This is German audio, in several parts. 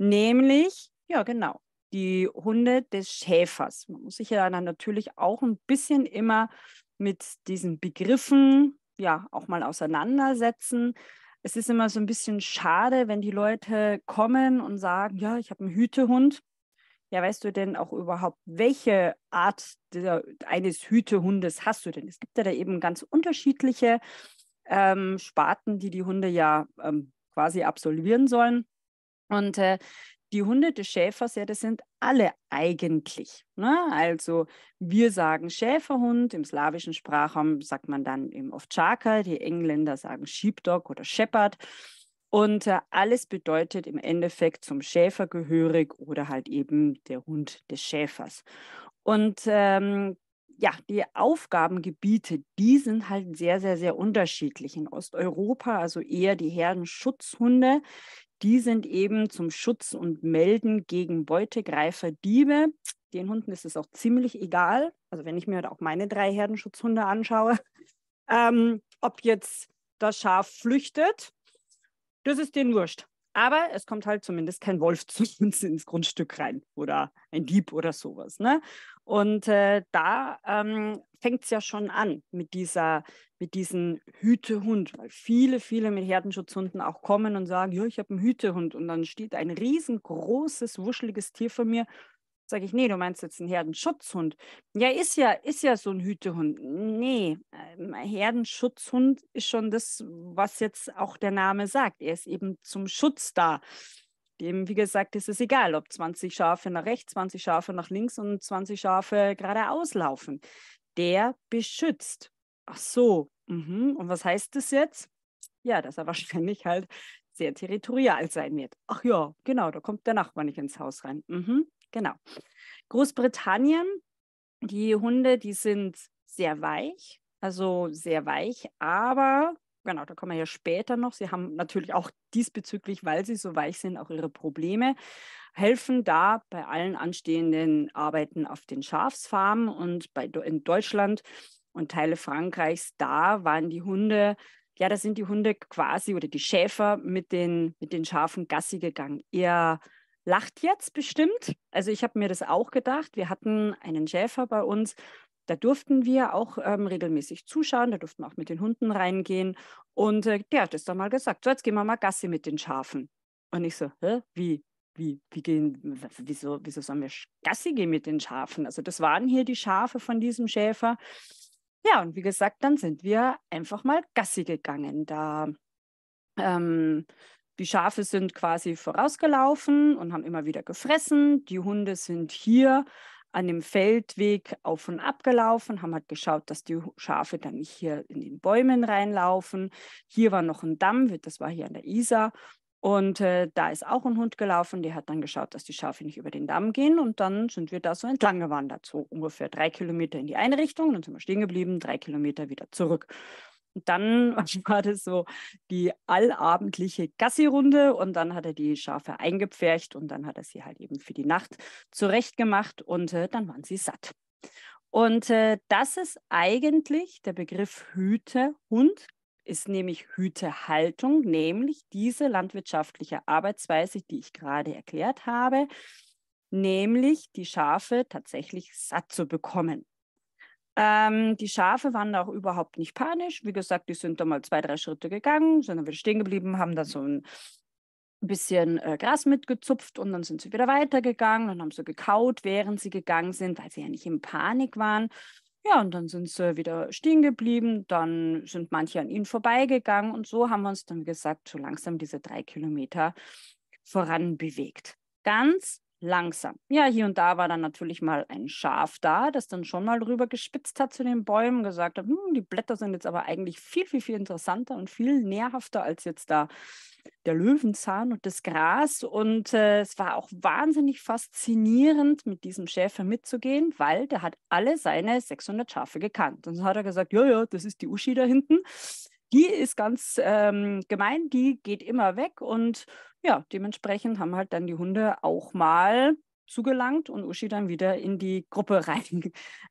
nämlich, ja genau, die Hunde des Schäfers. Man muss sich ja dann natürlich auch ein bisschen immer mit diesen Begriffen ja auch mal auseinandersetzen. Es ist immer so ein bisschen schade, wenn die Leute kommen und sagen, ja, ich habe einen Hütehund. Ja, weißt du denn auch überhaupt, welche Art der, eines Hütehundes hast du denn? Es gibt ja da eben ganz unterschiedliche ähm, Sparten, die die Hunde ja ähm, quasi absolvieren sollen. Und äh, die Hunde des Schäfers, ja, das sind alle eigentlich. Ne? Also wir sagen Schäferhund, im slawischen Sprachraum sagt man dann eben oft Chaka, die Engländer sagen Sheepdog oder Shepherd. Und äh, alles bedeutet im Endeffekt zum Schäfer gehörig oder halt eben der Hund des Schäfers. Und ähm, ja, die Aufgabengebiete, die sind halt sehr, sehr, sehr unterschiedlich. In Osteuropa also eher die Herdenschutzhunde, die sind eben zum Schutz und Melden gegen Beutegreifer, Diebe. Den Hunden ist es auch ziemlich egal. Also wenn ich mir halt auch meine drei Herdenschutzhunde anschaue, ähm, ob jetzt das Schaf flüchtet, das ist denen wurscht. Aber es kommt halt zumindest kein Wolf zu uns ins Grundstück rein oder ein Dieb oder sowas. Ne? Und äh, da ähm, fängt es ja schon an mit dieser, mit diesen Hütehund, weil viele, viele mit Herdenschutzhunden auch kommen und sagen, ja, ich habe einen Hütehund. Und dann steht ein riesengroßes, wuscheliges Tier vor mir Sage ich, nee, du meinst jetzt einen Herdenschutzhund. Ja, ist ja, ist ja so ein Hütehund. Nee, ähm, Herdenschutzhund ist schon das, was jetzt auch der Name sagt. Er ist eben zum Schutz da. Dem, wie gesagt, ist es egal, ob 20 Schafe nach rechts, 20 Schafe nach links und 20 Schafe geradeaus laufen. Der beschützt. Ach so, mhm. und was heißt das jetzt? Ja, dass er wahrscheinlich halt sehr territorial sein wird. Ach ja, genau, da kommt der Nachbar nicht ins Haus rein. Mhm. Genau. Großbritannien, die Hunde, die sind sehr weich, also sehr weich, aber genau, da kommen wir ja später noch. Sie haben natürlich auch diesbezüglich, weil sie so weich sind, auch ihre Probleme, helfen da bei allen anstehenden Arbeiten auf den Schafsfarmen und bei, in Deutschland und Teile Frankreichs, da waren die Hunde, ja, da sind die Hunde quasi oder die Schäfer mit den, mit den Schafen Gassi gegangen, eher lacht jetzt bestimmt. Also ich habe mir das auch gedacht. Wir hatten einen Schäfer bei uns, da durften wir auch ähm, regelmäßig zuschauen, da durften wir auch mit den Hunden reingehen. Und äh, der hat es dann mal gesagt, so jetzt gehen wir mal Gassi mit den Schafen. Und ich so, Hä? wie, wie, wie gehen, wieso, wieso sollen wir Gassi gehen mit den Schafen? Also das waren hier die Schafe von diesem Schäfer. Ja, und wie gesagt, dann sind wir einfach mal Gassi gegangen. Da ähm, die Schafe sind quasi vorausgelaufen und haben immer wieder gefressen. Die Hunde sind hier an dem Feldweg auf und ab gelaufen, haben halt geschaut, dass die Schafe dann nicht hier in den Bäumen reinlaufen. Hier war noch ein Damm, das war hier an der Isar. Und äh, da ist auch ein Hund gelaufen, der hat dann geschaut, dass die Schafe nicht über den Damm gehen. Und dann sind wir da so entlang gewandert, so ungefähr drei Kilometer in die eine Richtung. Dann sind wir stehen geblieben, drei Kilometer wieder zurück dann war das so die allabendliche Gassi-Runde und dann hat er die Schafe eingepfercht und dann hat er sie halt eben für die Nacht zurechtgemacht und äh, dann waren sie satt. Und äh, das ist eigentlich der Begriff Hütehund, ist nämlich Hütehaltung, nämlich diese landwirtschaftliche Arbeitsweise, die ich gerade erklärt habe, nämlich die Schafe tatsächlich satt zu bekommen. Ähm, die Schafe waren da auch überhaupt nicht panisch. Wie gesagt, die sind da mal zwei, drei Schritte gegangen, sind dann wieder stehen geblieben, haben da so ein bisschen äh, Gras mitgezupft und dann sind sie wieder weitergegangen und haben so gekaut, während sie gegangen sind, weil sie ja nicht in Panik waren. Ja, und dann sind sie wieder stehen geblieben, dann sind manche an ihnen vorbeigegangen und so haben wir uns dann, wie gesagt, so langsam diese drei Kilometer voran bewegt. Ganz langsam. Ja, hier und da war dann natürlich mal ein Schaf da, das dann schon mal rüber gespitzt hat zu den Bäumen, gesagt hat, hm, die Blätter sind jetzt aber eigentlich viel, viel, viel interessanter und viel nährhafter als jetzt da der Löwenzahn und das Gras. Und äh, es war auch wahnsinnig faszinierend, mit diesem Schäfer mitzugehen, weil der hat alle seine 600 Schafe gekannt. Und so hat er gesagt, ja, ja, das ist die Uschi da hinten die ist ganz ähm, gemein, die geht immer weg und ja, dementsprechend haben halt dann die Hunde auch mal zugelangt und Uschi dann wieder in die Gruppe rein,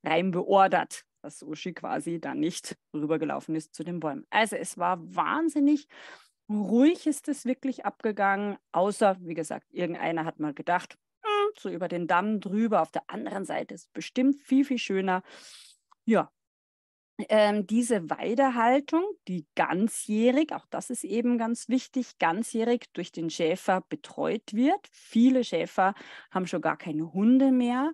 rein beordert, dass Uschi quasi dann nicht rübergelaufen ist zu den Bäumen. Also es war wahnsinnig ruhig ist es wirklich abgegangen, außer, wie gesagt, irgendeiner hat mal gedacht, hm, so über den Damm drüber, auf der anderen Seite ist bestimmt viel, viel schöner. Ja, ähm, diese Weidehaltung, die ganzjährig, auch das ist eben ganz wichtig, ganzjährig durch den Schäfer betreut wird. Viele Schäfer haben schon gar keine Hunde mehr,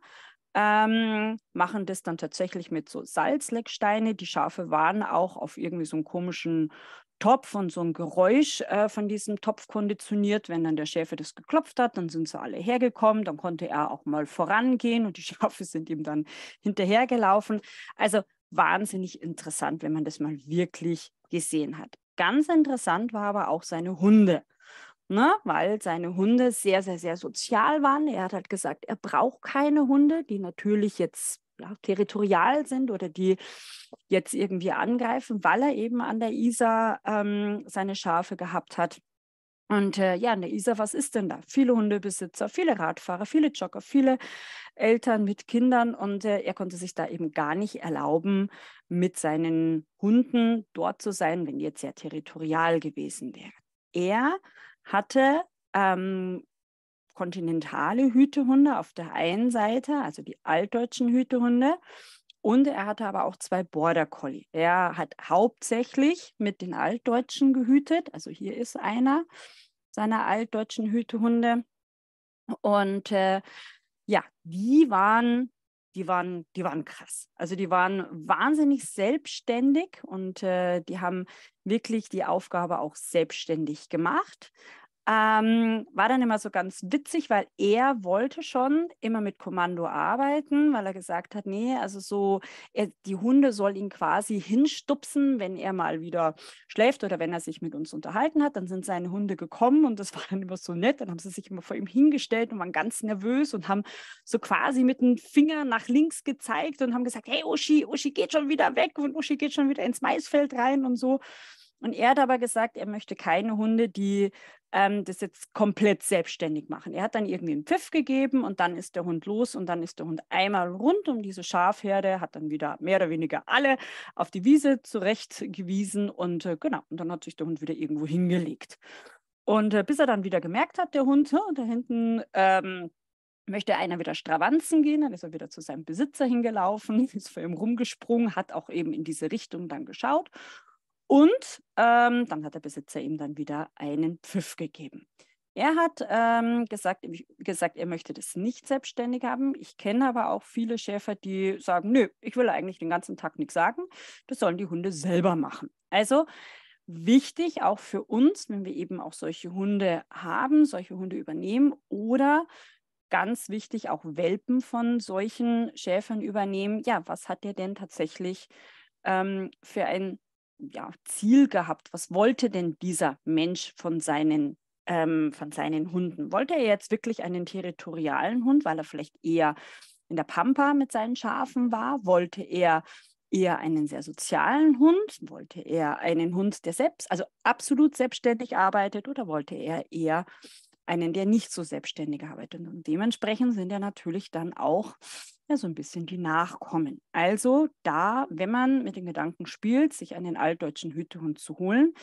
ähm, machen das dann tatsächlich mit so Salzlecksteine. Die Schafe waren auch auf irgendwie so einen komischen Topf und so ein Geräusch äh, von diesem Topf konditioniert. Wenn dann der Schäfer das geklopft hat, dann sind sie alle hergekommen, dann konnte er auch mal vorangehen und die Schafe sind ihm dann hinterhergelaufen. Also wahnsinnig interessant, wenn man das mal wirklich gesehen hat. Ganz interessant war aber auch seine Hunde. Ne, weil seine Hunde sehr, sehr, sehr sozial waren. Er hat halt gesagt, er braucht keine Hunde, die natürlich jetzt ja, territorial sind oder die jetzt irgendwie angreifen, weil er eben an der Isar ähm, seine Schafe gehabt hat und äh, ja, in der Isar, was ist denn da? Viele Hundebesitzer, viele Radfahrer, viele Jogger, viele Eltern mit Kindern. Und äh, er konnte sich da eben gar nicht erlauben, mit seinen Hunden dort zu sein, wenn die jetzt sehr territorial gewesen wären. Er hatte ähm, kontinentale Hütehunde auf der einen Seite, also die altdeutschen Hütehunde, und er hatte aber auch zwei Border Collie. Er hat hauptsächlich mit den Altdeutschen gehütet. Also hier ist einer seiner altdeutschen Hütehunde. Und äh, ja, die waren, die waren, die waren krass. Also die waren wahnsinnig selbstständig und äh, die haben wirklich die Aufgabe auch selbstständig gemacht. Ähm, war dann immer so ganz witzig, weil er wollte schon immer mit Kommando arbeiten, weil er gesagt hat, nee, also so, er, die Hunde sollen ihn quasi hinstupsen, wenn er mal wieder schläft oder wenn er sich mit uns unterhalten hat. Dann sind seine Hunde gekommen und das war dann immer so nett. Dann haben sie sich immer vor ihm hingestellt und waren ganz nervös und haben so quasi mit dem Finger nach links gezeigt und haben gesagt, hey Uschi, Uschi geht schon wieder weg und Uschi geht schon wieder ins Maisfeld rein und so. Und er hat aber gesagt, er möchte keine Hunde, die ähm, das jetzt komplett selbstständig machen. Er hat dann irgendwie einen Pfiff gegeben und dann ist der Hund los und dann ist der Hund einmal rund um diese Schafherde, hat dann wieder mehr oder weniger alle auf die Wiese zurechtgewiesen und äh, genau, und dann hat sich der Hund wieder irgendwo hingelegt. Und äh, bis er dann wieder gemerkt hat, der Hund, da hinten ähm, möchte einer wieder stravanzen gehen, dann ist er wieder zu seinem Besitzer hingelaufen, ist vor ihm rumgesprungen, hat auch eben in diese Richtung dann geschaut und ähm, dann hat der Besitzer ihm dann wieder einen Pfiff gegeben. Er hat ähm, gesagt, gesagt, er möchte das nicht selbstständig haben. Ich kenne aber auch viele Schäfer, die sagen, nö, ich will eigentlich den ganzen Tag nichts sagen. Das sollen die Hunde selber machen. Also wichtig auch für uns, wenn wir eben auch solche Hunde haben, solche Hunde übernehmen oder ganz wichtig auch Welpen von solchen Schäfern übernehmen. Ja, was hat der denn tatsächlich ähm, für ein ja, Ziel gehabt? Was wollte denn dieser Mensch von seinen, ähm, von seinen Hunden? Wollte er jetzt wirklich einen territorialen Hund, weil er vielleicht eher in der Pampa mit seinen Schafen war? Wollte er eher einen sehr sozialen Hund? Wollte er einen Hund, der selbst, also absolut selbstständig arbeitet? Oder wollte er eher einen, der nicht so selbstständig arbeitet? Und dementsprechend sind ja natürlich dann auch ja so ein bisschen die Nachkommen. Also da, wenn man mit den Gedanken spielt, sich einen altdeutschen Hütehund zu holen,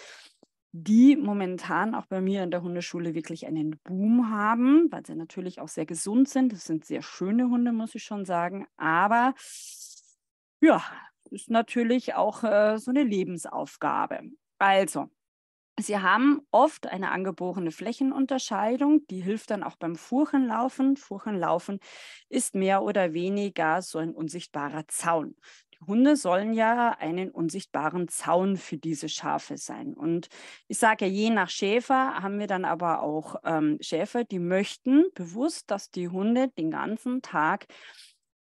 die momentan auch bei mir in der Hundeschule wirklich einen Boom haben, weil sie natürlich auch sehr gesund sind. Das sind sehr schöne Hunde, muss ich schon sagen. Aber ja, ist natürlich auch äh, so eine Lebensaufgabe. Also, Sie haben oft eine angeborene Flächenunterscheidung, die hilft dann auch beim Furchenlaufen. Furchenlaufen ist mehr oder weniger so ein unsichtbarer Zaun. Die Hunde sollen ja einen unsichtbaren Zaun für diese Schafe sein. Und ich sage ja, je nach Schäfer haben wir dann aber auch ähm, Schäfer, die möchten bewusst, dass die Hunde den ganzen Tag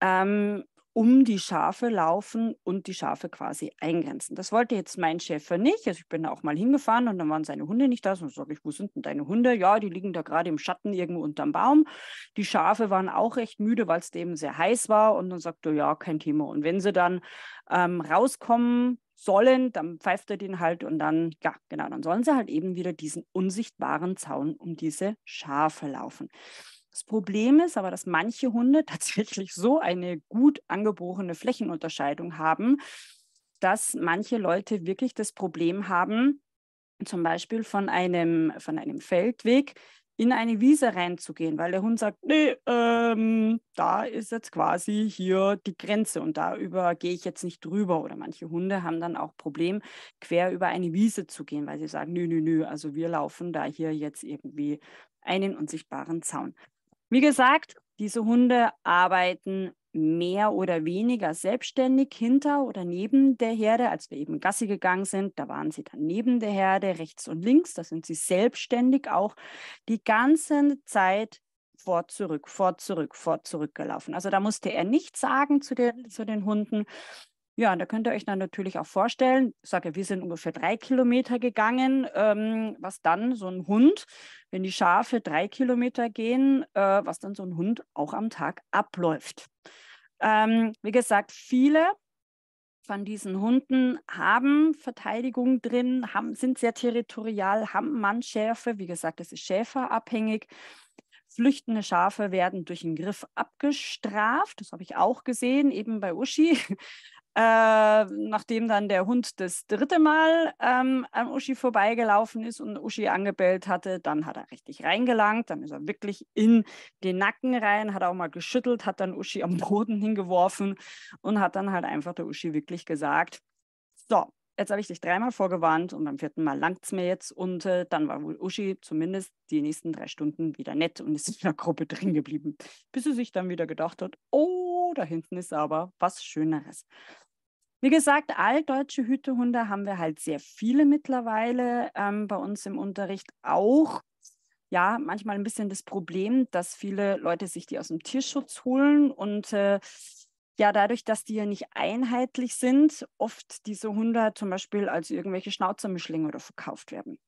ähm, um die Schafe laufen und die Schafe quasi eingrenzen. Das wollte jetzt mein Schäfer nicht. Also ich bin da auch mal hingefahren und dann waren seine Hunde nicht da. Und ich sage ich, wo sind denn deine Hunde? Ja, die liegen da gerade im Schatten irgendwo unterm Baum. Die Schafe waren auch recht müde, weil es eben sehr heiß war. Und dann sagt er, ja, kein Thema. Und wenn sie dann ähm, rauskommen sollen, dann pfeift er den halt und dann, ja, genau, dann sollen sie halt eben wieder diesen unsichtbaren Zaun um diese Schafe laufen. Das Problem ist aber, dass manche Hunde tatsächlich so eine gut angeborene Flächenunterscheidung haben, dass manche Leute wirklich das Problem haben, zum Beispiel von einem, von einem Feldweg in eine Wiese reinzugehen, weil der Hund sagt, nee, ähm, da ist jetzt quasi hier die Grenze und da gehe ich jetzt nicht drüber. Oder manche Hunde haben dann auch Problem, quer über eine Wiese zu gehen, weil sie sagen, nö, nö, nö, also wir laufen da hier jetzt irgendwie einen unsichtbaren Zaun. Wie gesagt, diese Hunde arbeiten mehr oder weniger selbstständig hinter oder neben der Herde. Als wir eben Gassi gegangen sind, da waren sie dann neben der Herde, rechts und links. Da sind sie selbstständig auch die ganze Zeit vor, zurück, vor, zurück, vor, zurück gelaufen. Also da musste er nichts sagen zu den, zu den Hunden. Ja, und da könnt ihr euch dann natürlich auch vorstellen, ich sage, wir sind ungefähr drei Kilometer gegangen, ähm, was dann so ein Hund, wenn die Schafe drei Kilometer gehen, äh, was dann so ein Hund auch am Tag abläuft. Ähm, wie gesagt, viele von diesen Hunden haben Verteidigung drin, haben, sind sehr territorial, haben Mannschärfe. Wie gesagt, es ist schäferabhängig. Flüchtende Schafe werden durch den Griff abgestraft. Das habe ich auch gesehen, eben bei Uschi. Äh, nachdem dann der Hund das dritte Mal ähm, an Uschi vorbeigelaufen ist und Uschi angebellt hatte, dann hat er richtig reingelangt, dann ist er wirklich in den Nacken rein, hat auch mal geschüttelt, hat dann Uschi am Boden hingeworfen und hat dann halt einfach der Uschi wirklich gesagt, so, jetzt habe ich dich dreimal vorgewarnt und beim vierten Mal langt es mir jetzt und äh, dann war wohl Uschi zumindest die nächsten drei Stunden wieder nett und ist in der Gruppe drin geblieben, bis sie sich dann wieder gedacht hat, oh, da hinten ist aber was Schöneres. Wie gesagt, altdeutsche Hütehunde haben wir halt sehr viele mittlerweile ähm, bei uns im Unterricht auch. Ja, manchmal ein bisschen das Problem, dass viele Leute sich die aus dem Tierschutz holen und äh, ja, dadurch, dass die ja nicht einheitlich sind, oft diese Hunde zum Beispiel als irgendwelche Schnauzermischlinge oder verkauft werden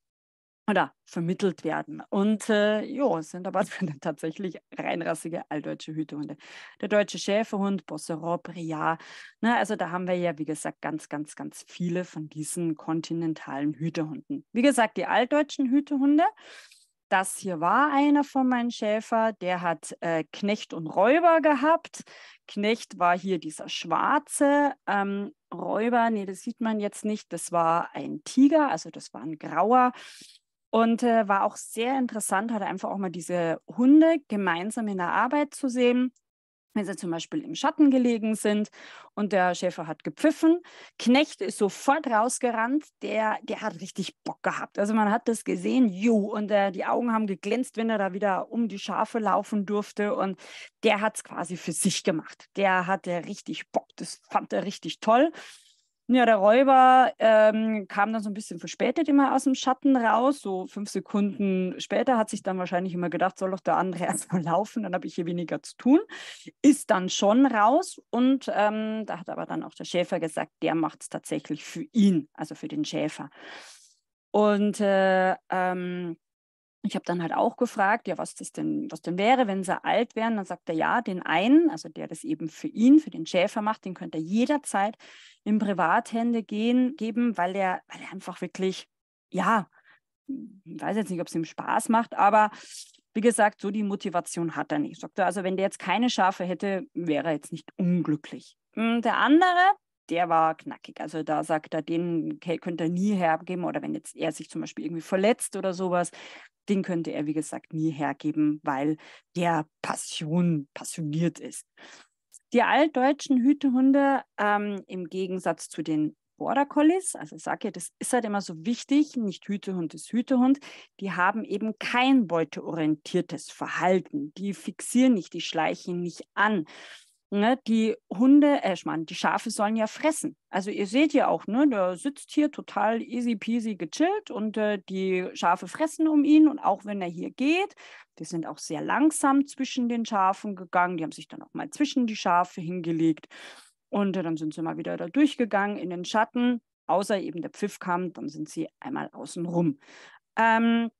oder vermittelt werden. Und äh, ja, es sind aber tatsächlich reinrassige alldeutsche Hütehunde. Der deutsche Schäferhund, Bosseron, Briard. Ne, also da haben wir ja, wie gesagt, ganz, ganz, ganz viele von diesen kontinentalen Hütehunden. Wie gesagt, die altdeutschen Hütehunde. Das hier war einer von meinen Schäfer, der hat äh, Knecht und Räuber gehabt. Knecht war hier dieser schwarze, ähm, Räuber, nee, das sieht man jetzt nicht, das war ein Tiger, also das war ein grauer. Und äh, war auch sehr interessant, halt einfach auch mal diese Hunde gemeinsam in der Arbeit zu sehen, wenn sie zum Beispiel im Schatten gelegen sind und der Schäfer hat gepfiffen. Knecht ist sofort rausgerannt, der, der hat richtig Bock gehabt. Also man hat das gesehen, ju, und äh, die Augen haben geglänzt, wenn er da wieder um die Schafe laufen durfte und der hat es quasi für sich gemacht. Der hatte richtig Bock, das fand er richtig toll. Ja, der Räuber ähm, kam dann so ein bisschen verspätet immer aus dem Schatten raus. So fünf Sekunden später hat sich dann wahrscheinlich immer gedacht, soll doch der andere erstmal laufen, dann habe ich hier weniger zu tun. Ist dann schon raus und ähm, da hat aber dann auch der Schäfer gesagt, der macht es tatsächlich für ihn, also für den Schäfer. Und äh, ähm, ich habe dann halt auch gefragt, ja, was das denn, was denn wäre, wenn sie alt wären. Dann sagt er, ja, den einen, also der das eben für ihn, für den Schäfer macht, den könnte er jederzeit in Privathände gehen, geben, weil er, weil er einfach wirklich, ja, ich weiß jetzt nicht, ob es ihm Spaß macht, aber wie gesagt, so die Motivation hat er nicht. Sagt er, also wenn der jetzt keine Schafe hätte, wäre er jetzt nicht unglücklich. Hm, der andere, der war knackig. Also da sagt er, den könnte er nie hergeben. Oder wenn jetzt er sich zum Beispiel irgendwie verletzt oder sowas, den könnte er, wie gesagt, nie hergeben, weil der Passion passioniert ist. Die altdeutschen Hütehunde ähm, im Gegensatz zu den Border Collies, also ich sage ja, das ist halt immer so wichtig, nicht Hütehund ist Hütehund, die haben eben kein beuteorientiertes Verhalten, die fixieren nicht, die schleichen nicht an. Ne, die Hunde, äh, ich meine, die Schafe sollen ja fressen. Also ihr seht ja auch, ne, der sitzt hier total easy peasy gechillt und äh, die Schafe fressen um ihn. Und auch wenn er hier geht, die sind auch sehr langsam zwischen den Schafen gegangen. Die haben sich dann auch mal zwischen die Schafe hingelegt. Und äh, dann sind sie mal wieder da durchgegangen in den Schatten. Außer eben der Pfiff kam, dann sind sie einmal außen rum. Ähm,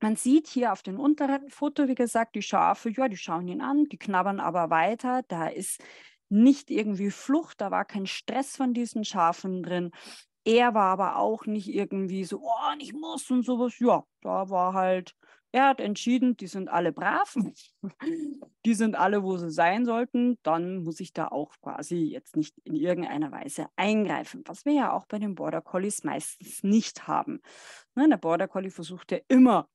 man sieht hier auf dem unteren Foto, wie gesagt, die Schafe, ja, die schauen ihn an, die knabbern aber weiter. Da ist nicht irgendwie Flucht, da war kein Stress von diesen Schafen drin. Er war aber auch nicht irgendwie so, oh, ich muss und sowas. Ja, da war halt er hat entschieden, die sind alle brav, die sind alle, wo sie sein sollten, dann muss ich da auch quasi jetzt nicht in irgendeiner Weise eingreifen, was wir ja auch bei den Border Collies meistens nicht haben. Ne, der Border Collie versucht ja immer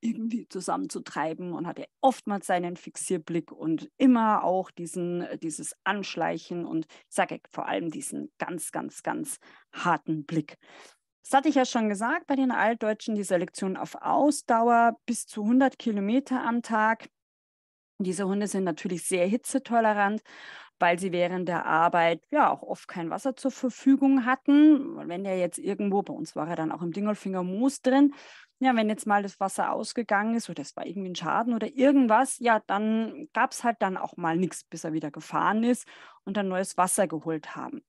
irgendwie zusammenzutreiben und hat ja oftmals seinen Fixierblick und immer auch diesen, dieses Anschleichen und ich vor allem diesen ganz, ganz, ganz harten Blick. Das hatte ich ja schon gesagt bei den Altdeutschen, die Selektion auf Ausdauer bis zu 100 Kilometer am Tag. Diese Hunde sind natürlich sehr hitzetolerant, weil sie während der Arbeit ja auch oft kein Wasser zur Verfügung hatten. wenn der jetzt irgendwo, bei uns war er dann auch im Dingolfinger Moos drin, ja, wenn jetzt mal das Wasser ausgegangen ist oder es war irgendwie ein Schaden oder irgendwas, ja, dann gab es halt dann auch mal nichts, bis er wieder gefahren ist und dann neues Wasser geholt haben.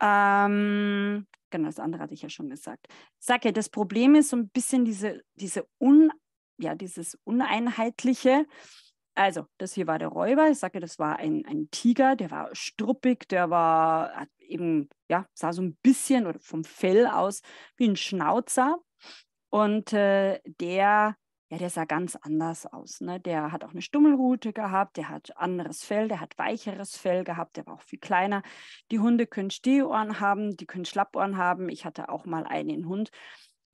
Ähm, Genau, das andere hatte ich ja schon gesagt. Ich sage das Problem ist so ein bisschen diese, diese un, ja, dieses Uneinheitliche. Also, das hier war der Räuber. Ich sage, das war ein, ein Tiger, der war struppig, der war eben, ja, sah so ein bisschen oder vom Fell aus wie ein Schnauzer. Und äh, der ja, der sah ganz anders aus. Ne? Der hat auch eine Stummelrute gehabt, der hat anderes Fell, der hat weicheres Fell gehabt, der war auch viel kleiner. Die Hunde können Stehohren haben, die können Schlappohren haben. Ich hatte auch mal einen Hund,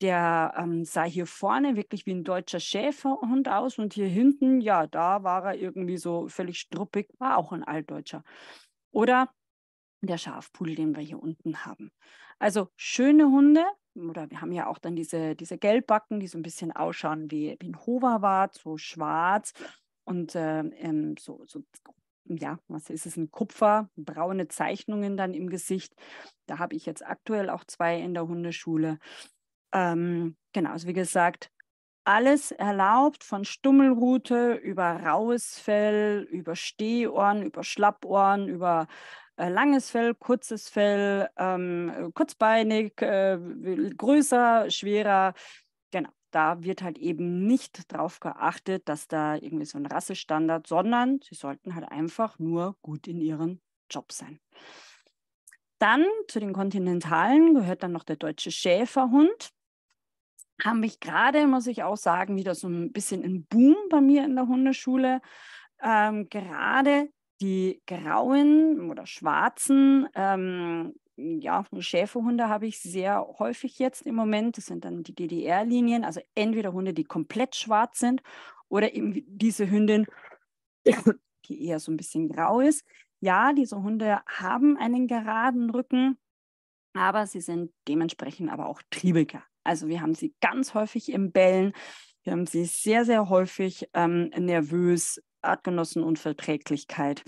der ähm, sah hier vorne wirklich wie ein deutscher Schäferhund aus und hier hinten, ja, da war er irgendwie so völlig struppig, war auch ein Altdeutscher. Oder der Schafpudel, den wir hier unten haben. Also schöne Hunde, oder wir haben ja auch dann diese, diese Gelbbacken, die so ein bisschen ausschauen wie, wie ein Hoverwart, so schwarz und ähm, ähm, so, so, ja, was ist es, ein Kupfer, braune Zeichnungen dann im Gesicht. Da habe ich jetzt aktuell auch zwei in der Hundeschule. Ähm, genau, also wie gesagt, alles erlaubt, von Stummelrute über raues Fell, über Stehohren, über Schlappohren, über äh, langes Fell, kurzes Fell, ähm, äh, kurzbeinig, äh, größer, schwerer. Genau, da wird halt eben nicht drauf geachtet, dass da irgendwie so ein Rassestandard, sondern sie sollten halt einfach nur gut in ihrem Job sein. Dann zu den Kontinentalen gehört dann noch der deutsche Schäferhund. Haben mich gerade, muss ich auch sagen, wieder so ein bisschen im Boom bei mir in der Hundeschule. Ähm, gerade die grauen oder schwarzen ähm, ja, Schäferhunde habe ich sehr häufig jetzt im Moment. Das sind dann die DDR-Linien, also entweder Hunde, die komplett schwarz sind oder eben diese Hündin, die eher so ein bisschen grau ist. Ja, diese Hunde haben einen geraden Rücken, aber sie sind dementsprechend aber auch triebiger. Also wir haben sie ganz häufig im Bellen, wir haben sie sehr, sehr häufig ähm, nervös, Artgenossenunverträglichkeit.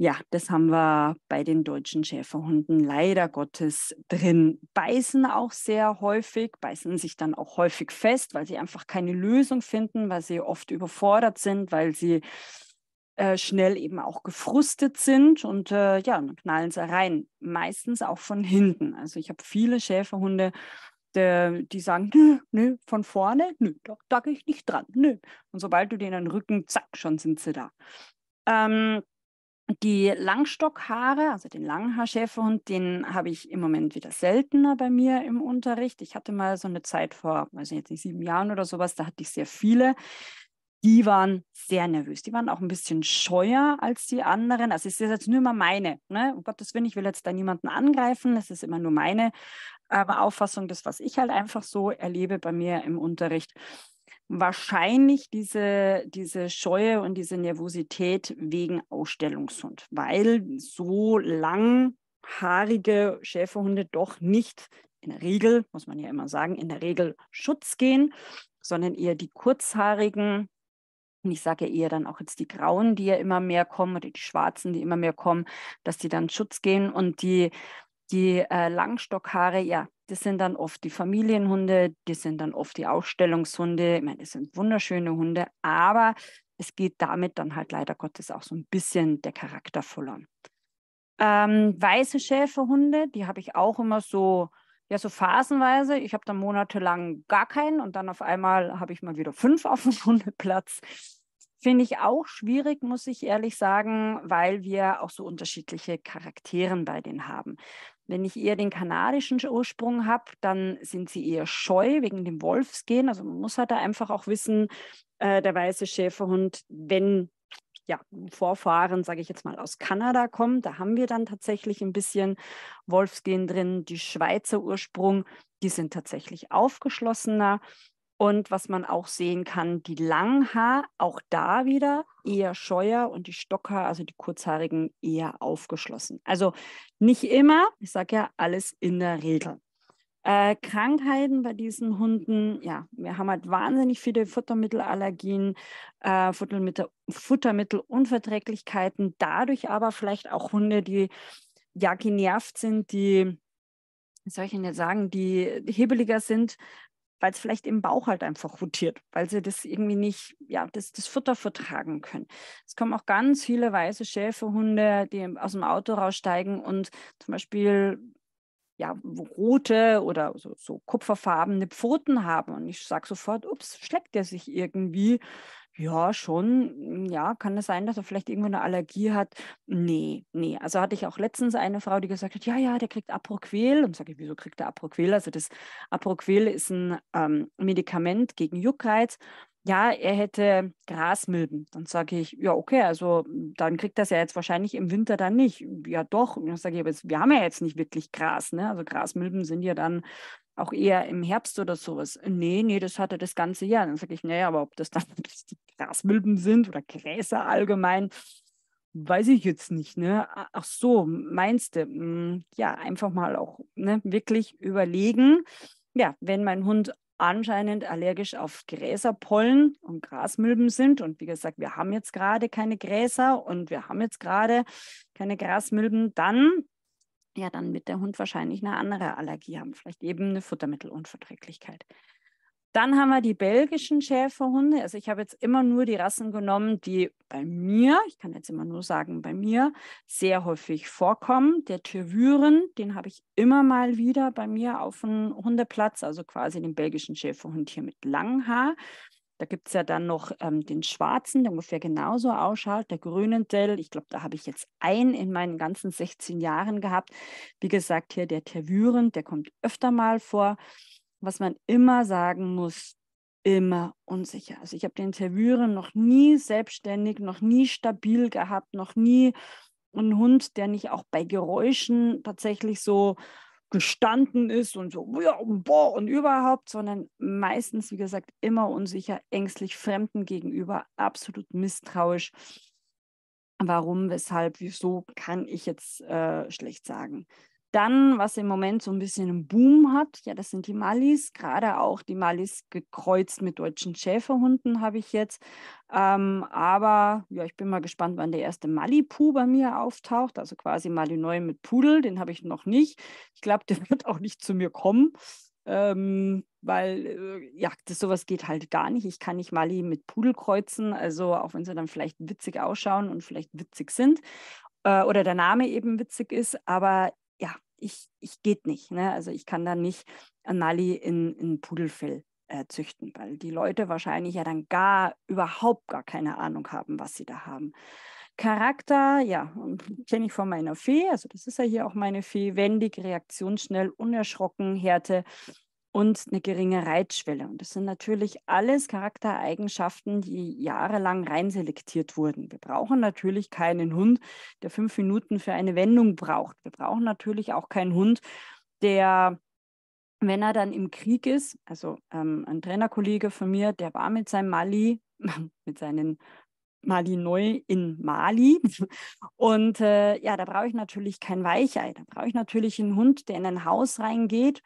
Ja, das haben wir bei den deutschen Schäferhunden leider Gottes drin. Beißen auch sehr häufig, beißen sich dann auch häufig fest, weil sie einfach keine Lösung finden, weil sie oft überfordert sind, weil sie äh, schnell eben auch gefrustet sind und äh, ja, dann knallen sie rein. Meistens auch von hinten. Also ich habe viele Schäferhunde, der, die sagen, nö, nö, von vorne, nö, da, da gehe ich nicht dran, nö. Und sobald du denen Rücken, zack, schon sind sie da. Ähm, die Langstockhaare, also den Langhaarschäferhund, den habe ich im Moment wieder seltener bei mir im Unterricht. Ich hatte mal so eine Zeit vor, weiß ich jetzt nicht, sieben Jahren oder sowas, da hatte ich sehr viele. Die waren sehr nervös. Die waren auch ein bisschen scheuer als die anderen. Also es ist jetzt nur immer meine. Ne? Um Gottes Willen, ich will jetzt da niemanden angreifen. Es ist immer nur meine ähm, Auffassung, das, was ich halt einfach so erlebe bei mir im Unterricht, wahrscheinlich diese, diese Scheue und diese Nervosität wegen Ausstellungshund, weil so langhaarige Schäferhunde doch nicht in der Regel, muss man ja immer sagen, in der Regel Schutz gehen, sondern eher die kurzhaarigen. Und ich sage ja eher dann auch jetzt die Grauen, die ja immer mehr kommen, oder die Schwarzen, die immer mehr kommen, dass die dann Schutz gehen und die die äh, Langstockhaare, ja, das sind dann oft die Familienhunde, die sind dann oft die Ausstellungshunde. Ich meine, das sind wunderschöne Hunde, aber es geht damit dann halt leider Gottes auch so ein bisschen der Charakter verloren. Ähm, weiße Schäferhunde, die habe ich auch immer so, ja, so phasenweise. Ich habe dann monatelang gar keinen und dann auf einmal habe ich mal wieder fünf auf dem Hundeplatz. Finde ich auch schwierig, muss ich ehrlich sagen, weil wir auch so unterschiedliche Charakteren bei denen haben. Wenn ich eher den kanadischen Ursprung habe, dann sind sie eher scheu wegen dem Wolfsgehen. Also man muss halt da einfach auch wissen, äh, der weiße Schäferhund, wenn ja, Vorfahren, sage ich jetzt mal, aus Kanada kommen. Da haben wir dann tatsächlich ein bisschen Wolfsgehen drin. Die Schweizer Ursprung, die sind tatsächlich aufgeschlossener. Und was man auch sehen kann, die langen Langhaar, auch da wieder eher scheuer und die Stocker, also die kurzhaarigen, eher aufgeschlossen. Also nicht immer, ich sage ja, alles in der Regel. Äh, Krankheiten bei diesen Hunden, ja, wir haben halt wahnsinnig viele Futtermittelallergien, äh, Futtermittel, Futtermittelunverträglichkeiten, dadurch aber vielleicht auch Hunde, die ja genervt sind, die wie soll ich Ihnen jetzt sagen, die hebeliger sind, weil es vielleicht im Bauch halt einfach rotiert, weil sie das irgendwie nicht, ja, das, das Futter vertragen können. Es kommen auch ganz viele weiße Schäferhunde, die aus dem Auto raussteigen und zum Beispiel ja, rote oder so, so kupferfarbene Pfoten haben. Und ich sage sofort, ups, schlägt der sich irgendwie ja, schon. Hm, ja, kann es sein, dass er vielleicht irgendwo eine Allergie hat? Nee, nee. Also hatte ich auch letztens eine Frau, die gesagt hat, ja, ja, der kriegt Aproquel. Und sage ich, wieso kriegt er Aproquel? Also das Aproquel ist ein ähm, Medikament gegen Juckreiz. Ja, er hätte Grasmilben. Dann sage ich, ja, okay, also dann kriegt das ja jetzt wahrscheinlich im Winter dann nicht. Ja, doch. Und dann sage ich, aber wir haben ja jetzt nicht wirklich Gras. Ne? Also Grasmilben sind ja dann auch eher im Herbst oder sowas. Äh, nee, nee, das hatte das ganze Jahr. Dann sage ich, naja, aber ob das dann Grasmilben sind oder Gräser allgemein, weiß ich jetzt nicht. Ne? Ach so, meinst du? Hm, ja, einfach mal auch ne, wirklich überlegen. Ja, wenn mein Hund anscheinend allergisch auf Gräserpollen und Grasmilben sind. Und wie gesagt, wir haben jetzt gerade keine Gräser und wir haben jetzt gerade keine Grasmilben. Dann ja, dann wird der Hund wahrscheinlich eine andere Allergie haben, vielleicht eben eine Futtermittelunverträglichkeit. Dann haben wir die belgischen Schäferhunde. Also ich habe jetzt immer nur die Rassen genommen, die bei mir, ich kann jetzt immer nur sagen, bei mir sehr häufig vorkommen. Der Tervuren, den habe ich immer mal wieder bei mir auf dem Hundeplatz, also quasi den belgischen Schäferhund hier mit langem Haar. Da gibt es ja dann noch ähm, den schwarzen, der ungefähr genauso ausschaut, der grünen Dell. Ich glaube, da habe ich jetzt einen in meinen ganzen 16 Jahren gehabt. Wie gesagt, hier der Tervüren, der kommt öfter mal vor. Was man immer sagen muss, immer unsicher. Also ich habe den Tervüren noch nie selbstständig, noch nie stabil gehabt, noch nie einen Hund, der nicht auch bei Geräuschen tatsächlich so gestanden ist und so, ja, boah, und überhaupt, sondern meistens, wie gesagt, immer unsicher, ängstlich, Fremden gegenüber, absolut misstrauisch. Warum, weshalb, wieso, kann ich jetzt äh, schlecht sagen. Dann, was im Moment so ein bisschen einen Boom hat, ja, das sind die Malis, gerade auch die Malis gekreuzt mit deutschen Schäferhunden habe ich jetzt. Ähm, aber ja, ich bin mal gespannt, wann der erste Malipu bei mir auftaucht, also quasi Malinoi mit Pudel, den habe ich noch nicht. Ich glaube, der wird auch nicht zu mir kommen. Ähm, weil äh, ja, das sowas geht halt gar nicht. Ich kann nicht Mali mit Pudel kreuzen, also auch wenn sie dann vielleicht witzig ausschauen und vielleicht witzig sind äh, oder der Name eben witzig ist, aber ich, ich geht nicht. Ne? Also ich kann da nicht an Mali in, in Pudelfell äh, züchten, weil die Leute wahrscheinlich ja dann gar überhaupt gar keine Ahnung haben, was sie da haben. Charakter, ja, kenne ich von meiner Fee, also das ist ja hier auch meine Fee, wendig, reaktionsschnell, unerschrocken, Härte, und eine geringe Reitschwelle. Und das sind natürlich alles Charaktereigenschaften, die jahrelang reinselektiert wurden. Wir brauchen natürlich keinen Hund, der fünf Minuten für eine Wendung braucht. Wir brauchen natürlich auch keinen Hund, der wenn er dann im Krieg ist, also ähm, ein Trainerkollege von mir, der war mit seinem Mali, mit seinen Mali neu in Mali. Und äh, ja, da brauche ich natürlich kein Weichei. Da brauche ich natürlich einen Hund, der in ein Haus reingeht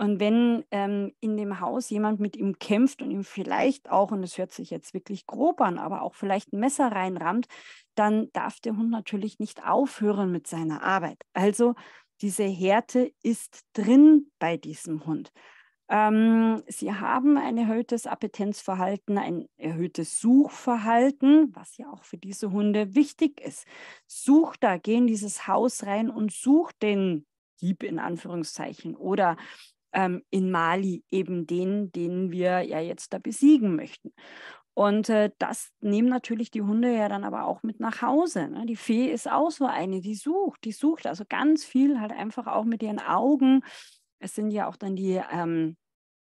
und wenn ähm, in dem Haus jemand mit ihm kämpft und ihm vielleicht auch, und das hört sich jetzt wirklich grob an, aber auch vielleicht ein Messer reinrammt, dann darf der Hund natürlich nicht aufhören mit seiner Arbeit. Also diese Härte ist drin bei diesem Hund. Ähm, sie haben ein erhöhtes Appetenzverhalten, ein erhöhtes Suchverhalten, was ja auch für diese Hunde wichtig ist. Such da, geh in dieses Haus rein und such den Dieb in Anführungszeichen oder ähm, in Mali, eben den, den wir ja jetzt da besiegen möchten. Und äh, das nehmen natürlich die Hunde ja dann aber auch mit nach Hause. Ne? Die Fee ist auch so eine, die sucht, die sucht also ganz viel halt einfach auch mit ihren Augen. Es sind ja auch dann die ähm,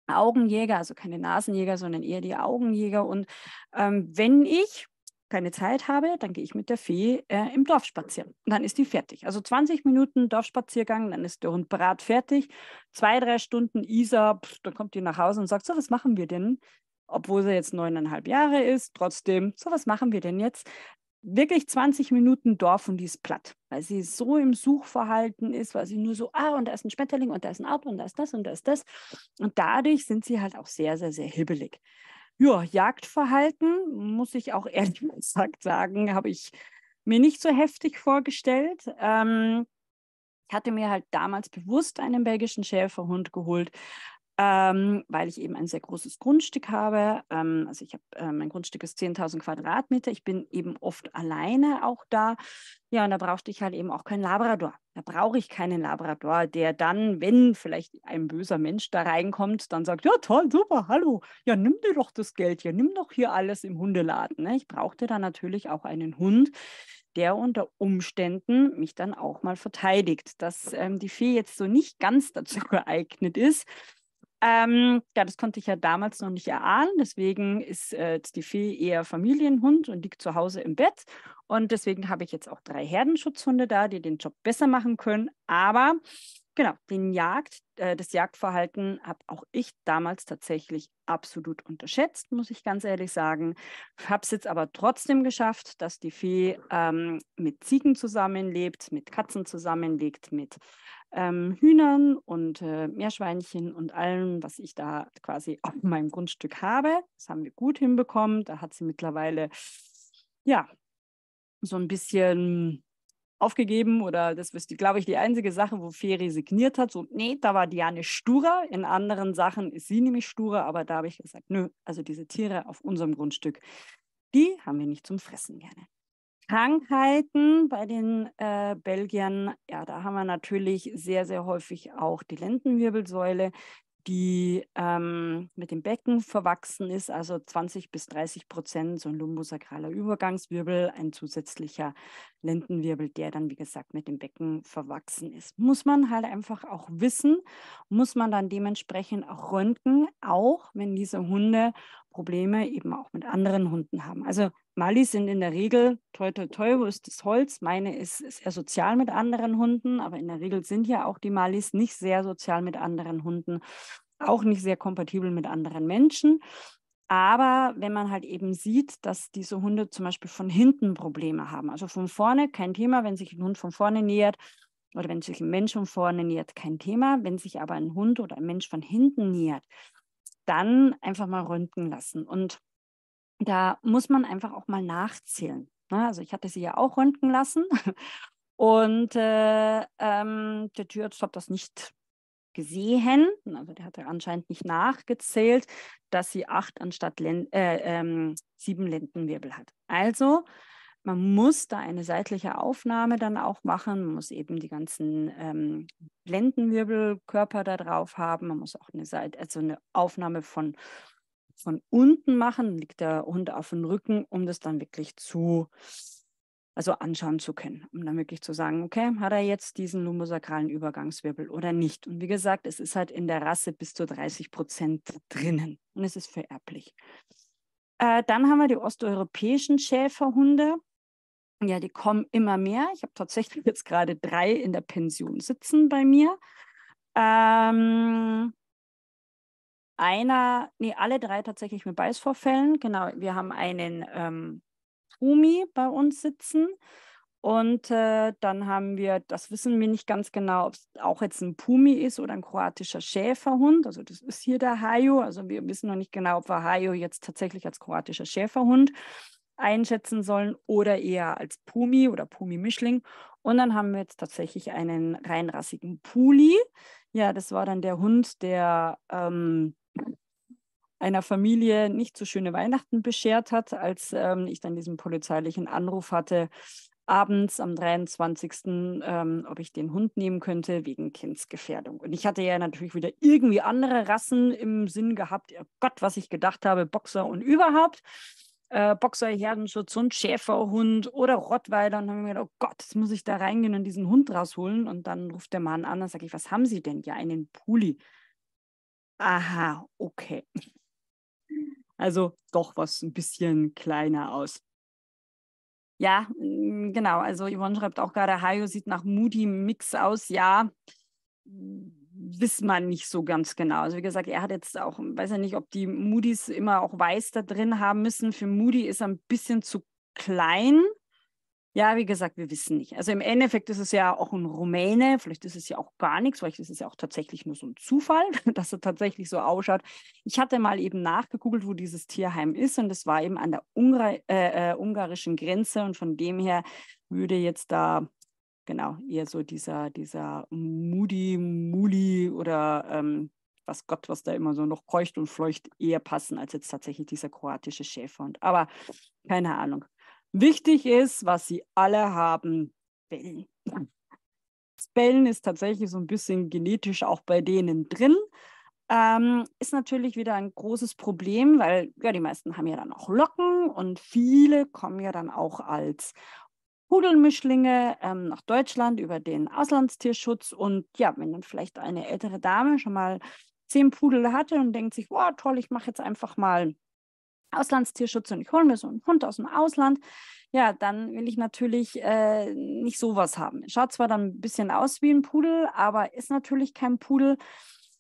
Augenjäger, also keine Nasenjäger, sondern eher die Augenjäger. Und ähm, wenn ich keine Zeit habe, dann gehe ich mit der Fee äh, im Dorf spazieren. Und dann ist die fertig. Also 20 Minuten Dorfspaziergang, dann ist der Hund brat fertig. Zwei, drei Stunden Isa, pff, dann kommt die nach Hause und sagt, so, was machen wir denn? Obwohl sie jetzt neuneinhalb Jahre ist, trotzdem, so, was machen wir denn jetzt? wirklich 20 Minuten Dorf und die ist platt, weil sie so im Suchverhalten ist, weil sie nur so, ah, und da ist ein Schmetterling und da ist ein Auto und da ist das und da ist das. Und dadurch sind sie halt auch sehr, sehr, sehr hibbelig ja, Jagdverhalten, muss ich auch ehrlich gesagt sagen, habe ich mir nicht so heftig vorgestellt. Ähm, ich hatte mir halt damals bewusst einen belgischen Schäferhund geholt, ähm, weil ich eben ein sehr großes Grundstück habe. Ähm, also ich habe, äh, mein Grundstück ist 10.000 Quadratmeter. Ich bin eben oft alleine auch da. Ja, und da brauchte ich halt eben auch keinen Labrador. Da brauche ich keinen Labrador, der dann, wenn vielleicht ein böser Mensch da reinkommt, dann sagt, ja toll, super, hallo, ja nimm dir doch das Geld, ja nimm doch hier alles im Hundeladen. Ne? Ich brauchte da natürlich auch einen Hund, der unter Umständen mich dann auch mal verteidigt, dass ähm, die Fee jetzt so nicht ganz dazu geeignet ist, ähm, ja, das konnte ich ja damals noch nicht erahnen. Deswegen ist äh, die Fee eher Familienhund und liegt zu Hause im Bett. Und deswegen habe ich jetzt auch drei Herdenschutzhunde da, die den Job besser machen können. Aber Genau, den Jagd, äh, das Jagdverhalten habe auch ich damals tatsächlich absolut unterschätzt, muss ich ganz ehrlich sagen. Habe es jetzt aber trotzdem geschafft, dass die Fee ähm, mit Ziegen zusammenlebt, mit Katzen zusammenlegt, mit ähm, Hühnern und äh, Meerschweinchen und allem, was ich da quasi auf meinem Grundstück habe. Das haben wir gut hinbekommen. Da hat sie mittlerweile, ja, so ein bisschen aufgegeben oder das ist, glaube ich, die einzige Sache, wo Fee resigniert hat. So, nee, da war Diane sturer. In anderen Sachen ist sie nämlich sturer, aber da habe ich gesagt, nö, also diese Tiere auf unserem Grundstück, die haben wir nicht zum Fressen gerne. Krankheiten bei den äh, Belgiern, ja, da haben wir natürlich sehr, sehr häufig auch die Lendenwirbelsäule, die ähm, mit dem Becken verwachsen ist, also 20 bis 30 Prozent so ein lumbosakraler Übergangswirbel, ein zusätzlicher Lendenwirbel, der dann, wie gesagt, mit dem Becken verwachsen ist. Muss man halt einfach auch wissen, muss man dann dementsprechend auch röntgen, auch wenn diese Hunde Probleme eben auch mit anderen Hunden haben. Also Malis sind in der Regel, toi toi toi, wo ist das Holz? Meine ist, ist eher sozial mit anderen Hunden, aber in der Regel sind ja auch die Malis nicht sehr sozial mit anderen Hunden, auch nicht sehr kompatibel mit anderen Menschen. Aber wenn man halt eben sieht, dass diese Hunde zum Beispiel von hinten Probleme haben, also von vorne kein Thema, wenn sich ein Hund von vorne nähert oder wenn sich ein Mensch von vorne nähert, kein Thema. Wenn sich aber ein Hund oder ein Mensch von hinten nähert, dann einfach mal röntgen lassen. Und da muss man einfach auch mal nachzählen. Ne? Also ich hatte sie ja auch röntgen lassen und äh, ähm, der Türarzt hat das nicht gesehen. Also der hat anscheinend nicht nachgezählt, dass sie acht anstatt Len äh, ähm, sieben Lendenwirbel hat. Also man muss da eine seitliche Aufnahme dann auch machen, man muss eben die ganzen ähm, Lendenwirbelkörper da drauf haben, man muss auch eine, Seite, also eine Aufnahme von von unten machen, liegt der Hund auf dem Rücken, um das dann wirklich zu, also anschauen zu können, um dann wirklich zu sagen, okay, hat er jetzt diesen lumbosakralen Übergangswirbel oder nicht. Und wie gesagt, es ist halt in der Rasse bis zu 30 Prozent drinnen und es ist vererblich. Äh, dann haben wir die osteuropäischen Schäferhunde. Ja, die kommen immer mehr. Ich habe tatsächlich jetzt gerade drei in der Pension sitzen bei mir. Ähm, einer, nee, alle drei tatsächlich mit Beißvorfällen. Genau, wir haben einen ähm, Umi bei uns sitzen. Und äh, dann haben wir, das wissen wir nicht ganz genau, ob es auch jetzt ein Pumi ist oder ein kroatischer Schäferhund. Also das ist hier der Hayo. Also wir wissen noch nicht genau, ob wir Hayo jetzt tatsächlich als kroatischer Schäferhund einschätzen sollen oder eher als Pumi oder Pumi-Mischling. Und dann haben wir jetzt tatsächlich einen reinrassigen Puli. Ja, das war dann der Hund, der ähm, einer Familie nicht so schöne Weihnachten beschert hat, als ähm, ich dann diesen polizeilichen Anruf hatte, abends am 23., ähm, ob ich den Hund nehmen könnte wegen Kindsgefährdung. Und ich hatte ja natürlich wieder irgendwie andere Rassen im Sinn gehabt. Oh Gott, was ich gedacht habe, Boxer und überhaupt. Äh, Boxer, Herdenschutz und Schäferhund oder Rottweiler. Und dann habe ich mir gedacht, oh Gott, jetzt muss ich da reingehen und diesen Hund rausholen. Und dann ruft der Mann an dann sage ich, was haben Sie denn? Ja, einen Puli. Aha, okay. Also doch was ein bisschen kleiner aus. Ja, mm, genau. Also Yvonne schreibt auch gerade, Hayo sieht nach Moody Mix aus. Ja, wissen man nicht so ganz genau. Also wie gesagt, er hat jetzt auch, weiß ja nicht, ob die Moody's immer auch weiß da drin haben müssen. Für Moody ist er ein bisschen zu klein. Ja, wie gesagt, wir wissen nicht. Also im Endeffekt ist es ja auch ein Rumäne, vielleicht ist es ja auch gar nichts, vielleicht ist es ja auch tatsächlich nur so ein Zufall, dass er tatsächlich so ausschaut. Ich hatte mal eben nachgegoogelt, wo dieses Tierheim ist und es war eben an der Ungar äh, äh, ungarischen Grenze und von dem her würde jetzt da genau eher so dieser, dieser Moody, Muli oder ähm, was Gott, was da immer so noch keucht und fleucht, eher passen als jetzt tatsächlich dieser kroatische Schäferhund. Aber keine Ahnung. Wichtig ist, was sie alle haben, Bellen. Das Bellen ist tatsächlich so ein bisschen genetisch auch bei denen drin. Ähm, ist natürlich wieder ein großes Problem, weil ja, die meisten haben ja dann auch Locken und viele kommen ja dann auch als Pudelmischlinge ähm, nach Deutschland über den Auslandstierschutz. Und ja, wenn dann vielleicht eine ältere Dame schon mal zehn Pudel hatte und denkt sich, wow, toll, ich mache jetzt einfach mal Auslandstierschutz und ich hole mir so einen Hund aus dem Ausland, ja, dann will ich natürlich äh, nicht sowas haben. Schaut zwar dann ein bisschen aus wie ein Pudel, aber ist natürlich kein Pudel.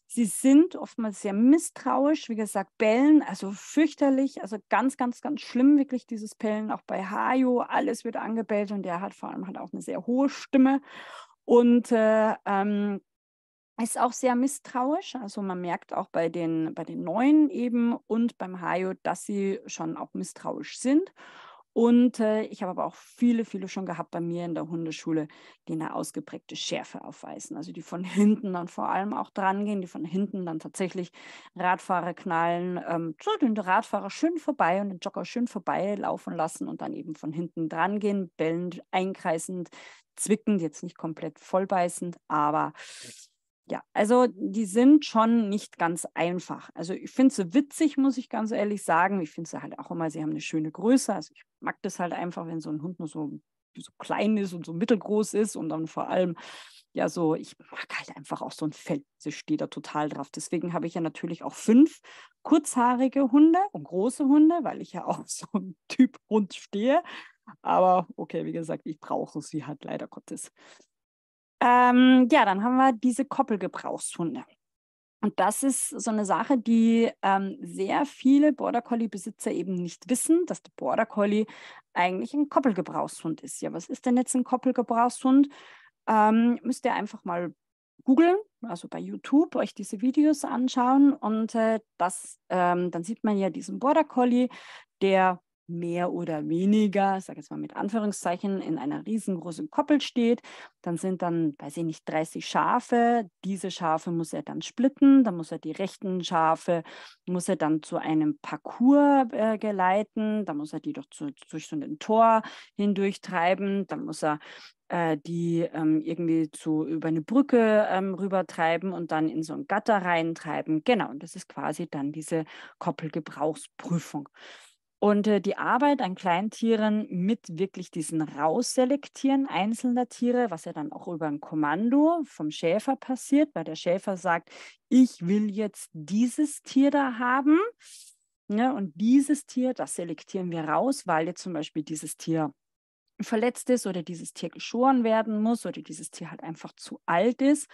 Sie sind oftmals sehr misstrauisch, wie gesagt, bellen, also fürchterlich, also ganz, ganz, ganz schlimm wirklich dieses Bellen, auch bei Hajo, alles wird angebellt und der hat vor allem halt auch eine sehr hohe Stimme und äh, ähm, ist auch sehr misstrauisch. Also man merkt auch bei den, bei den Neuen eben und beim Hayo, dass sie schon auch misstrauisch sind. Und äh, ich habe aber auch viele, viele schon gehabt bei mir in der Hundeschule, die eine ausgeprägte Schärfe aufweisen. Also die von hinten dann vor allem auch drangehen, die von hinten dann tatsächlich Radfahrer knallen, ähm, den Radfahrer schön vorbei und den Jogger schön vorbei laufen lassen und dann eben von hinten drangehen, bellend, einkreisend, zwickend, jetzt nicht komplett vollbeißend, aber ja, also die sind schon nicht ganz einfach. Also ich finde sie witzig, muss ich ganz ehrlich sagen. Ich finde sie halt auch immer, sie haben eine schöne Größe. Also ich mag das halt einfach, wenn so ein Hund nur so, so klein ist und so mittelgroß ist und dann vor allem ja so, ich mag halt einfach auch so ein Fell. Sie steht da total drauf. Deswegen habe ich ja natürlich auch fünf kurzhaarige Hunde und große Hunde, weil ich ja auch so ein Typ Hund stehe. Aber okay, wie gesagt, ich brauche sie halt leider Gottes. Ähm, ja, dann haben wir diese Koppelgebrauchshunde. Und das ist so eine Sache, die ähm, sehr viele Border Collie-Besitzer eben nicht wissen, dass der Border Collie eigentlich ein Koppelgebrauchshund ist. Ja, was ist denn jetzt ein Koppelgebrauchshund? Ähm, müsst ihr einfach mal googeln, also bei YouTube euch diese Videos anschauen und äh, das, ähm, dann sieht man ja diesen Border Collie, der mehr oder weniger, ich sage jetzt mal mit Anführungszeichen, in einer riesengroßen Koppel steht. Dann sind dann, weiß ich nicht, 30 Schafe. Diese Schafe muss er dann splitten, dann muss er die rechten Schafe, muss er dann zu einem Parcours äh, geleiten, dann muss er die doch zu, durch so ein Tor hindurch treiben, dann muss er äh, die ähm, irgendwie zu, über eine Brücke ähm, rübertreiben und dann in so ein Gatter reintreiben. Genau, und das ist quasi dann diese Koppelgebrauchsprüfung. Und äh, die Arbeit an Kleintieren mit wirklich diesen Rausselektieren einzelner Tiere, was ja dann auch über ein Kommando vom Schäfer passiert, weil der Schäfer sagt, ich will jetzt dieses Tier da haben. Ja, ne? und dieses Tier, das selektieren wir raus, weil jetzt zum Beispiel dieses Tier verletzt ist oder dieses Tier geschoren werden muss oder dieses Tier halt einfach zu alt ist.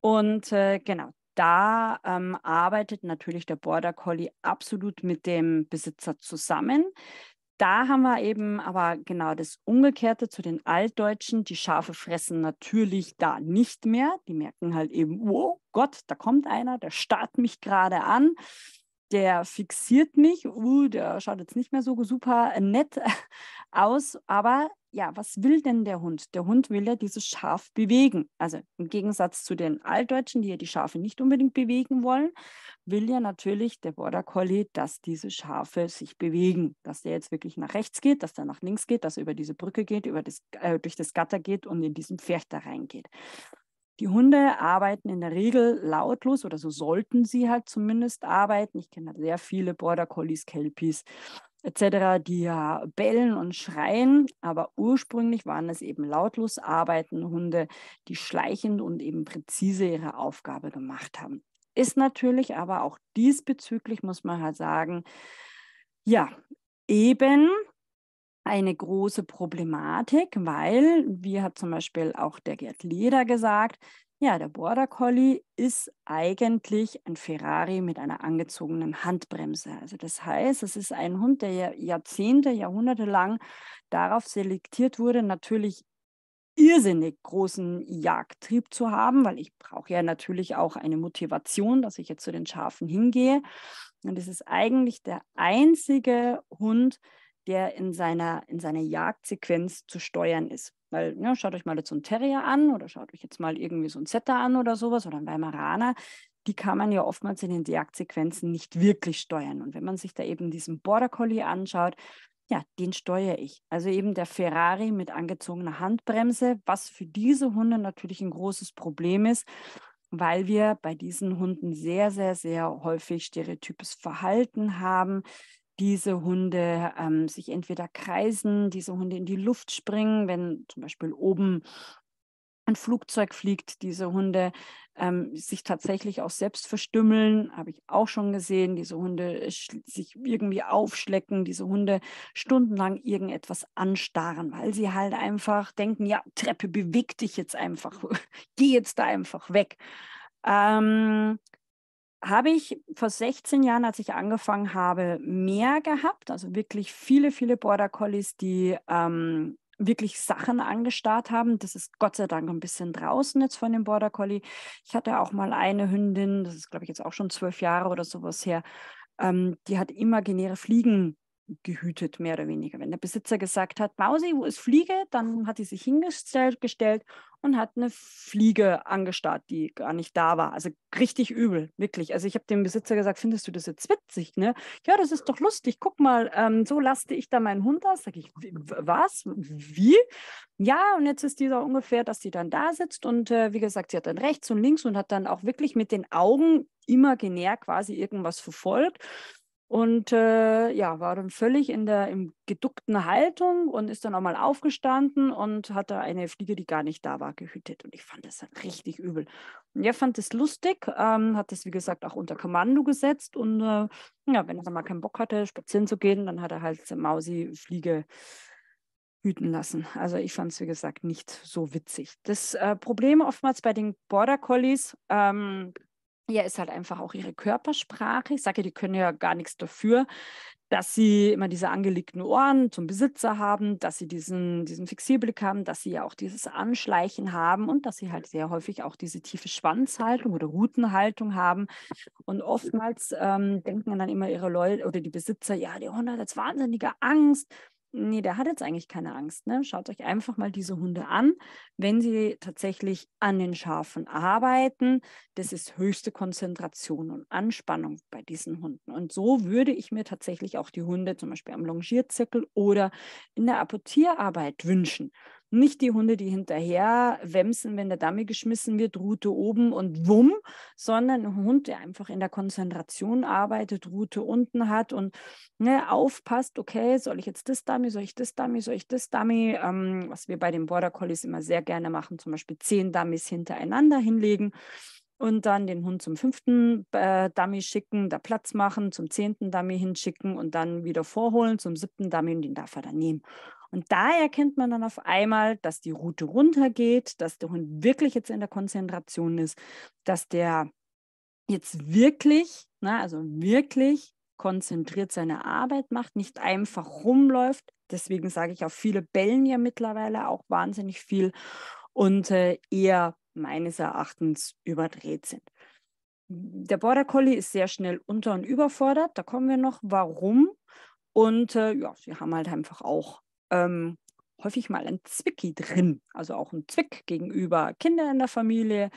Und äh, genau, da ähm, arbeitet natürlich der Border Collie absolut mit dem Besitzer zusammen. Da haben wir eben aber genau das Umgekehrte zu den Altdeutschen. Die Schafe fressen natürlich da nicht mehr. Die merken halt eben, oh Gott, da kommt einer, der starrt mich gerade an der fixiert mich, uh, der schaut jetzt nicht mehr so super nett aus, aber ja, was will denn der Hund? Der Hund will ja dieses Schaf bewegen. Also im Gegensatz zu den Altdeutschen, die ja die Schafe nicht unbedingt bewegen wollen, will ja natürlich der Border Collie, dass diese Schafe sich bewegen, dass der jetzt wirklich nach rechts geht, dass der nach links geht, dass er über diese Brücke geht, über das, äh, durch das Gatter geht und in diesen da reingeht. Die Hunde arbeiten in der Regel lautlos oder so sollten sie halt zumindest arbeiten. Ich kenne sehr viele Border Collies, Kelpies, etc., die ja bellen und schreien, aber ursprünglich waren es eben lautlos arbeitende Hunde, die schleichend und eben präzise ihre Aufgabe gemacht haben. Ist natürlich aber auch diesbezüglich, muss man halt sagen, ja, eben eine große Problematik, weil, wie hat zum Beispiel auch der Gerd Leder gesagt, ja, der Border Collie ist eigentlich ein Ferrari mit einer angezogenen Handbremse. Also das heißt, es ist ein Hund, der Jahrzehnte, Jahrhunderte lang darauf selektiert wurde, natürlich irrsinnig großen Jagdtrieb zu haben, weil ich brauche ja natürlich auch eine Motivation, dass ich jetzt zu den Schafen hingehe. Und es ist eigentlich der einzige Hund, der in seiner, in seiner Jagdsequenz zu steuern ist. Weil, ja, ne, schaut euch mal jetzt so einen Terrier an oder schaut euch jetzt mal irgendwie so einen Setter an oder sowas oder einen Weimaraner. Die kann man ja oftmals in den Jagdsequenzen nicht wirklich steuern. Und wenn man sich da eben diesen Border Collie anschaut, ja, den steuere ich. Also eben der Ferrari mit angezogener Handbremse, was für diese Hunde natürlich ein großes Problem ist, weil wir bei diesen Hunden sehr, sehr, sehr häufig stereotypes Verhalten haben, diese Hunde ähm, sich entweder kreisen, diese Hunde in die Luft springen, wenn zum Beispiel oben ein Flugzeug fliegt, diese Hunde ähm, sich tatsächlich auch selbst verstümmeln, habe ich auch schon gesehen, diese Hunde sich irgendwie aufschlecken, diese Hunde stundenlang irgendetwas anstarren, weil sie halt einfach denken, ja, Treppe beweg dich jetzt einfach, geh jetzt da einfach weg. Ähm, habe ich vor 16 Jahren, als ich angefangen habe, mehr gehabt. Also wirklich viele, viele Border Collies, die ähm, wirklich Sachen angestarrt haben. Das ist Gott sei Dank ein bisschen draußen jetzt von dem Border Collie. Ich hatte auch mal eine Hündin, das ist glaube ich jetzt auch schon zwölf Jahre oder sowas her, ähm, die hat imaginäre Fliegen gehütet, mehr oder weniger. Wenn der Besitzer gesagt hat, Mausi, wo ist Fliege, dann hat sie sich hingestellt und hat eine Fliege angestarrt, die gar nicht da war. Also richtig übel, wirklich. Also ich habe dem Besitzer gesagt, findest du das jetzt witzig? Ne? Ja, das ist doch lustig. Guck mal, ähm, so laste ich da meinen Hund aus. Sag ich, was? Wie? Ja, und jetzt ist dieser ungefähr, dass sie dann da sitzt und äh, wie gesagt, sie hat dann rechts und links und hat dann auch wirklich mit den Augen imaginär quasi irgendwas verfolgt. Und äh, ja, war dann völlig in der im geduckten Haltung und ist dann auch mal aufgestanden und hat da eine Fliege, die gar nicht da war, gehütet. Und ich fand das halt richtig übel. Und er fand das lustig, ähm, hat das, wie gesagt, auch unter Kommando gesetzt. Und äh, ja, wenn er dann mal keinen Bock hatte, spazieren zu gehen, dann hat er halt Mausi Fliege hüten lassen. Also ich fand es, wie gesagt, nicht so witzig. Das äh, Problem oftmals bei den Border Collies, ähm, ja, ist halt einfach auch ihre Körpersprache. Ich sage ja, die können ja gar nichts dafür, dass sie immer diese angelegten Ohren zum Besitzer haben, dass sie diesen, diesen Fixierblick haben, dass sie ja auch dieses Anschleichen haben und dass sie halt sehr häufig auch diese tiefe Schwanzhaltung oder Rutenhaltung haben. Und oftmals ähm, denken dann immer ihre Leute oder die Besitzer, ja, die Hunde hat jetzt wahnsinnige Angst nee, der hat jetzt eigentlich keine Angst. Ne? Schaut euch einfach mal diese Hunde an. Wenn sie tatsächlich an den Schafen arbeiten, das ist höchste Konzentration und Anspannung bei diesen Hunden. Und so würde ich mir tatsächlich auch die Hunde zum Beispiel am Longierzirkel oder in der Apportierarbeit wünschen. Nicht die Hunde, die hinterher wemsen, wenn der Dummy geschmissen wird, Rute oben und wumm, sondern ein Hund, der einfach in der Konzentration arbeitet, Rute unten hat und ne, aufpasst, okay, soll ich jetzt das Dummy, soll ich das Dummy, soll ich das Dummy, ähm, was wir bei den Border Collies immer sehr gerne machen, zum Beispiel zehn Dummies hintereinander hinlegen und dann den Hund zum fünften äh, Dummy schicken, da Platz machen, zum zehnten Dummy hinschicken und dann wieder vorholen, zum siebten Dummy und den darf er dann nehmen. Und da erkennt man dann auf einmal, dass die Route runtergeht, dass der Hund wirklich jetzt in der Konzentration ist, dass der jetzt wirklich, ne, also wirklich konzentriert seine Arbeit macht, nicht einfach rumläuft. Deswegen sage ich auch, viele bellen ja mittlerweile auch wahnsinnig viel und äh, eher meines Erachtens überdreht sind. Der Border Collie ist sehr schnell unter- und überfordert. Da kommen wir noch, warum. Und äh, ja, sie haben halt einfach auch ähm, häufig mal ein Zwicki drin. Also auch ein Zwick gegenüber Kindern in der Familie,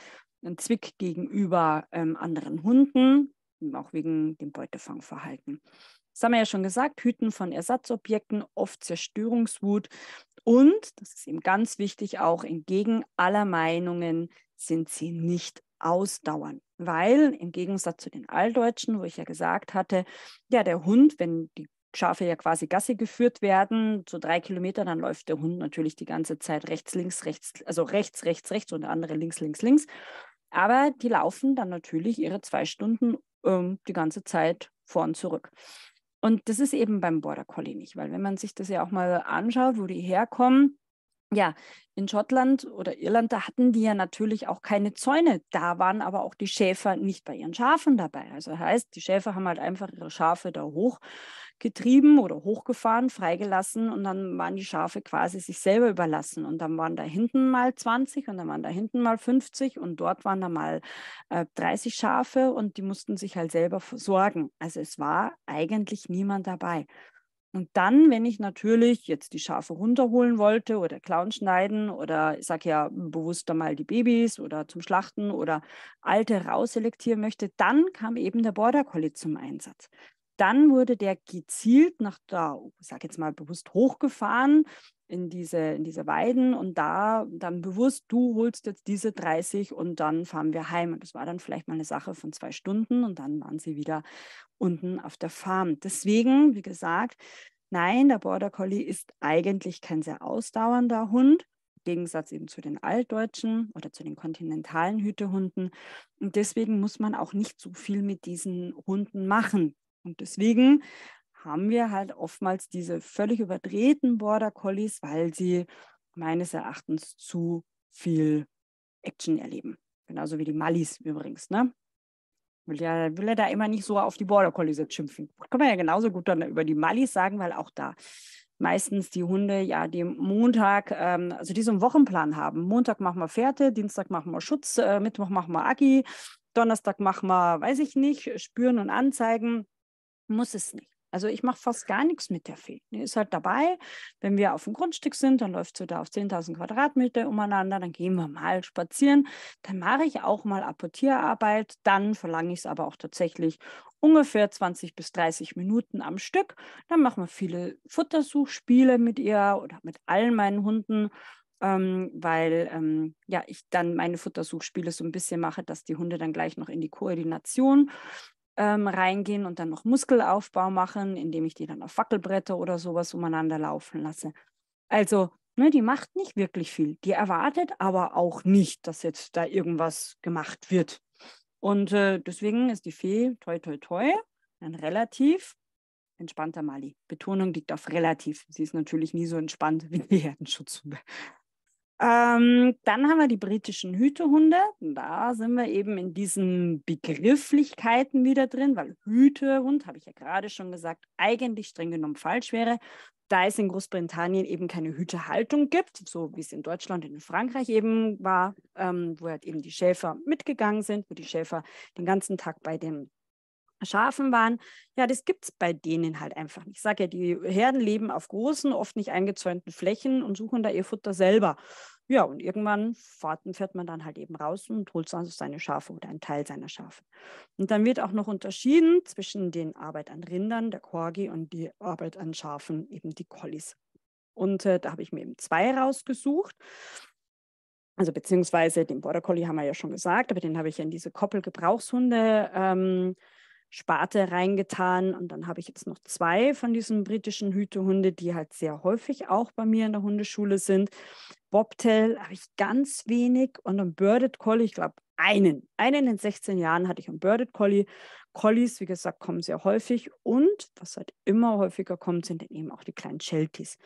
ein Zwick gegenüber ähm, anderen Hunden, auch wegen dem Beutefangverhalten. Das haben wir ja schon gesagt, Hüten von Ersatzobjekten, oft Zerstörungswut und, das ist eben ganz wichtig, auch entgegen aller Meinungen sind sie nicht ausdauernd. weil im Gegensatz zu den Alldeutschen, wo ich ja gesagt hatte, ja, der Hund, wenn die Schafe ja quasi Gasse geführt werden, so drei Kilometer, dann läuft der Hund natürlich die ganze Zeit rechts, links, rechts, also rechts, rechts, rechts und der andere links, links, links. Aber die laufen dann natürlich ihre zwei Stunden ähm, die ganze Zeit vor und zurück. Und das ist eben beim Border Collie nicht, weil wenn man sich das ja auch mal anschaut, wo die herkommen, ja, in Schottland oder Irland, da hatten die ja natürlich auch keine Zäune. Da waren aber auch die Schäfer nicht bei ihren Schafen dabei. Also heißt, die Schäfer haben halt einfach ihre Schafe da hochgetrieben oder hochgefahren, freigelassen und dann waren die Schafe quasi sich selber überlassen. Und dann waren da hinten mal 20 und dann waren da hinten mal 50 und dort waren da mal äh, 30 Schafe und die mussten sich halt selber versorgen. Also es war eigentlich niemand dabei. Und dann, wenn ich natürlich jetzt die Schafe runterholen wollte oder Clown schneiden oder ich sage ja bewusster mal die Babys oder zum Schlachten oder alte rausselektieren möchte, dann kam eben der Border Collie zum Einsatz. Dann wurde der gezielt nach da, ich sage jetzt mal bewusst hochgefahren in diese, in diese Weiden und da dann bewusst, du holst jetzt diese 30 und dann fahren wir heim. Und das war dann vielleicht mal eine Sache von zwei Stunden und dann waren sie wieder unten auf der Farm. Deswegen, wie gesagt, nein, der Border Collie ist eigentlich kein sehr ausdauernder Hund. Gegensatz eben zu den altdeutschen oder zu den kontinentalen Hütehunden. Und deswegen muss man auch nicht so viel mit diesen Hunden machen. Und deswegen haben wir halt oftmals diese völlig überdrehten Border Collies, weil sie meines Erachtens zu viel Action erleben. Genauso wie die Mallis übrigens. Ne? Will, ja, will er da immer nicht so auf die Border Collies schimpfen. Kann man ja genauso gut dann über die Mallis sagen, weil auch da meistens die Hunde ja den Montag, ähm, also die so einen Wochenplan haben. Montag machen wir Fährte, Dienstag machen wir Schutz, äh, Mittwoch machen wir Aki, Donnerstag machen wir, weiß ich nicht, Spüren und Anzeigen. Muss es nicht. Also ich mache fast gar nichts mit der Fee. Die ist halt dabei, wenn wir auf dem Grundstück sind, dann läuft sie da auf 10.000 Quadratmeter umeinander, dann gehen wir mal spazieren, dann mache ich auch mal Apportierarbeit, dann verlange ich es aber auch tatsächlich ungefähr 20 bis 30 Minuten am Stück. Dann machen wir viele Futtersuchspiele mit ihr oder mit allen meinen Hunden. Ähm, weil ähm, ja ich dann meine Futtersuchspiele so ein bisschen mache, dass die Hunde dann gleich noch in die Koordination ähm, reingehen und dann noch Muskelaufbau machen, indem ich die dann auf Wackelbretter oder sowas umeinander laufen lasse. Also, ne, die macht nicht wirklich viel. Die erwartet aber auch nicht, dass jetzt da irgendwas gemacht wird. Und äh, deswegen ist die Fee toi toi toi ein relativ entspannter Mali. Betonung liegt auf relativ. Sie ist natürlich nie so entspannt wie die Herdenschutzhunde. Ähm, dann haben wir die britischen Hütehunde. Da sind wir eben in diesen Begrifflichkeiten wieder drin, weil Hütehund, habe ich ja gerade schon gesagt, eigentlich streng genommen falsch wäre, da es in Großbritannien eben keine Hütehaltung gibt, so wie es in Deutschland und in Frankreich eben war, ähm, wo halt eben die Schäfer mitgegangen sind, wo die Schäfer den ganzen Tag bei den Schafen waren, ja, das gibt es bei denen halt einfach nicht. Ich sage ja, die Herden leben auf großen, oft nicht eingezäunten Flächen und suchen da ihr Futter selber. Ja, und irgendwann fährt, fährt man dann halt eben raus und holt also seine Schafe oder einen Teil seiner Schafe. Und dann wird auch noch unterschieden zwischen den Arbeit an Rindern, der Korgi, und die Arbeit an Schafen, eben die Collies. Und äh, da habe ich mir eben zwei rausgesucht. Also beziehungsweise den Border Collie haben wir ja schon gesagt, aber den habe ich in diese Koppelgebrauchshunde. Gebrauchshunde ähm, Sparte reingetan. Und dann habe ich jetzt noch zwei von diesen britischen Hütehunde, die halt sehr häufig auch bei mir in der Hundeschule sind. Bobtail habe ich ganz wenig und einen Birded Collie, ich glaube einen. Einen in 16 Jahren hatte ich einen Birded Collie. Collies, wie gesagt, kommen sehr häufig und was halt immer häufiger kommt, sind eben auch die kleinen Shelties.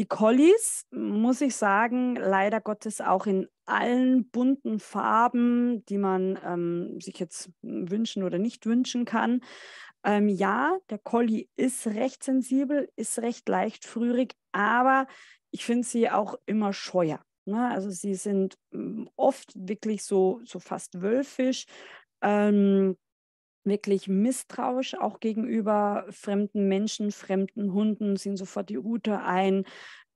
Die Collies, muss ich sagen, leider Gottes auch in allen bunten Farben, die man ähm, sich jetzt wünschen oder nicht wünschen kann. Ähm, ja, der Collie ist recht sensibel, ist recht leicht leichtfrührig, aber ich finde sie auch immer scheuer. Ne? Also sie sind ähm, oft wirklich so, so fast wölfisch. Ähm, wirklich misstrauisch, auch gegenüber fremden Menschen, fremden Hunden, ziehen sofort die Route ein.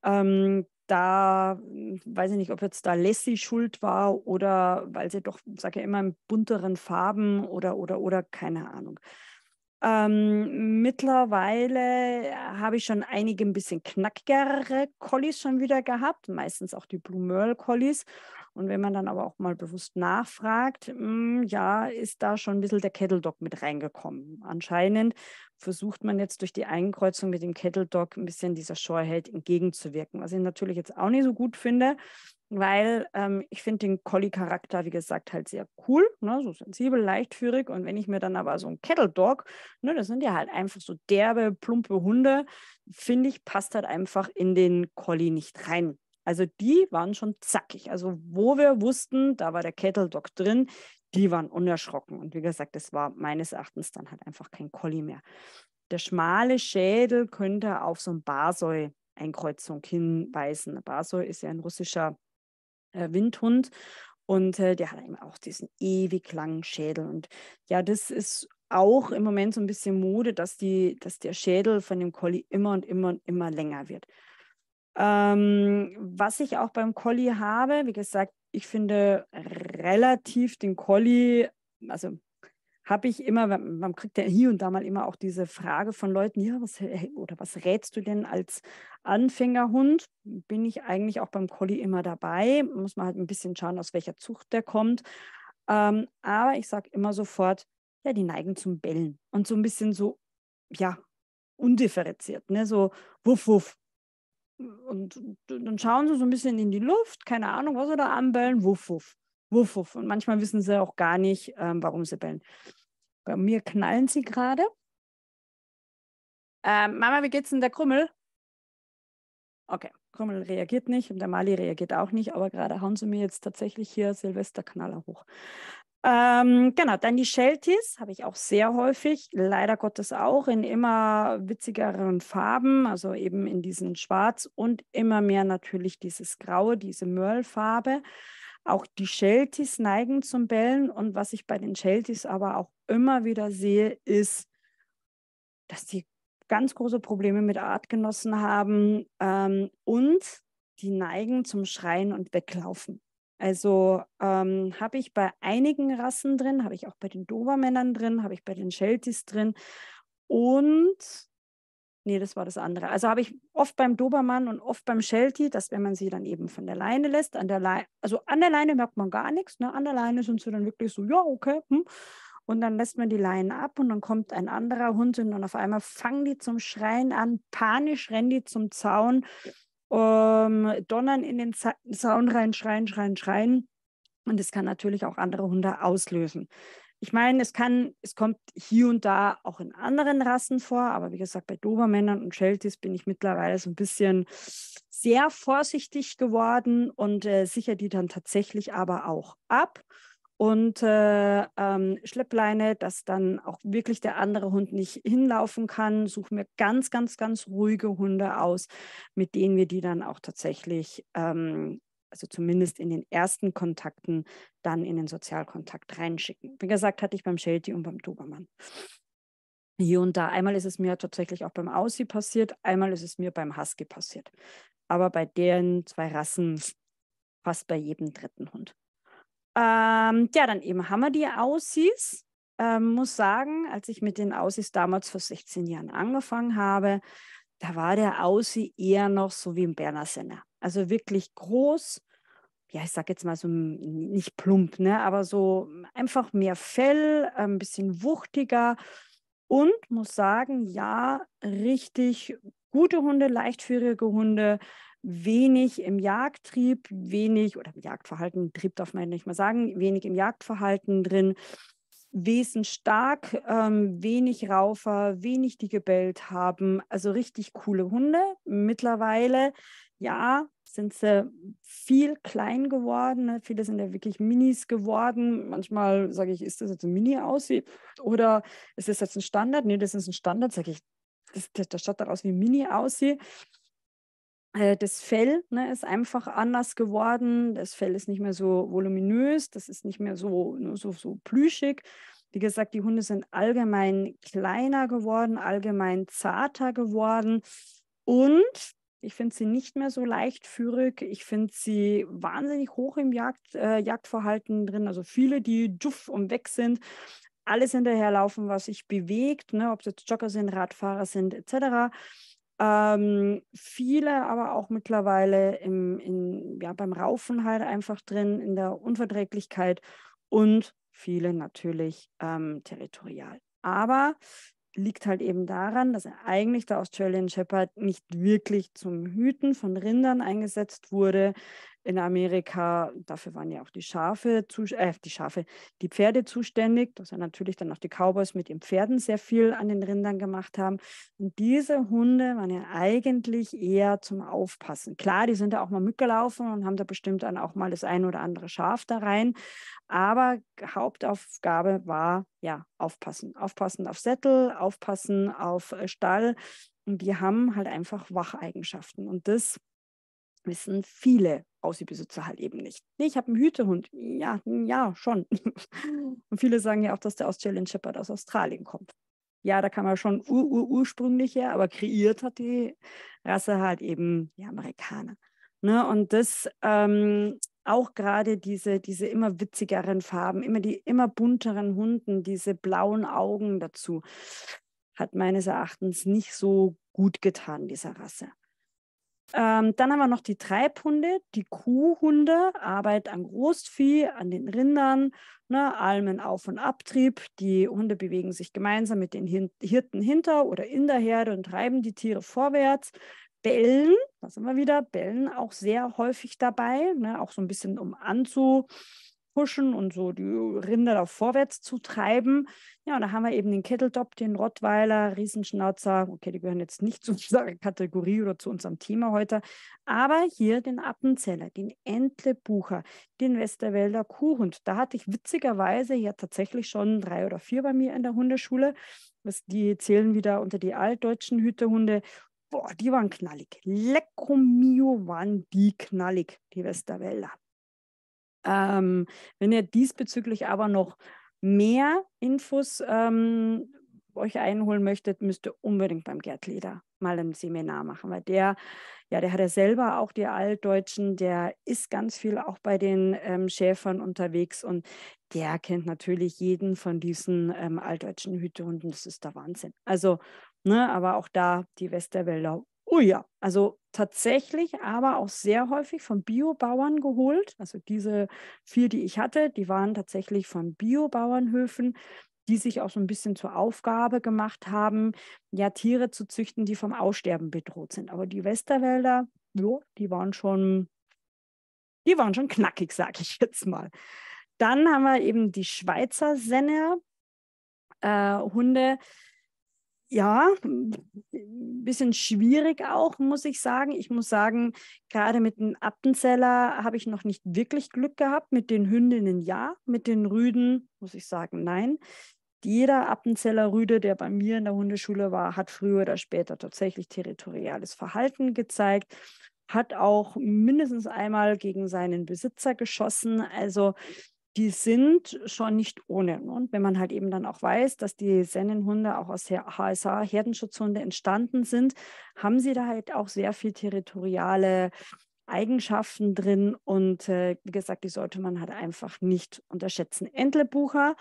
Ähm, da hm, weiß ich nicht, ob jetzt da Lassie schuld war oder weil sie doch, sage ja immer, in bunteren Farben oder oder oder keine Ahnung. Ähm, mittlerweile habe ich schon einige ein bisschen knackigere Collies schon wieder gehabt, meistens auch die Blue Merle Collies. Und wenn man dann aber auch mal bewusst nachfragt, mh, hm, ja, ist da schon ein bisschen der Kettledog mit reingekommen. Anscheinend versucht man jetzt durch die Einkreuzung mit dem Kettledog ein bisschen dieser Scheuheit entgegenzuwirken, was ich natürlich jetzt auch nicht so gut finde, weil ähm, ich finde den Collie-Charakter, wie gesagt, halt sehr cool, ne, so sensibel, leichtführig. Und wenn ich mir dann aber so einen Kettledog, ne, das sind ja halt einfach so derbe, plumpe Hunde, finde ich, passt halt einfach in den Collie nicht rein. Also die waren schon zackig. Also wo wir wussten, da war der Kettle drin, die waren unerschrocken. Und wie gesagt, das war meines Erachtens dann halt einfach kein Collie mehr. Der schmale Schädel könnte auf so ein Barsoi-Einkreuzung hinweisen. Barsoi ist ja ein russischer äh, Windhund und äh, der hat eben auch diesen ewig langen Schädel. Und ja, das ist auch im Moment so ein bisschen Mode, dass, die, dass der Schädel von dem Collie immer und immer und immer länger wird. Ähm, was ich auch beim Collie habe, wie gesagt, ich finde relativ den Collie, also habe ich immer, man kriegt ja hier und da mal immer auch diese Frage von Leuten, ja, was oder was rätst du denn als Anfängerhund? Bin ich eigentlich auch beim Collie immer dabei? Muss man halt ein bisschen schauen, aus welcher Zucht der kommt. Ähm, aber ich sage immer sofort, ja, die neigen zum Bellen und so ein bisschen so, ja, undifferenziert, ne? So wuff, wuff und dann schauen sie so ein bisschen in die Luft, keine Ahnung, was sie da anbellen, wuff, wuff, wuff, wuff. Und manchmal wissen sie auch gar nicht, ähm, warum sie bellen. Bei mir knallen sie gerade. Ähm, Mama, wie geht's denn der Krummel? Okay, Krummel reagiert nicht und der Mali reagiert auch nicht, aber gerade hauen sie mir jetzt tatsächlich hier Silvesterknaller hoch. Ähm, genau, dann die Shelties habe ich auch sehr häufig, leider Gottes auch in immer witzigeren Farben, also eben in diesen Schwarz und immer mehr natürlich dieses Graue, diese Mörlfarbe. Auch die Shelties neigen zum Bellen und was ich bei den Shelties aber auch immer wieder sehe, ist, dass die ganz große Probleme mit Artgenossen haben ähm, und die neigen zum Schreien und Weglaufen. Also ähm, habe ich bei einigen Rassen drin, habe ich auch bei den Dobermännern drin, habe ich bei den Shelties drin und nee, das war das andere. Also habe ich oft beim Dobermann und oft beim Sheltie, dass wenn man sie dann eben von der Leine lässt, an der Leine, also an der Leine merkt man gar nichts, ne? an der Leine sind sie dann wirklich so, ja, okay, hm. Und dann lässt man die Leine ab und dann kommt ein anderer Hund und auf einmal fangen die zum Schreien an, panisch rennen die zum Zaun ähm, donnern in den Zaun rein, schreien, schreien, schreien. Und das kann natürlich auch andere Hunde auslösen. Ich meine, es kann, es kommt hier und da auch in anderen Rassen vor, aber wie gesagt, bei Dobermännern und Shelties bin ich mittlerweile so ein bisschen sehr vorsichtig geworden und äh, sicher die dann tatsächlich aber auch ab und äh, ähm, Schleppleine, dass dann auch wirklich der andere Hund nicht hinlaufen kann. Suchen wir ganz, ganz, ganz ruhige Hunde aus, mit denen wir die dann auch tatsächlich, ähm, also zumindest in den ersten Kontakten, dann in den Sozialkontakt reinschicken. Wie gesagt, hatte ich beim Sheltie und beim Dobermann. Hier und da. Einmal ist es mir tatsächlich auch beim Aussie passiert, einmal ist es mir beim Husky passiert. Aber bei deren zwei Rassen fast bei jedem dritten Hund. Ähm, ja, dann eben haben wir die Aussies. Ähm, muss sagen, als ich mit den Aussies damals vor 16 Jahren angefangen habe, da war der Aussie eher noch so wie ein Berner Senner. Also wirklich groß, ja, ich sag jetzt mal so nicht plump, ne, aber so einfach mehr Fell, ein bisschen wuchtiger und muss sagen, ja, richtig gute Hunde, leichtführige Hunde, wenig im Jagdtrieb, wenig oder Jagdverhalten, Trieb darf man nicht mal sagen, wenig im Jagdverhalten drin, wesenstark, ähm, wenig Raufer, wenig die gebellt haben, also richtig coole Hunde. Mittlerweile, ja, sind sie viel klein geworden. Ne? Viele sind ja wirklich Minis geworden. Manchmal sage ich, ist das jetzt ein Mini-Aussie oder ist das jetzt ein Standard? Nee, das ist ein Standard, sage ich, das, das, das schaut daraus wie ein Mini-Aussie. Äh, das Fell ne, ist einfach anders geworden. Das Fell ist nicht mehr so voluminös, das ist nicht mehr so, ne, so, so plüschig. Wie gesagt, die Hunde sind allgemein kleiner geworden, allgemein zarter geworden. Und ich finde sie nicht mehr so leichtführig. Ich finde sie wahnsinnig hoch im Jagd, äh, Jagdverhalten drin. Also viele, die juff und weg sind, alles hinterherlaufen, was sich bewegt, ne, ob es jetzt Jogger sind, Radfahrer sind, etc. Ähm, viele aber auch mittlerweile im, in, ja, beim Raufen halt einfach drin, in der Unverträglichkeit und viele natürlich ähm, territorial. Aber liegt halt eben daran, dass eigentlich der Australian Shepherd nicht wirklich zum Hüten von Rindern eingesetzt wurde, in Amerika, dafür waren ja auch die Schafe, äh, die Schafe, die Pferde zuständig, dass ja natürlich dann auch die Cowboys mit den Pferden sehr viel an den Rindern gemacht haben. Und diese Hunde waren ja eigentlich eher zum Aufpassen. Klar, die sind da auch mal mitgelaufen und haben da bestimmt dann auch mal das ein oder andere Schaf da rein. Aber Hauptaufgabe war ja aufpassen. Aufpassen auf Sättel, aufpassen auf äh, Stall. Und die haben halt einfach Wacheigenschaften. Und das wissen viele aussie halt eben nicht. Nee, ich habe einen Hütehund. Ja, ja, schon. Hm. Und viele sagen ja auch, dass der Australian Shepherd aus Australien kommt. Ja, da kann man schon ur -ur ursprünglich her, aber kreiert hat die Rasse halt eben die Amerikaner. Ne? Und das ähm, auch gerade diese, diese immer witzigeren Farben, immer die immer bunteren Hunden, diese blauen Augen dazu, hat meines Erachtens nicht so gut getan, dieser Rasse. Ähm, dann haben wir noch die Treibhunde, die Kuhhunde, Arbeit an Großvieh, an den Rindern, ne, Almen auf und Abtrieb. Die Hunde bewegen sich gemeinsam mit den Hirten hinter oder in der Herde und treiben die Tiere vorwärts. Bellen, da sind wir wieder, Bellen auch sehr häufig dabei, ne, auch so ein bisschen um anzu, pushen und so die Rinder da vorwärts zu treiben. Ja, und da haben wir eben den Ketteltop, den Rottweiler, Riesenschnauzer. Okay, die gehören jetzt nicht zu unserer Kategorie oder zu unserem Thema heute. Aber hier den Appenzeller, den Entlebucher, den Westerwälder Kuhhund. Da hatte ich witzigerweise ja tatsächlich schon drei oder vier bei mir in der Hundeschule. Die zählen wieder unter die altdeutschen Hütehunde. Boah, die waren knallig. Lecco mio waren die knallig, die Westerwälder. Ähm, wenn ihr diesbezüglich aber noch mehr Infos ähm, euch einholen möchtet, müsst ihr unbedingt beim Gerd Leder mal ein Seminar machen, weil der, ja, der hat ja selber auch die Altdeutschen, der ist ganz viel auch bei den ähm, Schäfern unterwegs und der kennt natürlich jeden von diesen ähm, altdeutschen Hütehunden. Das ist der Wahnsinn. Also, ne, aber auch da die Westerwälder Oh ja, also tatsächlich aber auch sehr häufig von Biobauern geholt. Also diese vier, die ich hatte, die waren tatsächlich von Biobauernhöfen, die sich auch so ein bisschen zur Aufgabe gemacht haben, ja Tiere zu züchten, die vom Aussterben bedroht sind. Aber die Westerwälder, jo, die waren schon, die waren schon knackig, sage ich jetzt mal. Dann haben wir eben die Schweizer Senner äh, Hunde ja, ein bisschen schwierig auch, muss ich sagen. Ich muss sagen, gerade mit dem Appenzeller habe ich noch nicht wirklich Glück gehabt. Mit den Hündinnen ja, mit den Rüden muss ich sagen, nein. Jeder Appenzeller Rüde, der bei mir in der Hundeschule war, hat früher oder später tatsächlich territoriales Verhalten gezeigt, hat auch mindestens einmal gegen seinen Besitzer geschossen. Also die sind schon nicht ohne. Ne? Und wenn man halt eben dann auch weiß, dass die Sennenhunde auch aus HSH, Herdenschutzhunde, entstanden sind, haben sie da halt auch sehr viel territoriale Eigenschaften drin. Und äh, wie gesagt, die sollte man halt einfach nicht unterschätzen. Entlebucher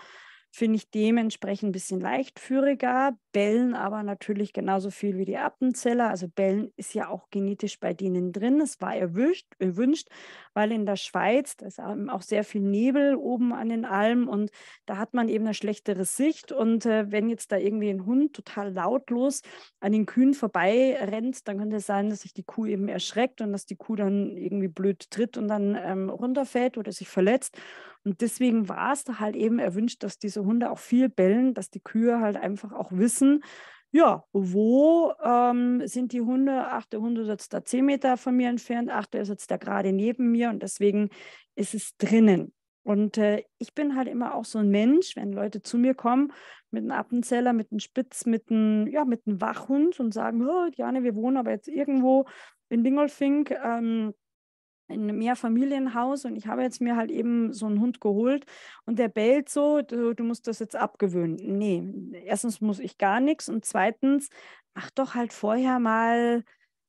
finde ich dementsprechend ein bisschen leichtführiger, bellen aber natürlich genauso viel wie die Appenzeller. Also bellen ist ja auch genetisch bei denen drin. Es war erwischt, erwünscht, weil in der Schweiz, da ist auch sehr viel Nebel oben an den Almen und da hat man eben eine schlechtere Sicht. Und äh, wenn jetzt da irgendwie ein Hund total lautlos an den Kühen vorbeirennt, dann könnte es sein, dass sich die Kuh eben erschreckt und dass die Kuh dann irgendwie blöd tritt und dann ähm, runterfällt oder sich verletzt. Und deswegen war es da halt eben erwünscht, dass diese Hunde auch viel bellen, dass die Kühe halt einfach auch wissen, ja, wo ähm, sind die Hunde? Ach, der Hund sitzt da zehn Meter von mir entfernt, ach, der sitzt da gerade neben mir und deswegen ist es drinnen. Und äh, ich bin halt immer auch so ein Mensch, wenn Leute zu mir kommen mit einem Appenzeller, mit einem Spitz, mit einem, ja, mit einem Wachhund und sagen, oh, Diane, wir wohnen aber jetzt irgendwo in Dingolfing. Ähm, in einem Mehrfamilienhaus und ich habe jetzt mir halt eben so einen Hund geholt und der bellt so, du, du musst das jetzt abgewöhnen. Nee, erstens muss ich gar nichts und zweitens, mach doch halt vorher mal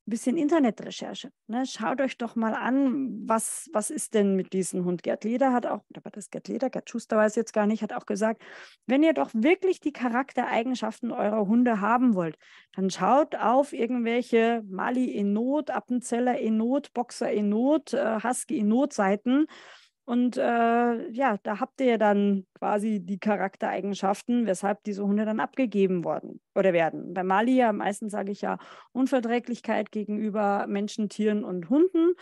bisschen Internetrecherche. Ne? Schaut euch doch mal an, was, was ist denn mit diesem Hund. Gerd Leder hat auch, oder war das Gerd Leder, Gerd Schuster weiß jetzt gar nicht, hat auch gesagt, wenn ihr doch wirklich die Charaktereigenschaften eurer Hunde haben wollt, dann schaut auf irgendwelche Mali in Not, Appenzeller in Not, Boxer in Not, äh, Husky in Not Seiten und äh, ja, da habt ihr dann quasi die Charaktereigenschaften, weshalb diese Hunde dann abgegeben worden oder werden. Bei Mali ja meistens sage ich ja Unverträglichkeit gegenüber Menschen, Tieren und Hunden.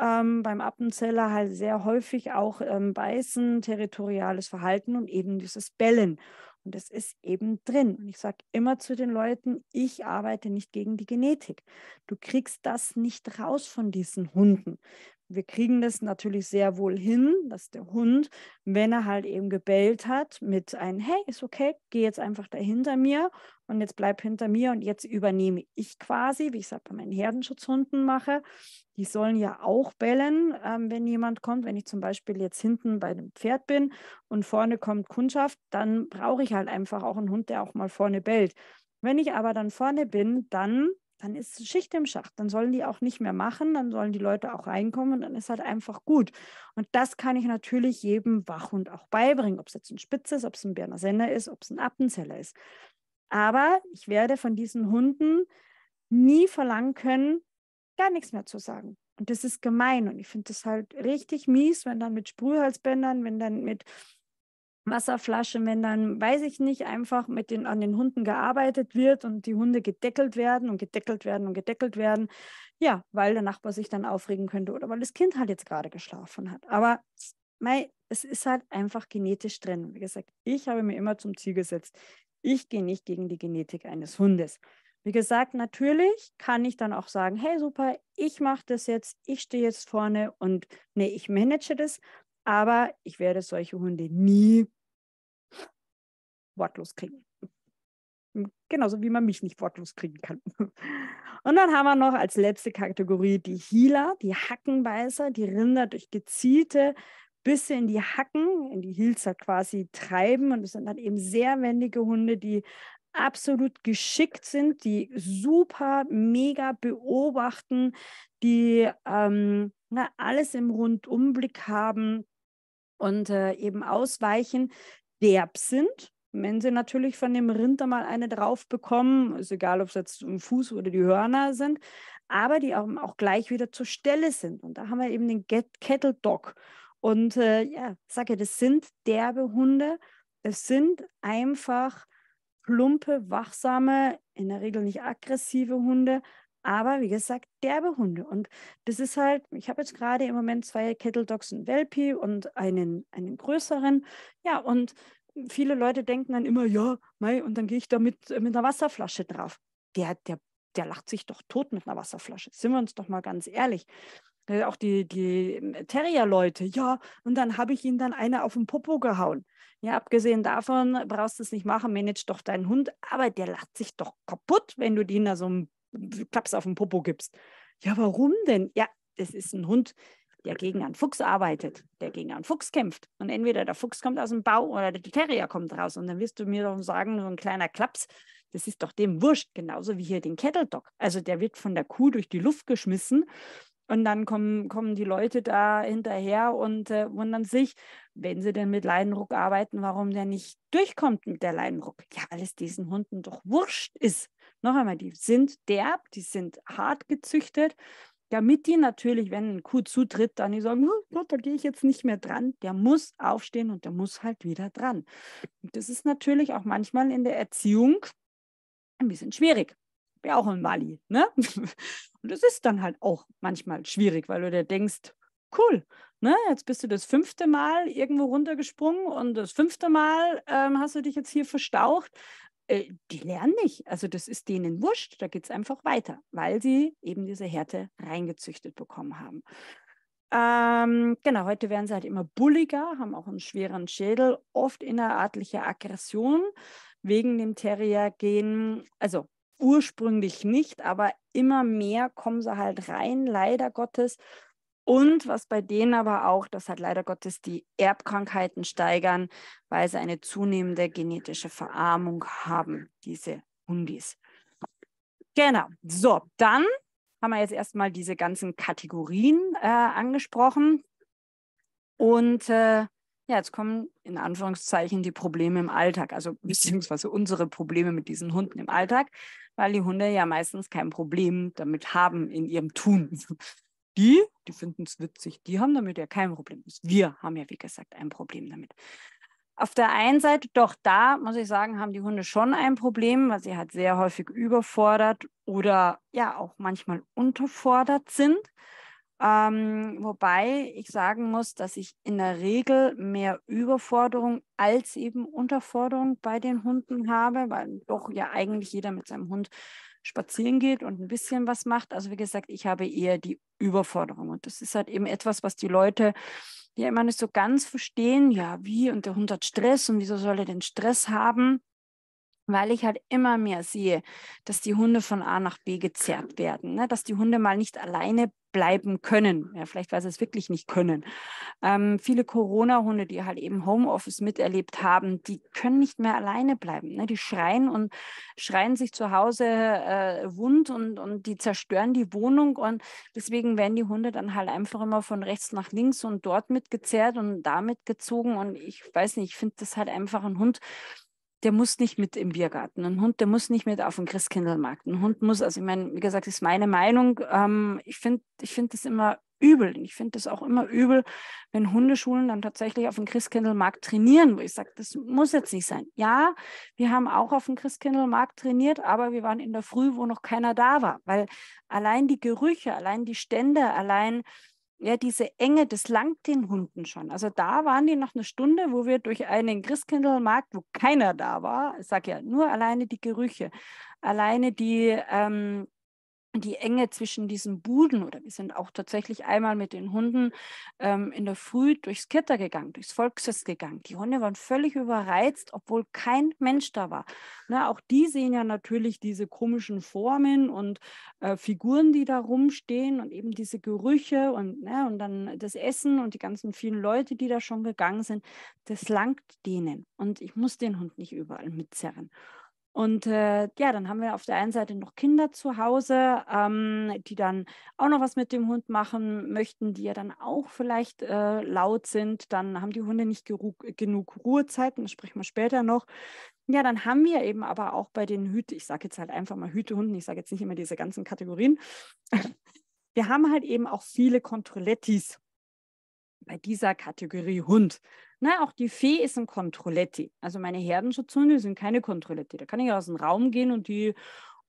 Ähm, beim Appenzeller halt sehr häufig auch ähm, Beißen, territoriales Verhalten und eben dieses Bellen. Und das ist eben drin. Und ich sage immer zu den Leuten, ich arbeite nicht gegen die Genetik. Du kriegst das nicht raus von diesen Hunden. Wir kriegen das natürlich sehr wohl hin, dass der Hund, wenn er halt eben gebellt hat, mit einem, hey, ist okay, geh jetzt einfach da hinter mir und jetzt bleib hinter mir und jetzt übernehme ich quasi, wie ich es halt bei meinen Herdenschutzhunden mache, die sollen ja auch bellen, ähm, wenn jemand kommt. Wenn ich zum Beispiel jetzt hinten bei dem Pferd bin und vorne kommt Kundschaft, dann brauche ich halt einfach auch einen Hund, der auch mal vorne bellt. Wenn ich aber dann vorne bin, dann dann ist Schicht im Schacht. Dann sollen die auch nicht mehr machen, dann sollen die Leute auch reinkommen und dann ist halt einfach gut. Und das kann ich natürlich jedem Wachhund auch beibringen, ob es jetzt ein Spitz ist, ob es ein Berner Senner ist, ob es ein Appenzeller ist. Aber ich werde von diesen Hunden nie verlangen können, gar nichts mehr zu sagen. Und das ist gemein. Und ich finde das halt richtig mies, wenn dann mit Sprühhalsbändern, wenn dann mit Wasserflaschen, wenn dann, weiß ich nicht, einfach mit den, an den Hunden gearbeitet wird und die Hunde gedeckelt werden und gedeckelt werden und gedeckelt werden. Ja, weil der Nachbar sich dann aufregen könnte oder weil das Kind halt jetzt gerade geschlafen hat. Aber mei, es ist halt einfach genetisch drin. Wie gesagt, ich habe mir immer zum Ziel gesetzt, ich gehe nicht gegen die Genetik eines Hundes. Wie gesagt, natürlich kann ich dann auch sagen, hey super, ich mache das jetzt, ich stehe jetzt vorne und nee, ich manage das, aber ich werde solche Hunde nie wortlos kriegen. Hm, genauso wie man mich nicht wortlos kriegen kann. Und dann haben wir noch als letzte Kategorie die Healer, die Hackenbeißer, die Rinder durch gezielte Bisse in die Hacken, in die Hilzer quasi treiben. Und es sind dann eben sehr wendige Hunde, die absolut geschickt sind, die super, mega beobachten, die ähm, na, ne, alles im Rundumblick haben und äh, eben ausweichen, derb sind. Wenn sie natürlich von dem Rinder mal eine drauf bekommen, ist egal, ob es jetzt im Fuß oder die Hörner sind, aber die auch, auch gleich wieder zur Stelle sind. Und da haben wir eben den Get Kettle Dog. Und äh, ja, sage das sind derbe Hunde. Es sind einfach plumpe, wachsame, in der Regel nicht aggressive Hunde, aber wie gesagt, derbe Hunde. Und das ist halt, ich habe jetzt gerade im Moment zwei Kettle Dogs, einen Welpi und einen, einen größeren. Ja, und viele Leute denken dann immer, ja, mei, und dann gehe ich da mit, äh, mit einer Wasserflasche drauf. Der, der, der lacht sich doch tot mit einer Wasserflasche. Sind wir uns doch mal ganz ehrlich. Äh, auch die, die ähm, Terrier-Leute, ja, und dann habe ich ihnen dann einer auf den Popo gehauen. Ja, abgesehen davon brauchst du es nicht machen, manage doch deinen Hund, aber der lacht sich doch kaputt, wenn du den da so einen Klaps auf den Popo gibst. Ja, warum denn? Ja, das ist ein Hund, der gegen einen Fuchs arbeitet, der gegen einen Fuchs kämpft. Und entweder der Fuchs kommt aus dem Bau oder der Terrier kommt raus. Und dann wirst du mir doch sagen, so ein kleiner Klaps, das ist doch dem wurscht, genauso wie hier den Kettledog. Also der wird von der Kuh durch die Luft geschmissen und dann kommen, kommen die Leute da hinterher und äh, wundern sich, wenn sie denn mit Leidenruck arbeiten, warum der nicht durchkommt mit der Leidenruck. Ja, weil es diesen Hunden doch wurscht ist. Noch einmal, die sind derb, die sind hart gezüchtet, damit die natürlich, wenn ein Kuh zutritt, dann die sagen, Gott, da gehe ich jetzt nicht mehr dran. Der muss aufstehen und der muss halt wieder dran. Und das ist natürlich auch manchmal in der Erziehung ein bisschen schwierig ja auch in Mali. Ne? Und das ist dann halt auch manchmal schwierig, weil du dir denkst, cool, ne? jetzt bist du das fünfte Mal irgendwo runtergesprungen und das fünfte Mal ähm, hast du dich jetzt hier verstaucht. Äh, die lernen nicht. Also das ist denen wurscht, da geht es einfach weiter, weil sie eben diese Härte reingezüchtet bekommen haben. Ähm, genau, heute werden sie halt immer bulliger, haben auch einen schweren Schädel, oft innerartliche Aggression wegen dem Terrier-Gen. Also ursprünglich nicht, aber immer mehr kommen sie halt rein, leider Gottes. Und was bei denen aber auch, dass halt leider Gottes die Erbkrankheiten steigern, weil sie eine zunehmende genetische Verarmung haben, diese Hundis. Genau, so, dann haben wir jetzt erstmal diese ganzen Kategorien äh, angesprochen. Und äh, ja, jetzt kommen in Anführungszeichen die Probleme im Alltag, also beziehungsweise unsere Probleme mit diesen Hunden im Alltag weil die Hunde ja meistens kein Problem damit haben in ihrem Tun. Die, die finden es witzig, die haben damit ja kein Problem. Wir haben ja, wie gesagt, ein Problem damit. Auf der einen Seite, doch da muss ich sagen, haben die Hunde schon ein Problem, weil sie halt sehr häufig überfordert oder ja auch manchmal unterfordert sind. Ähm, wobei ich sagen muss, dass ich in der Regel mehr Überforderung als eben Unterforderung bei den Hunden habe, weil doch ja eigentlich jeder mit seinem Hund spazieren geht und ein bisschen was macht. Also wie gesagt, ich habe eher die Überforderung. Und das ist halt eben etwas, was die Leute ja immer nicht so ganz verstehen. Ja, wie? Und der Hund hat Stress und wieso soll er den Stress haben? weil ich halt immer mehr sehe, dass die Hunde von A nach B gezerrt werden, ne? dass die Hunde mal nicht alleine bleiben können. Ja, vielleicht, weil sie es wirklich nicht können. Ähm, viele Corona-Hunde, die halt eben Homeoffice miterlebt haben, die können nicht mehr alleine bleiben. Ne? Die schreien und schreien sich zu Hause äh, wund und, und die zerstören die Wohnung. Und deswegen werden die Hunde dann halt einfach immer von rechts nach links und dort mitgezerrt und damit gezogen. Und ich weiß nicht, ich finde das halt einfach ein Hund der muss nicht mit im Biergarten, ein Hund, der muss nicht mit auf den Christkindlmarkt. Ein Hund muss, also ich meine, wie gesagt, das ist meine Meinung. Ähm, ich finde ich find das immer übel. Ich finde das auch immer übel, wenn Hundeschulen dann tatsächlich auf dem Christkindlmarkt trainieren, wo ich sage, das muss jetzt nicht sein. Ja, wir haben auch auf dem Christkindlmarkt trainiert, aber wir waren in der Früh, wo noch keiner da war, weil allein die Gerüche, allein die Stände, allein ja, diese Enge, das langt den Hunden schon. Also da waren die noch eine Stunde, wo wir durch einen Christkindlmarkt, wo keiner da war, ich sage ja, nur alleine die Gerüche, alleine die, ähm, die Enge zwischen diesen Buden oder wir sind auch tatsächlich einmal mit den Hunden ähm, in der Früh durchs Kitter gegangen, durchs Volksfest gegangen. Die Hunde waren völlig überreizt, obwohl kein Mensch da war. Na, ne, auch die sehen ja natürlich diese komischen Formen und äh, Figuren, die da rumstehen und eben diese Gerüche und, ne, und dann das Essen und die ganzen vielen Leute, die da schon gegangen sind. Das langt denen und ich muss den Hund nicht überall mitzerren. Und äh, ja, dann haben wir auf der einen Seite noch Kinder zu Hause, ähm, die dann auch noch was mit dem Hund machen möchten, die ja dann auch vielleicht äh, laut sind. Dann haben die Hunde nicht genug Ruhezeiten, das sprechen wir später noch. Ja, dann haben wir eben aber auch bei den Hüte, ich sage jetzt halt einfach mal Hütehunden, ich sage jetzt nicht immer diese ganzen Kategorien. Wir haben halt eben auch viele Kontrollettis bei dieser Kategorie Hund. Na, auch die Fee ist ein Kontrolletti. Also meine Herdenschutzhunde sind keine Kontrolletti. Da kann ich aus dem Raum gehen und die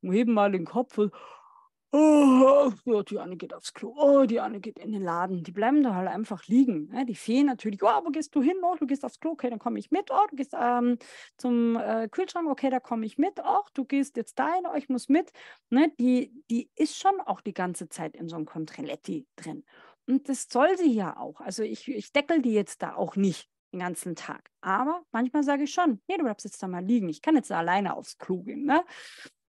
heben mal den Kopf und oh, ja, die eine geht aufs Klo, oh, die eine geht in den Laden. Die bleiben da halt einfach liegen. Ja, ne? die Fee natürlich, oh, wo gehst du hin? Oh, du gehst aufs Klo, okay, dann komme ich mit. Oh, du gehst ähm, zum äh, Kühlschrank, okay, da komme ich mit. Oh, du gehst jetzt dahin, oh, ich muss mit. Ne, die, die ist schon auch die ganze Zeit in so einem Kontrolletti drin. Und das soll sie ja auch. Also ich, ich deckel die jetzt da auch nicht den ganzen Tag. Aber manchmal sage ich schon, nee, du bleibst jetzt da mal liegen. Ich kann jetzt alleine aufs Klo gehen. Ne?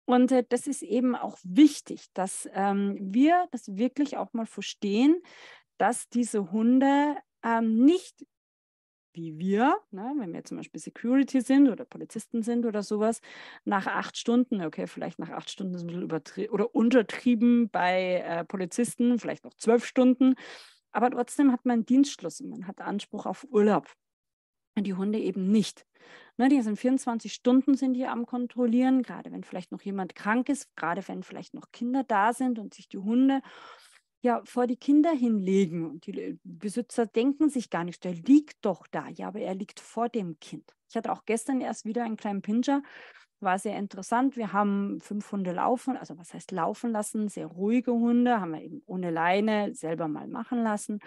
Und äh, das ist eben auch wichtig, dass ähm, wir das wirklich auch mal verstehen, dass diese Hunde ähm, nicht wie wir, ne, wenn wir zum Beispiel Security sind oder Polizisten sind oder sowas, nach acht Stunden, okay, vielleicht nach acht Stunden ist ein bisschen übertrieben oder untertrieben bei äh, Polizisten, vielleicht noch zwölf Stunden, aber trotzdem hat man Dienstschluss und man hat Anspruch auf Urlaub die Hunde eben nicht. Ne, die sind 24 Stunden sind die am Kontrollieren, gerade wenn vielleicht noch jemand krank ist, gerade wenn vielleicht noch Kinder da sind und sich die Hunde ja vor die Kinder hinlegen. Und die Besitzer denken sich gar nicht, der liegt doch da. Ja, aber er liegt vor dem Kind. Ich hatte auch gestern erst wieder einen kleinen Pinscher, war sehr interessant. Wir haben fünf Hunde laufen, also was heißt laufen lassen, sehr ruhige Hunde, haben wir eben ohne Leine selber mal machen lassen.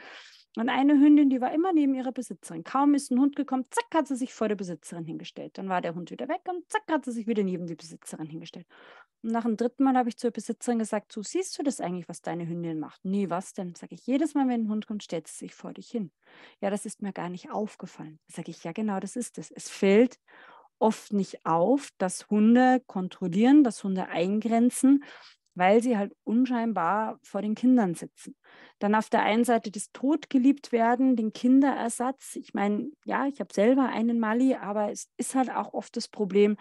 Und eine Hündin, die war immer neben ihrer Besitzerin. Kaum ist ein Hund gekommen, zack, hat sie sich vor der Besitzerin hingestellt. Dann war der Hund wieder weg und zack, hat sie sich wieder neben die Besitzerin hingestellt. Und nach dem dritten Mal habe ich zur Besitzerin gesagt, so siehst du das eigentlich, was deine Hündin macht? Nee, was denn? Sage ich, jedes Mal, wenn ein Hund kommt, stellt sie sich vor dich hin. Ja, das ist mir gar nicht aufgefallen. Sage ich, ja genau, das ist es. Es fällt oft nicht auf, dass Hunde kontrollieren, dass Hunde eingrenzen, weil sie halt unscheinbar vor den Kindern sitzen. Dann auf der einen Seite das Todgeliebtwerden, den Kinderersatz. Ich meine, ja, ich habe selber einen Mali, aber es ist halt auch oft das Problem,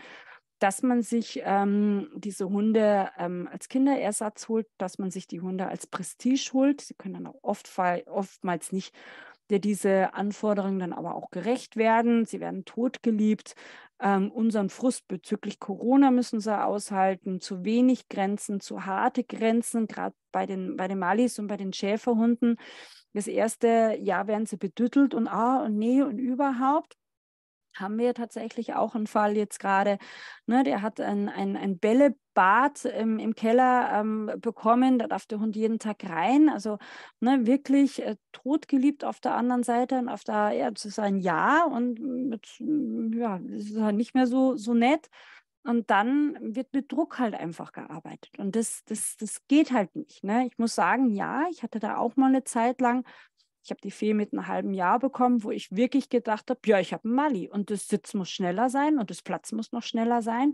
dass man sich ähm, diese Hunde ähm, als Kinderersatz holt, dass man sich die Hunde als Prestige holt. Sie können dann auch oft, oftmals nicht der diese Anforderungen dann aber auch gerecht werden. Sie werden totgeliebt. Ähm, unseren Frust bezüglich Corona müssen sie aushalten, zu wenig Grenzen, zu harte Grenzen, gerade bei den, bei den Malis und bei den Schäferhunden. Das erste Jahr werden sie bedüttelt und ah und nee und überhaupt haben wir tatsächlich auch einen Fall jetzt gerade. Ne, der hat ein, ein, ein Bällebad ähm, im Keller ähm, bekommen. Da darf der Hund jeden Tag rein. Also ne, wirklich äh, totgeliebt auf der anderen Seite und auf der, ja, zu sein Ja und mit, ja, das ist halt nicht mehr so, so nett. Und dann wird mit Druck halt einfach gearbeitet. Und das, das, das geht halt nicht. Ne? Ich muss sagen, ja, ich hatte da auch mal eine Zeit lang, ich habe die Fee mit einem halben Jahr bekommen, wo ich wirklich gedacht habe, ja, ich habe einen Mali und das Sitz muss schneller sein und das Platz muss noch schneller sein.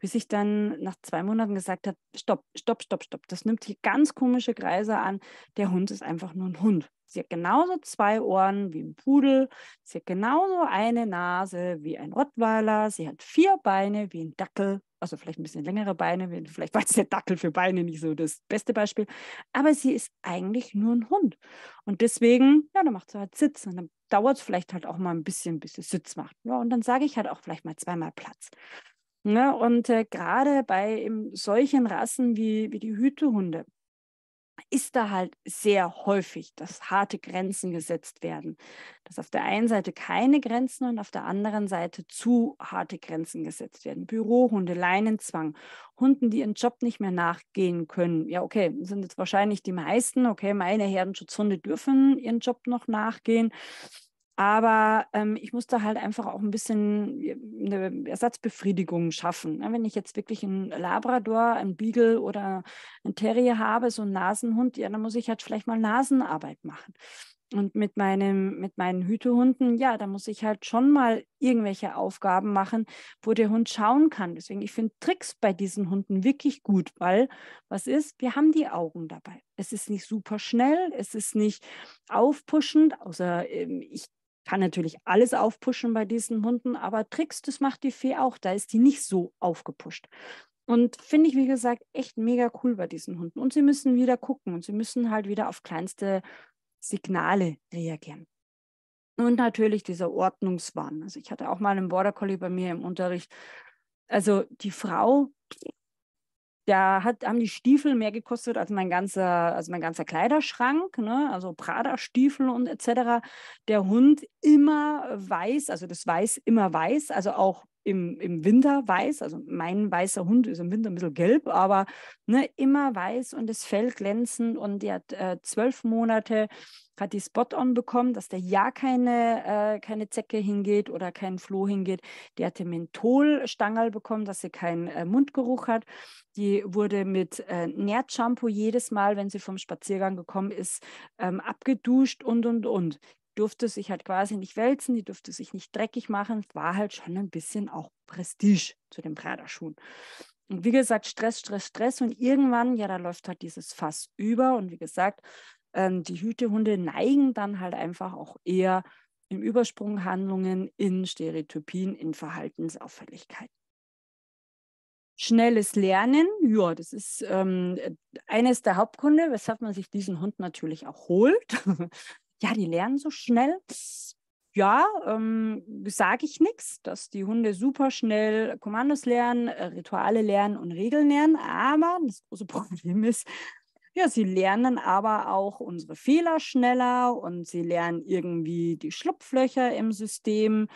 Bis ich dann nach zwei Monaten gesagt habe, stopp, stopp, stopp, stopp. Das nimmt hier ganz komische Kreise an. Der Hund ist einfach nur ein Hund. Sie hat genauso zwei Ohren wie ein Pudel. Sie hat genauso eine Nase wie ein Rottweiler. Sie hat vier Beine wie ein Dackel. Also vielleicht ein bisschen längere Beine. Vielleicht war jetzt der Dackel für Beine nicht so das beste Beispiel. Aber sie ist eigentlich nur ein Hund. Und deswegen, ja, dann macht sie halt Sitz. Und dann dauert es vielleicht halt auch mal ein bisschen, bis sie Sitz macht. Ja, und dann sage ich halt auch vielleicht mal zweimal Platz. Ne? Und äh, gerade bei solchen Rassen wie, wie die Hütehunde, ist da halt sehr häufig, dass harte Grenzen gesetzt werden. Dass auf der einen Seite keine Grenzen und auf der anderen Seite zu harte Grenzen gesetzt werden. Bürohunde, Leinenzwang, Hunden, die ihren Job nicht mehr nachgehen können. Ja, okay, sind jetzt wahrscheinlich die meisten. Okay, meine Herdenschutzhunde dürfen ihren Job noch nachgehen. Aber ähm, ich musste halt einfach auch ein bisschen eine Ersatzbefriedigung schaffen. Ne? Wenn ich jetzt wirklich einen Labrador, einen Beagle oder einen Terrier habe, so einen Nasenhund, ja, dann muss ich halt vielleicht mal Nasenarbeit machen. Und mit, meinem, mit meinen Hütehunden, ja, da muss ich halt schon mal irgendwelche Aufgaben machen, wo der Hund schauen kann. Deswegen, ich finde Tricks bei diesen Hunden wirklich gut, weil was ist? Wir haben die Augen dabei. Es ist nicht super schnell, es ist nicht aufpuschend, außer ähm, ich kann natürlich alles aufpushen bei diesen Hunden, aber Tricks, das macht die Fee auch. Da ist die nicht so aufgepusht. Und finde ich, wie gesagt, echt mega cool bei diesen Hunden. Und sie müssen wieder gucken und sie müssen halt wieder auf kleinste Signale reagieren. Und natürlich dieser Ordnungswahn. Also ich hatte auch mal einen Border Collie bei mir im Unterricht. Also die Frau, da hat, haben die Stiefel mehr gekostet als mein ganzer, als mein ganzer Kleiderschrank, ne? also Prada-Stiefel und etc. Der Hund immer weiß, also das Weiß immer weiß, also auch im, im Winter weiß, also mein weißer Hund ist im Winter ein bisschen gelb, aber ne, immer weiß und das Fell glänzend und der hat äh, zwölf Monate hat die Spot-On bekommen, dass da ja keine, äh, keine Zecke hingeht oder kein Floh hingeht. Die hatte Mentholstangerl bekommen, dass sie keinen äh, Mundgeruch hat. Die wurde mit äh, Nährt-Shampoo jedes Mal, wenn sie vom Spaziergang gekommen ist, ähm, abgeduscht und, und, und. durfte sich halt quasi nicht wälzen, die durfte sich nicht dreckig machen. War halt schon ein bisschen auch Prestige zu den Praderschuhen. Und wie gesagt, Stress, Stress, Stress. Und irgendwann, ja, da läuft halt dieses Fass über. Und wie gesagt, ähm, die Hütehunde neigen dann halt einfach auch eher in Übersprunghandlungen, in Stereotypien, in Verhaltensauffälligkeiten. Schnelles Lernen, ja, das ist ähm, eines der Hauptgründe, weshalb man sich diesen Hund natürlich auch holt. ja, die lernen so schnell. Ja, ähm, sage ich nichts, dass die Hunde super schnell Kommandos lernen, äh, Rituale lernen und Regeln lernen. Aber das große Problem ist, ja, sie lernen aber auch unsere Fehler schneller und sie lernen irgendwie die Schlupflöcher im System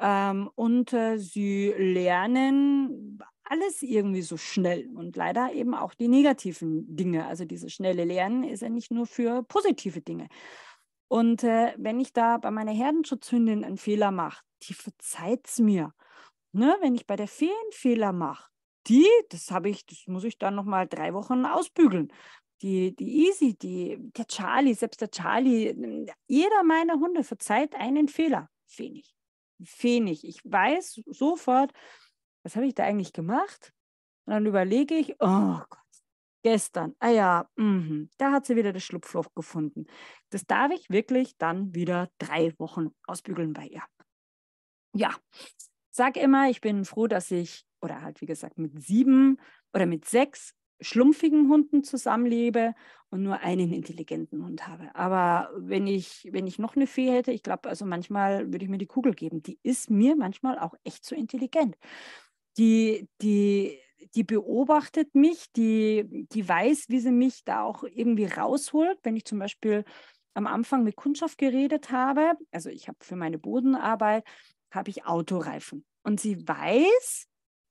ähm, und äh, sie lernen alles irgendwie so schnell und leider eben auch die negativen Dinge. Also dieses schnelle Lernen ist ja nicht nur für positive Dinge. Und äh, wenn ich da bei meiner Herdenschutzhündin einen Fehler mache, die verzeiht es mir. Ne? Wenn ich bei der Fee einen Fehler mache, die, das habe ich, das muss ich dann nochmal drei Wochen ausbügeln die, die Easy, die, der Charlie, selbst der Charlie, jeder meiner Hunde verzeiht einen Fehler. Wenig. Wenig. Ich weiß sofort, was habe ich da eigentlich gemacht? Und dann überlege ich, oh Gott, gestern, ah ja, mh, da hat sie wieder das Schlupfloch gefunden. Das darf ich wirklich dann wieder drei Wochen ausbügeln bei ihr. Ja, sag immer, ich bin froh, dass ich, oder halt wie gesagt, mit sieben oder mit sechs schlumpfigen Hunden zusammenlebe und nur einen intelligenten Hund habe. Aber wenn ich, wenn ich noch eine Fee hätte, ich glaube, also manchmal würde ich mir die Kugel geben. Die ist mir manchmal auch echt zu so intelligent. Die, die, die beobachtet mich, die, die weiß, wie sie mich da auch irgendwie rausholt. Wenn ich zum Beispiel am Anfang mit Kundschaft geredet habe, also ich habe für meine Bodenarbeit, habe ich Autoreifen. Und sie weiß,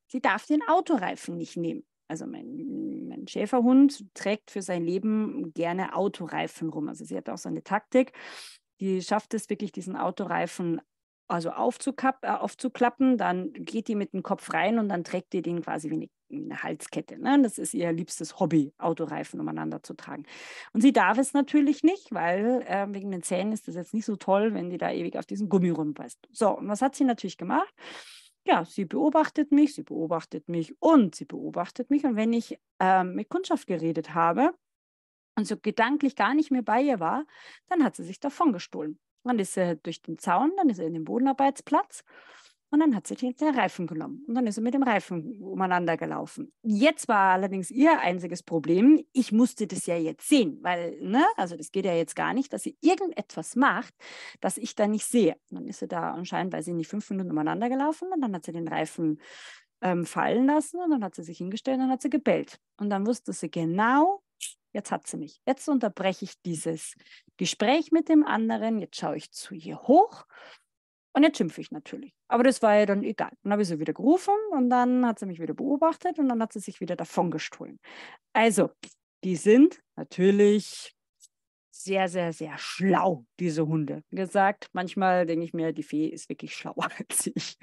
sie darf den Autoreifen nicht nehmen also mein, mein Schäferhund trägt für sein Leben gerne Autoreifen rum. Also sie hat auch so eine Taktik. Die schafft es wirklich, diesen Autoreifen also äh, aufzuklappen, dann geht die mit dem Kopf rein und dann trägt die den quasi wie eine, wie eine Halskette. Ne? Das ist ihr liebstes Hobby, Autoreifen umeinander zu tragen. Und sie darf es natürlich nicht, weil äh, wegen den Zähnen ist das jetzt nicht so toll, wenn die da ewig auf diesen Gummi rumbeißt. So, und was hat sie natürlich gemacht? ja, sie beobachtet mich, sie beobachtet mich und sie beobachtet mich. Und wenn ich ähm, mit Kundschaft geredet habe und so gedanklich gar nicht mehr bei ihr war, dann hat sie sich davon gestohlen. Dann ist sie halt durch den Zaun, dann ist sie in den Bodenarbeitsplatz und dann hat sie den, Reifen genommen und dann ist sie mit dem Reifen umeinander gelaufen. Jetzt war allerdings ihr einziges Problem, ich musste das ja jetzt sehen, weil, ne, also das geht ja jetzt gar nicht, dass sie irgendetwas macht, das ich da nicht sehe. Und dann ist sie da anscheinend, weil sie nicht fünf Minuten umeinander gelaufen und dann hat sie den Reifen ähm, fallen lassen und dann hat sie sich hingestellt und dann hat sie gebellt. Und dann wusste sie genau, jetzt hat sie mich. Jetzt unterbreche ich dieses Gespräch mit dem anderen, jetzt schaue ich zu ihr hoch und jetzt schimpfe ich natürlich. Aber das war ja dann egal. Dann habe ich sie wieder gerufen und dann hat sie mich wieder beobachtet und dann hat sie sich wieder davon gestohlen. Also, die sind natürlich sehr, sehr, sehr schlau, diese Hunde. Wie gesagt, manchmal denke ich mir, die Fee ist wirklich schlauer als ich.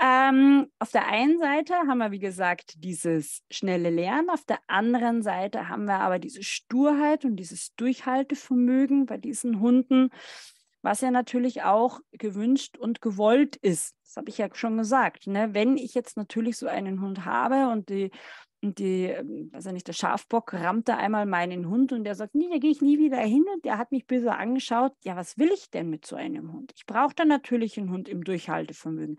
Ähm, auf der einen Seite haben wir, wie gesagt, dieses schnelle Lernen, auf der anderen Seite haben wir aber diese Sturheit und dieses Durchhaltevermögen bei diesen Hunden was ja natürlich auch gewünscht und gewollt ist. Das habe ich ja schon gesagt. Ne? Wenn ich jetzt natürlich so einen Hund habe und die, und die, ähm, weiß ja nicht, der Schafbock rammt da einmal meinen Hund und der sagt, nee, da gehe ich nie wieder hin und der hat mich böse angeschaut. Ja, was will ich denn mit so einem Hund? Ich brauche da natürlich einen Hund im Durchhaltevermögen.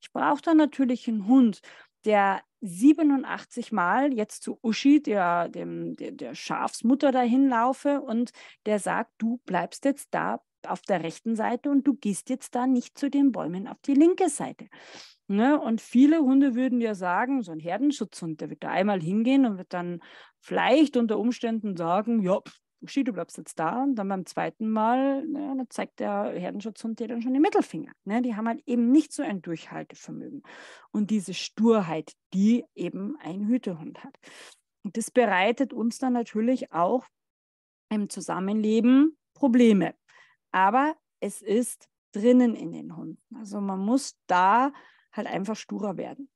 Ich brauche da natürlich einen Hund, der 87 Mal jetzt zu Uschi, der, dem, der, der Schafsmutter, dahin laufe und der sagt, du bleibst jetzt da auf der rechten Seite und du gehst jetzt da nicht zu den Bäumen auf die linke Seite. Ne? Und viele Hunde würden ja sagen, so ein Herdenschutzhund, der wird da einmal hingehen und wird dann vielleicht unter Umständen sagen, ja, Uschi, du bleibst jetzt da. Und dann beim zweiten Mal, ne, dann zeigt der Herdenschutzhund dir dann schon den Mittelfinger. Ne? Die haben halt eben nicht so ein Durchhaltevermögen und diese Sturheit, die eben ein Hütehund hat. Und das bereitet uns dann natürlich auch im Zusammenleben Probleme aber es ist drinnen in den Hunden. Also man muss da halt einfach sturer werden.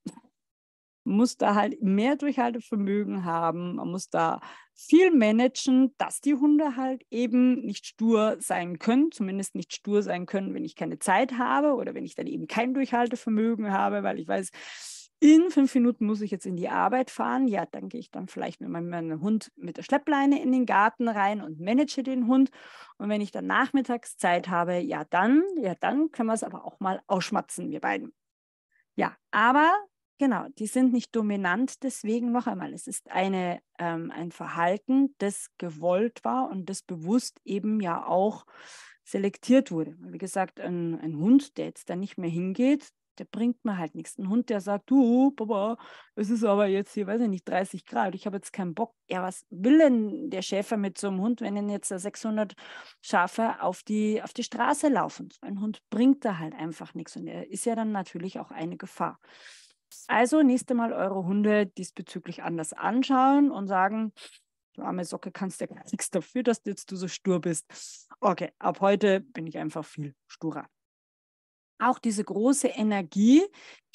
Man muss da halt mehr Durchhaltevermögen haben. Man muss da viel managen, dass die Hunde halt eben nicht stur sein können, zumindest nicht stur sein können, wenn ich keine Zeit habe oder wenn ich dann eben kein Durchhaltevermögen habe, weil ich weiß, in fünf Minuten muss ich jetzt in die Arbeit fahren. Ja, dann gehe ich dann vielleicht mit meinem Hund mit der Schleppleine in den Garten rein und manage den Hund. Und wenn ich dann nachmittags Zeit habe, ja, dann, ja, dann können wir es aber auch mal ausschmatzen, wir beiden. Ja, aber genau, die sind nicht dominant. Deswegen noch einmal, es ist eine, ähm, ein Verhalten, das gewollt war und das bewusst eben ja auch selektiert wurde. Wie gesagt, ein, ein Hund, der jetzt da nicht mehr hingeht, der bringt mir halt nichts. Ein Hund, der sagt, du, Papa, es ist aber jetzt hier, weiß ich nicht, 30 Grad, ich habe jetzt keinen Bock. Ja, was will denn der Schäfer mit so einem Hund, wenn denn jetzt 600 Schafe auf die, auf die Straße laufen? ein Hund bringt da halt einfach nichts und er ist ja dann natürlich auch eine Gefahr. Also nächstes Mal eure Hunde diesbezüglich anders anschauen und sagen, du arme Socke kannst ja gar nichts dafür, dass du jetzt so stur bist. Okay, ab heute bin ich einfach viel sturer auch diese große Energie,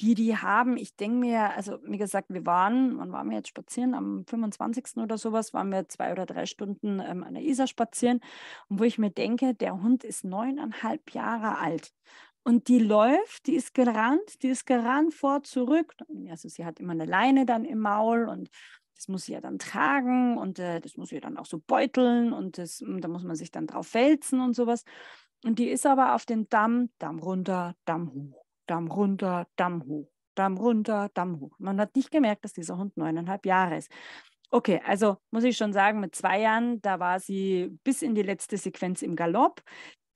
die die haben. Ich denke mir, also wie gesagt, wir waren, wann waren wir jetzt spazieren? Am 25. oder sowas waren wir zwei oder drei Stunden ähm, an der Isar spazieren. Und wo ich mir denke, der Hund ist neuneinhalb Jahre alt. Und die läuft, die ist gerannt, die ist gerannt vor, zurück. Also sie hat immer eine Leine dann im Maul und das muss sie ja dann tragen und äh, das muss sie dann auch so beuteln und, das, und da muss man sich dann drauf wälzen und sowas. Und die ist aber auf dem Damm, Damm runter, Damm hoch, Damm runter, Damm hoch, Damm runter, Damm hoch. Man hat nicht gemerkt, dass dieser Hund neuneinhalb Jahre ist. Okay, also muss ich schon sagen, mit zwei Jahren, da war sie bis in die letzte Sequenz im Galopp.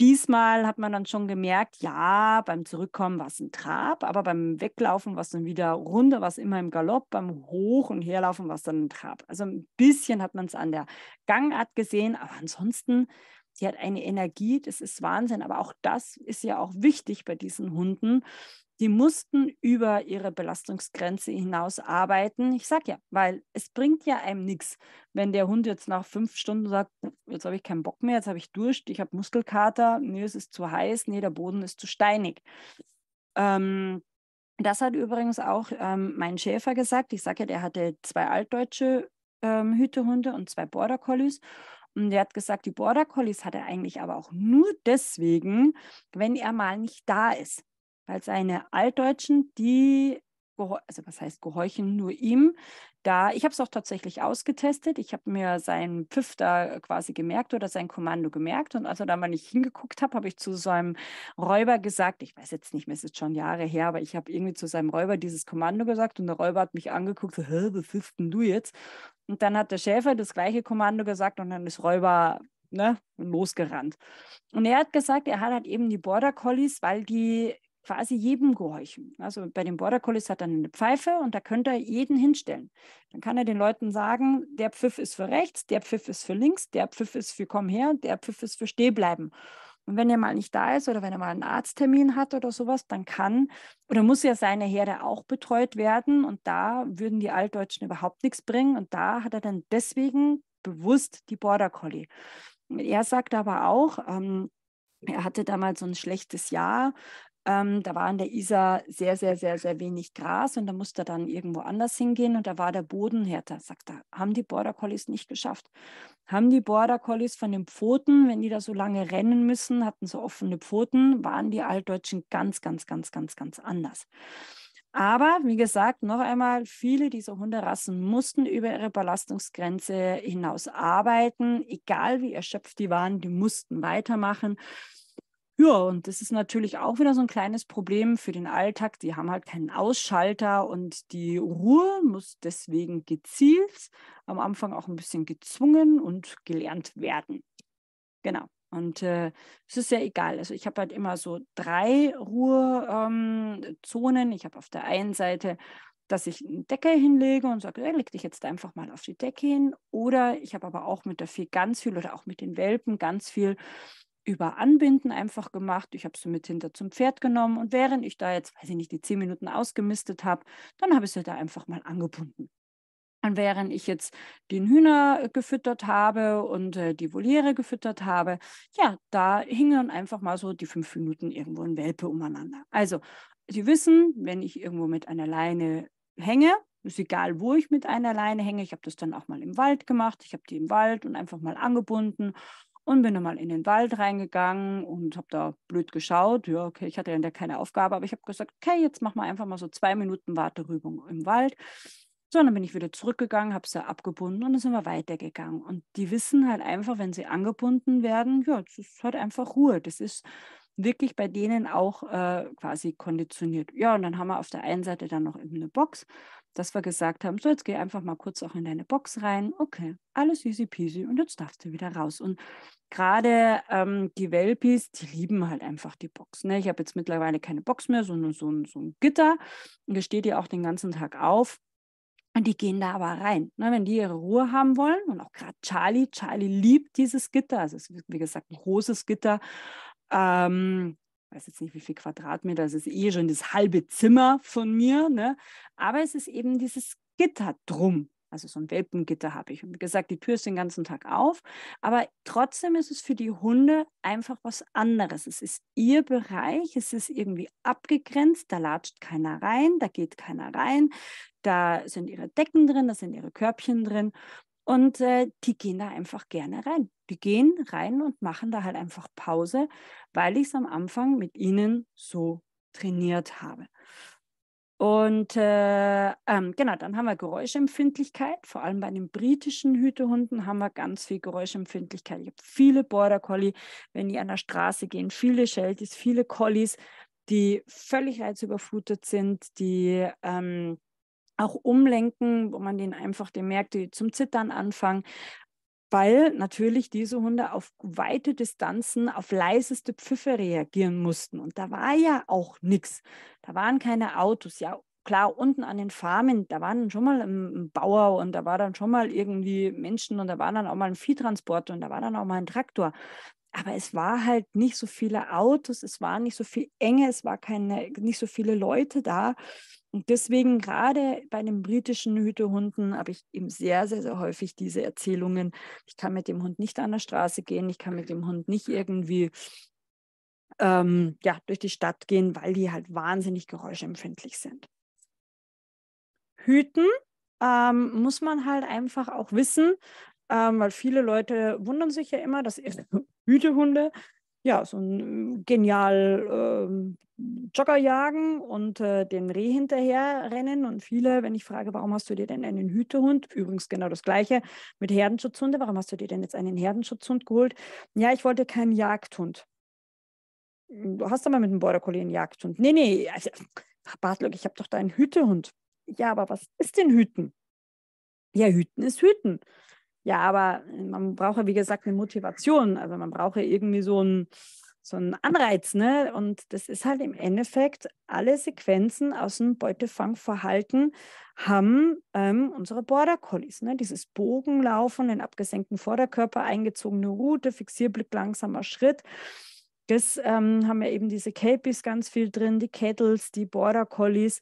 Diesmal hat man dann schon gemerkt, ja, beim Zurückkommen war es ein Trab, aber beim Weglaufen war es dann wieder runter, war es immer im Galopp, beim Hoch- und Herlaufen war es dann ein Trab. Also ein bisschen hat man es an der Gangart gesehen, aber ansonsten Sie hat eine Energie, das ist Wahnsinn, aber auch das ist ja auch wichtig bei diesen Hunden. Die mussten über ihre Belastungsgrenze hinaus arbeiten. Ich sage ja, weil es bringt ja einem nichts, wenn der Hund jetzt nach fünf Stunden sagt, jetzt habe ich keinen Bock mehr, jetzt habe ich Durst, ich habe Muskelkater, nee, es ist zu heiß, nee, der Boden ist zu steinig. Ähm, das hat übrigens auch ähm, mein Schäfer gesagt. Ich sage ja, der hatte zwei altdeutsche ähm, Hütehunde und zwei Border Collies. Und er hat gesagt, die Border Collies hat er eigentlich aber auch nur deswegen, wenn er mal nicht da ist. Weil seine Altdeutschen, die also was heißt gehorchen, nur ihm. Da, ich habe es auch tatsächlich ausgetestet. Ich habe mir seinen Pfiff da äh, quasi gemerkt oder sein Kommando gemerkt. Und als er da mal nicht hingeguckt habe, habe ich zu seinem Räuber gesagt, ich weiß jetzt nicht mehr, es ist schon Jahre her, aber ich habe irgendwie zu seinem Räuber dieses Kommando gesagt und der Räuber hat mich angeguckt, so, hä, was pfiffst denn du jetzt? Und dann hat der Schäfer das gleiche Kommando gesagt und dann ist Räuber Ne, losgerannt. Und er hat gesagt, er hat halt eben die Border Collies, weil die quasi jedem gehorchen. Also bei den Border Collies hat er eine Pfeife und da könnte er jeden hinstellen. Dann kann er den Leuten sagen, der Pfiff ist für rechts, der Pfiff ist für links, der Pfiff ist für komm her, der Pfiff ist für steh bleiben. Und wenn er mal nicht da ist oder wenn er mal einen Arzttermin hat oder sowas, dann kann oder muss ja seine Herde auch betreut werden. Und da würden die Altdeutschen überhaupt nichts bringen. Und da hat er dann deswegen bewusst die Border Collie. Er sagt aber auch, ähm, er hatte damals so ein schlechtes Jahr, ähm, da war in der Isar sehr, sehr, sehr, sehr wenig Gras und da musste er dann irgendwo anders hingehen und da war der Boden härter. Sagt er, haben die Border Collies nicht geschafft. Haben die Border Collies von den Pfoten, wenn die da so lange rennen müssen, hatten so offene Pfoten, waren die Altdeutschen ganz, ganz, ganz, ganz, ganz anders. Aber wie gesagt, noch einmal, viele dieser Hunderassen mussten über ihre Belastungsgrenze hinaus arbeiten, egal wie erschöpft die waren, die mussten weitermachen. Ja, und das ist natürlich auch wieder so ein kleines Problem für den Alltag. Die haben halt keinen Ausschalter und die Ruhe muss deswegen gezielt, am Anfang auch ein bisschen gezwungen und gelernt werden. Genau. Und äh, es ist ja egal. Also ich habe halt immer so drei Ruhezonen. Ähm, ich habe auf der einen Seite, dass ich eine Decke hinlege und sage, leg dich jetzt einfach mal auf die Decke hin. Oder ich habe aber auch mit der viel, ganz viel oder auch mit den Welpen ganz viel über Anbinden einfach gemacht. Ich habe sie mit hinter zum Pferd genommen und während ich da jetzt, weiß ich nicht, die zehn Minuten ausgemistet habe, dann habe ich sie da einfach mal angebunden. Und während ich jetzt den Hühner äh, gefüttert habe und äh, die Voliere gefüttert habe, ja, da hingen einfach mal so die fünf Minuten irgendwo ein Welpe umeinander. Also, Sie wissen, wenn ich irgendwo mit einer Leine hänge, ist egal, wo ich mit einer Leine hänge. Ich habe das dann auch mal im Wald gemacht. Ich habe die im Wald und einfach mal angebunden und bin dann mal in den Wald reingegangen und habe da blöd geschaut. Ja, okay, ich hatte ja keine Aufgabe, aber ich habe gesagt, okay, jetzt machen wir einfach mal so zwei Minuten Warterübung im Wald. So, dann bin ich wieder zurückgegangen, habe sie abgebunden und dann sind wir weitergegangen. Und die wissen halt einfach, wenn sie angebunden werden, ja, es ist halt einfach Ruhe. Das ist wirklich bei denen auch äh, quasi konditioniert. Ja, und dann haben wir auf der einen Seite dann noch eben eine Box, dass wir gesagt haben, so jetzt geh einfach mal kurz auch in deine Box rein. Okay, alles easy peasy und jetzt darfst du wieder raus. Und gerade ähm, die Welpis, die lieben halt einfach die Box. Ne? Ich habe jetzt mittlerweile keine Box mehr, sondern so ein, so ein Gitter. Und da steht ihr auch den ganzen Tag auf. Und die gehen da aber rein. Ne, wenn die ihre Ruhe haben wollen, und auch gerade Charlie, Charlie liebt dieses Gitter. Also es ist, wie gesagt, ein großes Gitter. Ähm, weiß jetzt nicht, wie viel Quadratmeter, es ist eh schon das halbe Zimmer von mir, ne? aber es ist eben dieses Gitter drum. Also so ein Welpengitter habe ich. Und wie gesagt, die Tür ist den ganzen Tag auf. Aber trotzdem ist es für die Hunde einfach was anderes. Es ist ihr Bereich, es ist irgendwie abgegrenzt, da latscht keiner rein, da geht keiner rein, da sind ihre Decken drin, da sind ihre Körbchen drin. Und äh, die gehen da einfach gerne rein. Die gehen rein und machen da halt einfach Pause, weil ich es am Anfang mit ihnen so trainiert habe. Und äh, ähm, genau, dann haben wir Geräuschempfindlichkeit. Vor allem bei den britischen Hütehunden haben wir ganz viel Geräuschempfindlichkeit. Ich habe viele Border Collie, wenn die an der Straße gehen, viele Shelties, viele Collies, die völlig reizüberflutet sind, die ähm, auch umlenken, wo man den einfach, den merkt, die zum Zittern anfangen, weil natürlich diese Hunde auf weite Distanzen, auf leiseste Pfiffe reagieren mussten. Und da war ja auch nichts. Da waren keine Autos. Ja, klar, unten an den Farmen, da waren schon mal ein Bauer und da war dann schon mal irgendwie Menschen und da war dann auch mal ein Viehtransport und da war dann auch mal ein Traktor. Aber es war halt nicht so viele Autos, es war nicht so viel Enge, es war keine, nicht so viele Leute da. Und deswegen gerade bei den britischen Hütehunden habe ich eben sehr, sehr, sehr häufig diese Erzählungen. Ich kann mit dem Hund nicht an der Straße gehen, ich kann mit dem Hund nicht irgendwie ähm, ja, durch die Stadt gehen, weil die halt wahnsinnig geräuschempfindlich sind. Hüten ähm, muss man halt einfach auch wissen, ähm, weil viele Leute wundern sich ja immer, dass Hütehunde ja, so ein ähm, genial äh, Jogger jagen und äh, den Reh hinterher rennen. Und viele, wenn ich frage, warum hast du dir denn einen Hütehund? Übrigens genau das Gleiche mit Herdenschutzhunde. Warum hast du dir denn jetzt einen Herdenschutzhund geholt? Ja, ich wollte keinen Jagdhund. Du hast aber mit dem Border Collie einen Jagdhund. Nee, nee, also, Bartlock, ich habe doch da einen Hütehund. Ja, aber was ist denn Hüten? Ja, Hüten ist Hüten. Ja, aber man braucht ja, wie gesagt, eine Motivation. Also man braucht ja irgendwie so einen, so einen Anreiz. Ne? Und das ist halt im Endeffekt, alle Sequenzen aus dem Beutefangverhalten haben ähm, unsere Border Collies. Ne? Dieses Bogenlaufen, den abgesenkten Vorderkörper, eingezogene Route, Fixierblick, langsamer Schritt. Das ähm, haben ja eben diese Capies ganz viel drin, die Kettles, die Border Collies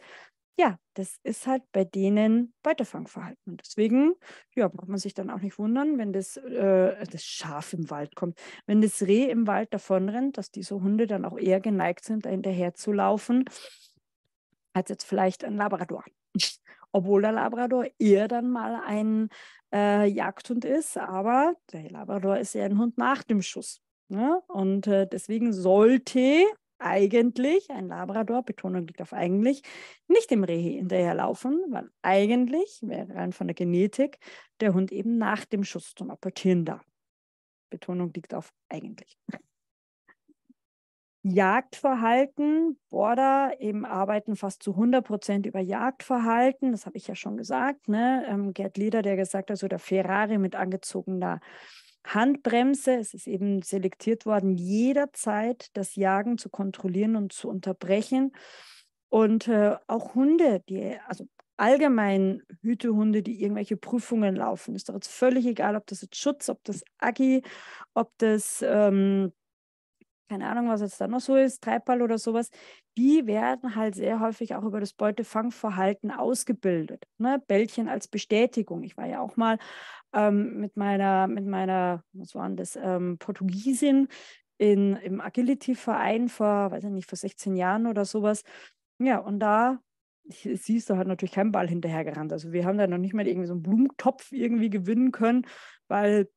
ja, das ist halt bei denen Beutefangverhalten. Und deswegen, ja, braucht man sich dann auch nicht wundern, wenn das, äh, das Schaf im Wald kommt, wenn das Reh im Wald davonrennt, dass diese Hunde dann auch eher geneigt sind, da hinterher zu laufen, als jetzt vielleicht ein Labrador. Obwohl der Labrador eher dann mal ein äh, Jagdhund ist, aber der Labrador ist ja ein Hund nach dem Schuss. Ne? Und äh, deswegen sollte eigentlich, ein Labrador, Betonung liegt auf eigentlich, nicht dem Reh hinterherlaufen, weil eigentlich, wäre rein von der Genetik, der Hund eben nach dem Schuss zum Apportieren da. Betonung liegt auf eigentlich. Jagdverhalten, Border eben arbeiten fast zu 100 Prozent über Jagdverhalten, das habe ich ja schon gesagt. Ne? Ähm, Gerd Lieder, der gesagt hat, so der Ferrari mit angezogener Handbremse, es ist eben selektiert worden, jederzeit das Jagen zu kontrollieren und zu unterbrechen. Und äh, auch Hunde, die, also allgemein Hütehunde, die irgendwelche Prüfungen laufen. Ist doch jetzt völlig egal, ob das jetzt Schutz, ob das Agi, ob das ähm, keine Ahnung, was jetzt da noch so ist, Treibball oder sowas, die werden halt sehr häufig auch über das Beutefangverhalten ausgebildet. Ne? Bällchen als Bestätigung. Ich war ja auch mal ähm, mit meiner, mit meiner, was waren das, ähm, Portugiesin in, im Agility-Verein vor, weiß ich nicht, vor 16 Jahren oder sowas. Ja, und da siehst du halt natürlich keinen Ball hinterhergerannt. Also wir haben da noch nicht mal irgendwie so einen Blumentopf irgendwie gewinnen können, weil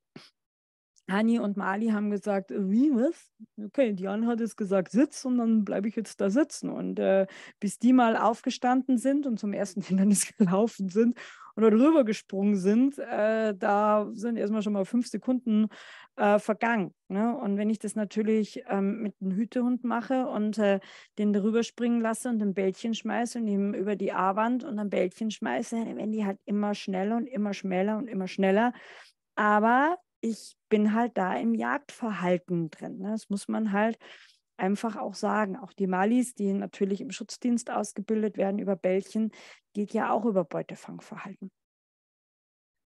Hani und Mali haben gesagt, äh, wie was? Okay, Diane hat es gesagt, sitz und dann bleibe ich jetzt da sitzen. Und äh, bis die mal aufgestanden sind und zum ersten Hindernis gelaufen sind oder drüber gesprungen sind, äh, da sind erstmal schon mal fünf Sekunden äh, vergangen. Ne? Und wenn ich das natürlich ähm, mit einem Hütehund mache und äh, den darüber springen lasse und ein Bällchen schmeiße und ihm über die A-Wand und ein Bällchen schmeiße, dann werden die halt immer schneller und immer schneller und immer schneller. Aber ich bin halt da im Jagdverhalten drin. Ne? Das muss man halt einfach auch sagen. Auch die Malis, die natürlich im Schutzdienst ausgebildet werden über Bällchen, geht ja auch über Beutefangverhalten.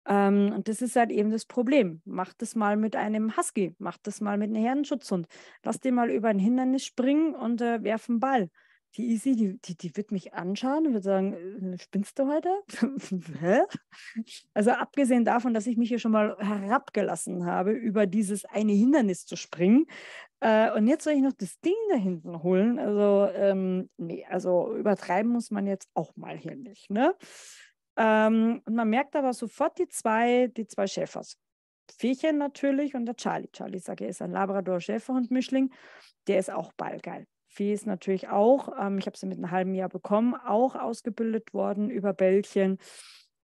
Ähm, und das ist halt eben das Problem. Macht das mal mit einem Husky, macht das mal mit einem Herdenschutzhund. Lass den mal über ein Hindernis springen und äh, werf Ball die Isi, die, die, die wird mich anschauen und wird sagen, äh, spinnst du heute? Hä? also abgesehen davon, dass ich mich hier schon mal herabgelassen habe, über dieses eine Hindernis zu springen. Äh, und jetzt soll ich noch das Ding da hinten holen. Also, ähm, nee, also übertreiben muss man jetzt auch mal hier nicht. Ne? Ähm, und man merkt aber sofort die zwei, die zwei Schäfers. Feechen natürlich und der Charlie. Charlie, sage ich, ist ein Labrador-Schäferhund-Mischling. Der ist auch ballgeil. Fee ist natürlich auch, ähm, ich habe sie mit einem halben Jahr bekommen, auch ausgebildet worden über Bällchen,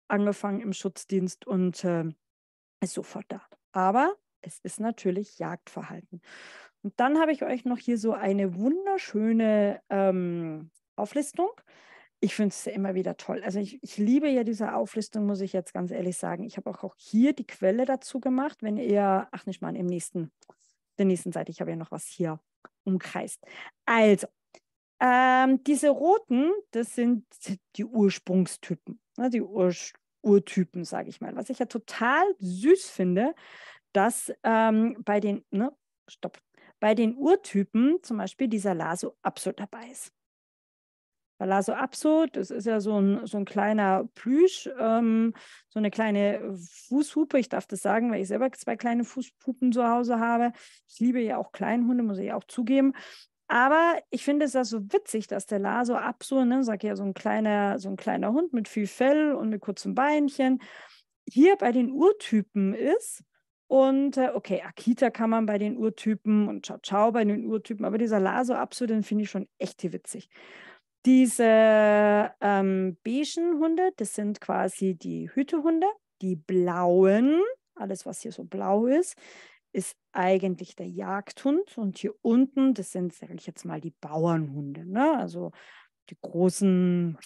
angefangen im Schutzdienst und äh, ist sofort da. Aber es ist natürlich Jagdverhalten. Und dann habe ich euch noch hier so eine wunderschöne ähm, Auflistung. Ich finde es immer wieder toll. Also ich, ich, liebe ja diese Auflistung, muss ich jetzt ganz ehrlich sagen. Ich habe auch, auch hier die Quelle dazu gemacht, wenn ihr, ach nicht mal, im nächsten, der nächsten Seite, ich habe ja noch was hier umkreist. Also, ähm, diese roten, das sind die Ursprungstypen, ne, die Ur Urtypen, sage ich mal. Was ich ja total süß finde, dass ähm, bei den, ne, stopp, bei den Urtypen zum Beispiel dieser Laso absolut dabei ist. Palazzo Abso, das ist ja so ein, so ein kleiner Plüsch, ähm, so eine kleine äh, Fußhupe. Ich darf das sagen, weil ich selber zwei kleine Fußhupen zu Hause habe. Ich liebe ja auch Kleinhunde, muss ich auch zugeben. Aber ich finde es ja so witzig, dass der Laso Abso, ne, sag ja so ein kleiner, so ein kleiner Hund mit viel Fell und mit kurzem Beinchen, hier bei den Urtypen ist. Und äh, okay, Akita kann man bei den Urtypen und Ciao Ciao bei den Urtypen, aber dieser Laso Abso, den finde ich schon echt witzig. Diese ähm, beigen Hunde, das sind quasi die Hütehunde. Die blauen, alles was hier so blau ist, ist eigentlich der Jagdhund. Und hier unten, das sind, sage ich jetzt mal, die Bauernhunde, ne? also die großen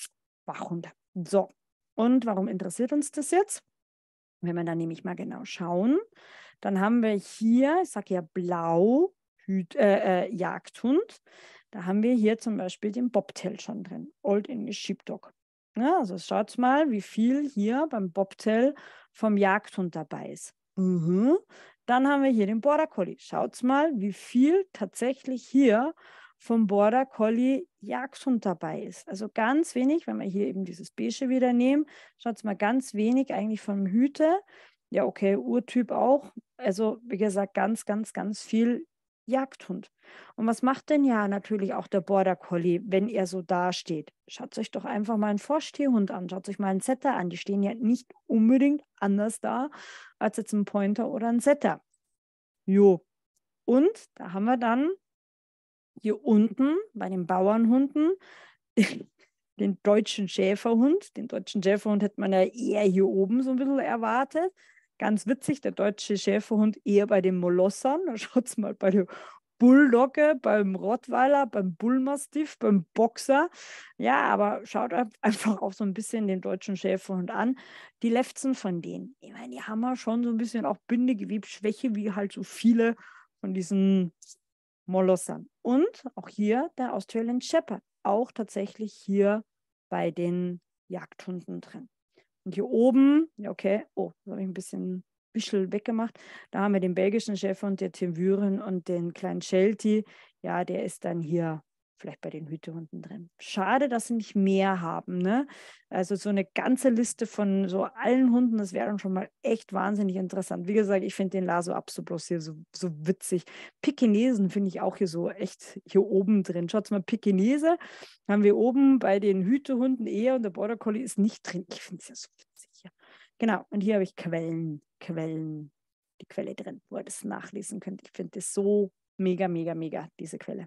Wachhunde. So, und warum interessiert uns das jetzt? Wenn wir dann nämlich mal genau schauen, dann haben wir hier, ich sage ja blau, Hüt, äh, äh, Jagdhund. Da haben wir hier zum Beispiel den Bobtail schon drin, Old English Sheepdog. Ja, ne, also schaut mal, wie viel hier beim Bobtail vom Jagdhund dabei ist. Mhm. Dann haben wir hier den Border Collie. Schaut mal, wie viel tatsächlich hier vom Border Collie Jagdhund dabei ist. Also ganz wenig, wenn wir hier eben dieses Beige wieder nehmen, schaut mal ganz wenig eigentlich vom Hüte. Ja, okay, Urtyp auch. Also wie gesagt, ganz, ganz, ganz viel Jagdhund. Und was macht denn ja natürlich auch der Border Collie, wenn er so dasteht? Schaut euch doch einfach mal einen Vorstehhund an, schaut euch mal einen Setter an. Die stehen ja nicht unbedingt anders da als jetzt ein Pointer oder ein Setter. Jo. Und da haben wir dann hier unten bei den Bauernhunden den deutschen Schäferhund. Den deutschen Schäferhund hätte man ja eher hier oben so ein bisschen erwartet. Ganz witzig, der deutsche Schäferhund eher bei den Molossern. Da schaut es mal bei der Bulldogge, beim Rottweiler, beim Bullmastiff, beim Boxer. Ja, aber schaut einfach auch so ein bisschen den deutschen Schäferhund an. Die Lefzen von denen, ich meine, die haben ja schon so ein bisschen auch Bindegewebsschwäche, wie halt so viele von diesen Molossern. Und auch hier der Australian Shepherd, auch tatsächlich hier bei den Jagdhunden drin. Und hier oben, ja okay, oh, da habe ich ein bisschen Büschel weggemacht. Da haben wir den belgischen Chef und der Tim Würen und den kleinen Shelty. Ja, der ist dann hier vielleicht bei den Hütehunden drin. Schade, dass sie nicht mehr haben. Ne? Also so eine ganze Liste von so allen Hunden, das wäre dann schon mal echt wahnsinnig interessant. Wie gesagt, ich finde den Laso Absolus hier so, so witzig. Pekinesen finde ich auch hier so echt hier oben drin. Schaut mal, Pekinese haben wir oben bei den Hütehunden eher und der Border Collie ist nicht drin. Ich finde es ja so witzig. Ja. Genau, und hier habe ich Quellen, Quellen, die Quelle drin, wo ihr das nachlesen könnt. Ich finde das so mega, mega, mega, diese Quelle.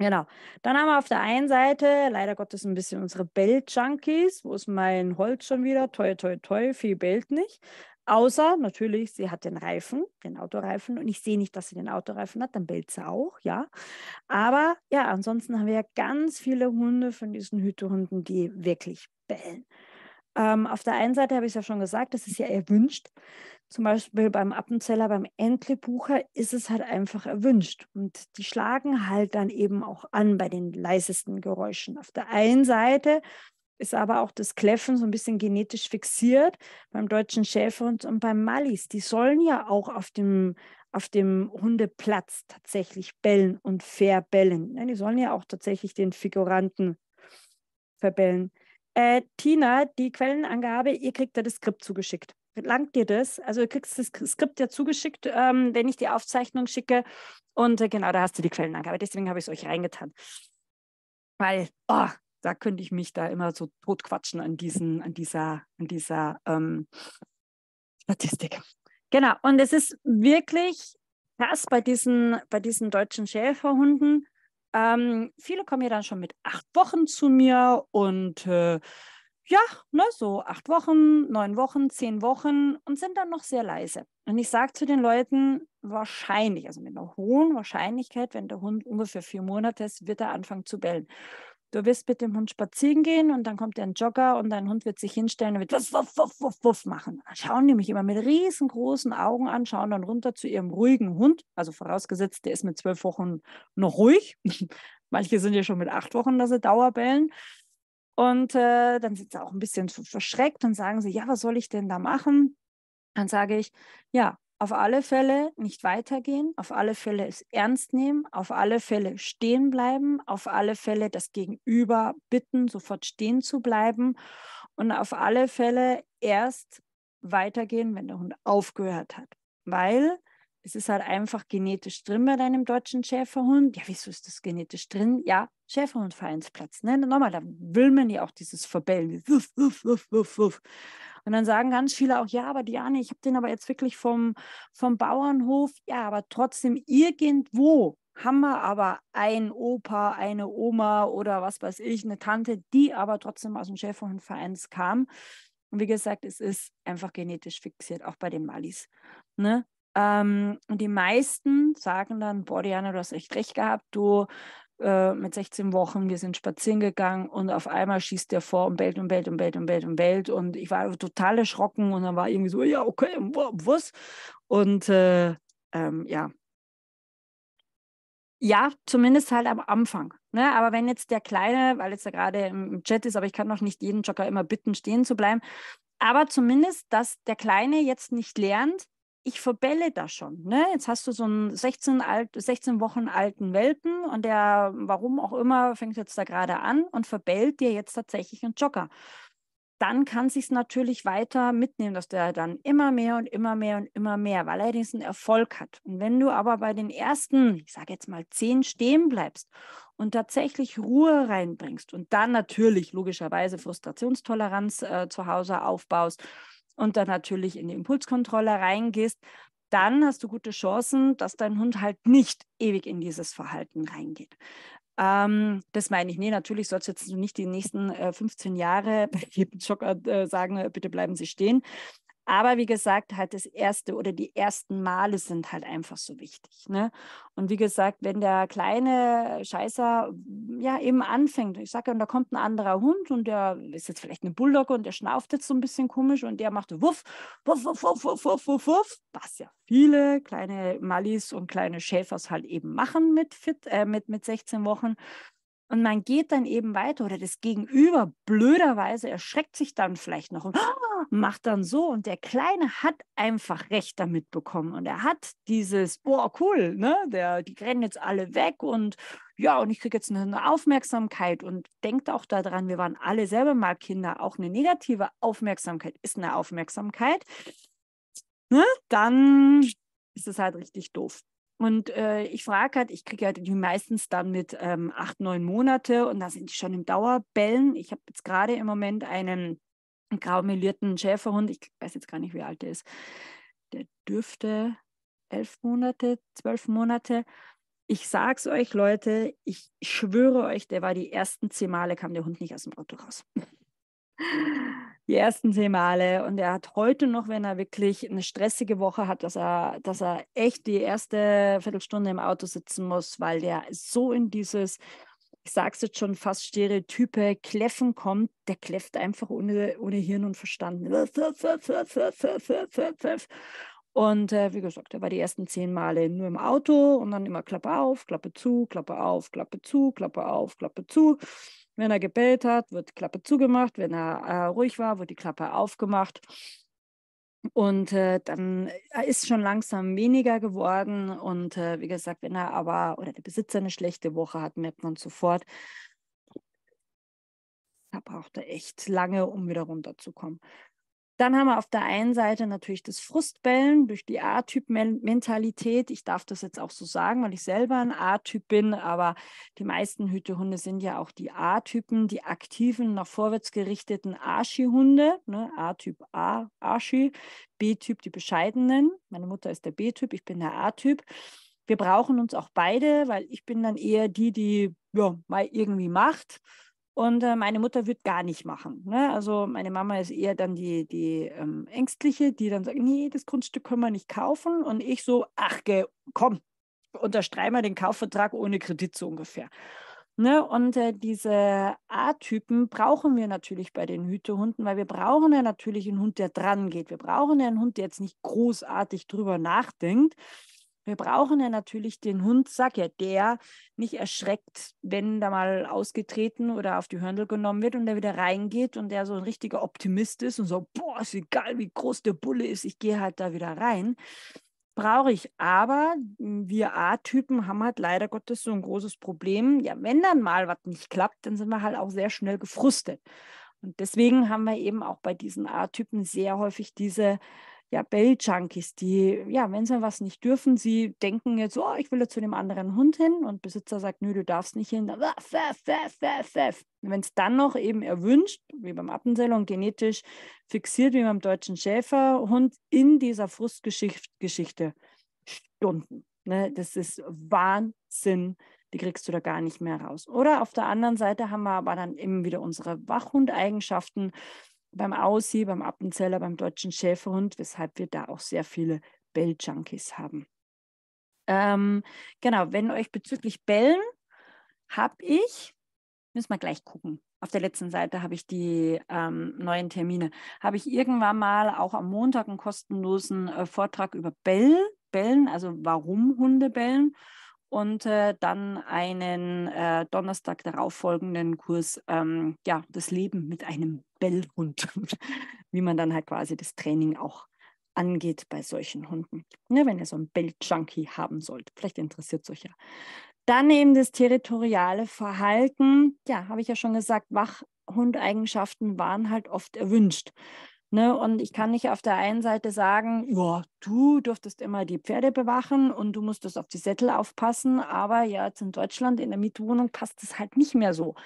Genau. Dann haben wir auf der einen Seite leider Gottes ein bisschen unsere Belt-Junkies. Wo ist mein Holz schon wieder? Toi, toi, toi, viel bellt nicht. Außer natürlich, sie hat den Reifen, den Autoreifen. Und ich sehe nicht, dass sie den Autoreifen hat, dann bellt sie auch, ja. Aber ja, ansonsten haben wir ja ganz viele Hunde von diesen Hütehunden, die wirklich bellen. Ähm, auf der einen Seite habe ich es ja schon gesagt, das ist ja erwünscht. Zum Beispiel beim Appenzeller, beim Entlebucher ist es halt einfach erwünscht. Und die schlagen halt dann eben auch an bei den leisesten Geräuschen. Auf der einen Seite ist aber auch das Kläffen so ein bisschen genetisch fixiert beim deutschen Schäferhund und beim Mallis. Die sollen ja auch auf dem, auf dem Hundeplatz tatsächlich bellen und verbellen. Ne, die sollen ja auch tatsächlich den Figuranten verbellen. Äh, Tina, die Quellenangabe, ihr kriegt ja das Skript zugeschickt. Langt dir das? Also du kriegst das Skript ja zugeschickt, ähm, wenn ich die Aufzeichnung schicke. Und äh, genau, da hast du die Quellenangabe. Deswegen habe ich es euch reingetan. Weil, oh, da könnte ich mich da immer so totquatschen an diesen, an dieser, an dieser ähm, Statistik. Genau, und es ist wirklich krass bei diesen, bei diesen deutschen Schäferhunden, ähm, viele kommen ja dann schon mit acht Wochen zu mir und äh, ja, ne, so acht Wochen, neun Wochen, zehn Wochen und sind dann noch sehr leise. Und ich sage zu den Leuten, wahrscheinlich, also mit einer hohen Wahrscheinlichkeit, wenn der Hund ungefähr vier Monate ist, wird er anfangen zu bellen du wirst mit dem Hund spazieren gehen und dann kommt ein Jogger und dein Hund wird sich hinstellen und wird wuff, wuff, wuff, wuff, wuff machen. schauen die mich immer mit riesengroßen Augen an, schauen dann runter zu ihrem ruhigen Hund, also vorausgesetzt, der ist mit zwölf Wochen noch ruhig. Manche sind ja schon mit acht Wochen, dass sie Dauerbellen. Und äh, dann sind sie auch ein bisschen verschreckt und sagen sie, ja, was soll ich denn da machen? Dann sage ich, ja, auf alle Fälle nicht weitergehen, auf alle Fälle es ernst nehmen, auf alle Fälle stehen bleiben, auf alle Fälle das Gegenüber bitten, sofort stehen zu bleiben und auf alle Fälle erst weitergehen, wenn der Hund aufgehört hat. Weil es ist halt einfach genetisch drin bei deinem deutschen Schäferhund. Ja, wieso ist das genetisch drin? Ja, Schäferhundvereinsplatz. Ne? Nochmal, da will man ja auch dieses Verbellen. Wuff, wuff, wuff, wuff, wuff. Und dann sagen ganz viele auch, ja, aber Diane, ich habe den aber jetzt wirklich vom, vom Bauernhof. Ja, aber trotzdem irgendwo haben wir aber ein Opa, eine Oma oder was weiß ich, eine Tante, die aber trotzdem aus dem Schäferhundvereins kam. Und wie gesagt, es ist einfach genetisch fixiert, auch bei den Malis. Ne? Ähm, und die meisten sagen dann, boah, Diana, du hast echt recht gehabt, du äh, mit 16 Wochen, wir sind spazieren gegangen und auf einmal schießt der vor und bellt und bellt und bellt und bellt und bellt. Und ich war total erschrocken und dann war irgendwie so, ja, okay, was? Und äh, ähm, ja. Ja, zumindest halt am Anfang. Ne? Aber wenn jetzt der Kleine, weil jetzt er gerade im Chat ist, aber ich kann noch nicht jeden Jogger immer bitten, stehen zu bleiben, aber zumindest, dass der Kleine jetzt nicht lernt, ich verbelle da schon. Ne? Jetzt hast du so einen 16, alt, 16 Wochen alten Welpen und der, warum auch immer, fängt jetzt da gerade an und verbellt dir jetzt tatsächlich einen Jogger. Dann kann sich natürlich weiter mitnehmen, dass der dann immer mehr und immer mehr und immer mehr, weil er diesen Erfolg hat. Und wenn du aber bei den ersten, ich sage jetzt mal zehn stehen bleibst und tatsächlich Ruhe reinbringst und dann natürlich logischerweise Frustrationstoleranz äh, zu Hause aufbaust und dann natürlich in die Impulskontrolle reingehst, dann hast du gute Chancen, dass dein Hund halt nicht ewig in dieses Verhalten reingeht. Ähm, das meine ich. Nee, natürlich sollst du jetzt nicht die nächsten äh, 15 Jahre bei jedem Jogger äh, sagen, äh, bitte bleiben Sie stehen. Aber wie gesagt, halt das erste oder die ersten Male sind halt einfach so wichtig. Ne? Und wie gesagt, wenn der kleine Scheißer ja eben anfängt, ich sage ja, und da kommt ein anderer Hund und der ist jetzt vielleicht eine Bulldogge und der schnauft jetzt so ein bisschen komisch und der macht wuff, wuff, wuff, wuff, wuff, wuff, wuff, wuff was ja viele kleine Mallis und kleine Schäfers halt eben machen mit, fit, äh, mit, mit 16 Wochen. Und man geht dann eben weiter oder das Gegenüber blöderweise erschreckt sich dann vielleicht noch und ah! macht dann so. Und der Kleine hat einfach Recht damit bekommen und er hat dieses, boah, cool, ne? Der, die rennen jetzt alle weg und ja, und ich kriege jetzt eine Aufmerksamkeit und denkt auch daran, wir waren alle selber mal Kinder, auch eine negative Aufmerksamkeit ist eine Aufmerksamkeit. Ne? Dann ist es halt richtig doof. Und äh, ich frage halt, ich kriege halt die meistens dann mit ähm, acht, neun Monate und da sind die schon im Dauerbellen. Ich habe jetzt gerade im Moment einen graumelierten Schäferhund, ich weiß jetzt gar nicht, wie alt der ist. Der dürfte elf Monate, zwölf Monate. Ich sag's euch, Leute, ich schwöre euch, der war die ersten zehn Male, kam der Hund nicht aus dem Auto raus die ersten zehn Male. Und er hat heute noch, wenn er wirklich eine stressige Woche hat, dass er, dass er echt die erste Viertelstunde im Auto sitzen muss, weil der so in dieses, ich sag's jetzt schon fast Stereotype, Kläffen kommt, der kläfft einfach ohne, ohne Hirn und Verstand. Und äh, wie gesagt, er war die ersten zehn Male nur im Auto und dann immer Klappe auf, Klappe zu, Klappe auf, Klappe zu, Klappe auf, Klappe zu. Klappe auf, Klappe zu. Wenn er gebellt hat, wird die Klappe zugemacht. Wenn er äh, ruhig war, wird die Klappe aufgemacht. Und äh, dann äh, ist schon langsam weniger geworden. Und äh, wie gesagt, wenn er aber oder der Besitzer eine schlechte Woche hat, merkt man sofort, da braucht er echt lange, um wieder runterzukommen. Dann haben wir auf der einen Seite natürlich das Frustbellen durch die A-Typ-Mentalität. Ich darf das jetzt auch so sagen, weil ich selber ein A-Typ bin, aber die meisten Hütehunde sind ja auch die A-Typen, die aktiven, nach vorwärts gerichteten Arschi-Hunde. Ne? A-Typ A, Arschi, B-Typ die Bescheidenen. Meine Mutter ist der B-Typ, ich bin der A-Typ. Wir brauchen uns auch beide, weil ich bin dann eher die, die ja, mal irgendwie macht und äh, meine Mutter wird gar nicht machen. Ne? Also meine Mama ist eher dann die, die ähm, Ängstliche, die dann sagt, nee, das Grundstück können wir nicht kaufen. Und ich so, ach komm, unterschreibe mal den Kaufvertrag ohne Kredit so ungefähr. Ne? Und äh, diese A-Typen brauchen wir natürlich bei den Hütehunden, weil wir brauchen ja natürlich einen Hund, der dran geht. Wir brauchen ja einen Hund, der jetzt nicht großartig drüber nachdenkt, wir brauchen ja natürlich den Hund, sag ja, der nicht erschreckt, wenn da mal ausgetreten oder auf die Hörndl genommen wird und der wieder reingeht und der so ein richtiger Optimist ist und so, boah, ist egal, wie groß der Bulle ist, ich gehe halt da wieder rein. Brauche ich. Aber hm, wir A-Typen haben halt leider Gottes so ein großes Problem. Ja, wenn dann mal was nicht klappt, dann sind wir halt auch sehr schnell gefrustet. Und deswegen haben wir eben auch bei diesen A-Typen sehr häufig diese ja, Bell-Junkies, die, ja, wenn sie was nicht dürfen, sie denken jetzt, oh, ich will jetzt zu dem anderen Hund hin und Besitzer sagt, nö, du darfst nicht hin. Ah, wenn es dann noch eben erwünscht, wie beim und genetisch fixiert, wie beim deutschen Schäferhund, in dieser Frustgeschichte Stunden. Ne? Das ist Wahnsinn die kriegst du da gar nicht mehr raus. Oder auf der anderen Seite haben wir aber dann eben wieder unsere Wachhundeigenschaften beim Aussie, beim Appenzeller, beim deutschen Schäferhund, weshalb wir da auch sehr viele Bell-Junkies haben. Ähm, genau, wenn euch bezüglich Bellen habe ich, müssen wir gleich gucken. Auf der letzten Seite habe ich die ähm, neuen Termine. Habe ich irgendwann mal auch am Montag einen kostenlosen äh, Vortrag über Bell, Bellen, also warum Hunde bellen und äh, dann einen äh, Donnerstag darauffolgenden Kurs, ähm, ja, das Leben mit einem Bellhund, wie man dann halt quasi das Training auch angeht bei solchen Hunden. Ja, ne, wenn ihr so einen Bell-Junkie haben sollt, vielleicht interessiert es euch ja. Dann eben das territoriale Verhalten. Ja, habe ich ja schon gesagt, Wachhundeigenschaften waren halt oft erwünscht. Ne? Und ich kann nicht auf der einen Seite sagen, ja, du durftest immer die Pferde bewachen und du musstest auf die Sättel aufpassen, aber ja, jetzt in Deutschland in der Mietwohnung passt es halt nicht mehr so.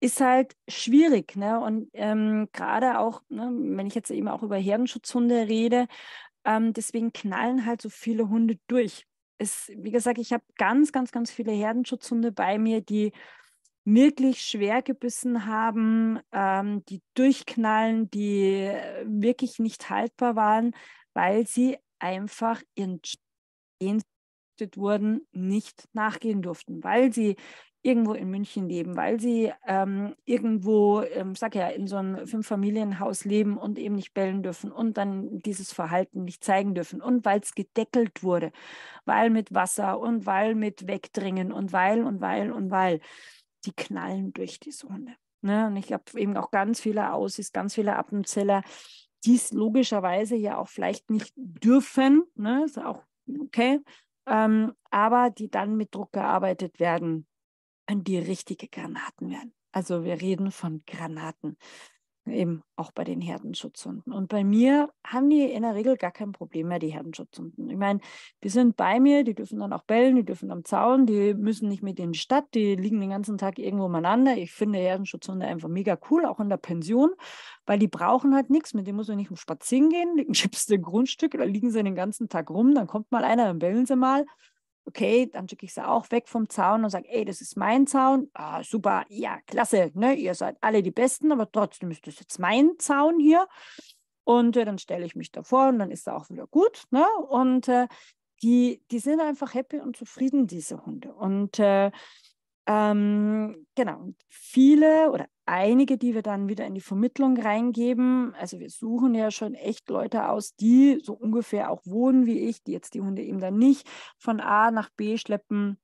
Ist halt schwierig. Ne? Und ähm, gerade auch, ne, wenn ich jetzt eben auch über Herdenschutzhunde rede, ähm, deswegen knallen halt so viele Hunde durch. Es, wie gesagt, ich habe ganz, ganz, ganz viele Herdenschutzhunde bei mir, die wirklich schwer gebissen haben, ähm, die durchknallen, die äh, wirklich nicht haltbar waren, weil sie einfach ihren verhaftet wurden, nicht nachgehen durften, weil sie irgendwo in München leben, weil sie ähm, irgendwo, ähm, sag ja, in so einem Fünffamilienhaus leben und eben nicht bellen dürfen und dann dieses Verhalten nicht zeigen dürfen und weil es gedeckelt wurde, weil mit Wasser und weil mit Wegdringen und weil und weil und weil die knallen durch die Sonne. Ne? Und ich habe eben auch ganz viele Aussies, ganz viele Appenzeller, die es logischerweise ja auch vielleicht nicht dürfen, ne? ist auch okay, ähm, aber die dann mit Druck gearbeitet werden, die richtige Granaten werden. Also wir reden von Granaten eben auch bei den Herdenschutzhunden. Und bei mir haben die in der Regel gar kein Problem mehr, die Herdenschutzhunden. Ich meine, die sind bei mir, die dürfen dann auch bellen, die dürfen am Zaun, die müssen nicht mit in die Stadt, die liegen den ganzen Tag irgendwo umeinander. Ich finde Herdenschutzhunde einfach mega cool, auch in der Pension, weil die brauchen halt nichts, mit denen muss man nicht spazieren gehen, liegen schiebst du ein Grundstück, da liegen sie den ganzen Tag rum, dann kommt mal einer, dann bellen sie mal okay, dann schicke ich sie auch weg vom Zaun und sage, ey, das ist mein Zaun. Ah, super, ja, klasse, ne? ihr seid alle die Besten, aber trotzdem ist das jetzt mein Zaun hier. Und äh, dann stelle ich mich davor und dann ist er auch wieder gut. Ne? Und äh, die, die sind einfach happy und zufrieden, diese Hunde. Und äh, ähm, genau, viele oder einige, die wir dann wieder in die Vermittlung reingeben. Also wir suchen ja schon echt Leute aus, die so ungefähr auch wohnen wie ich, die jetzt die Hunde eben dann nicht von A nach B schleppen.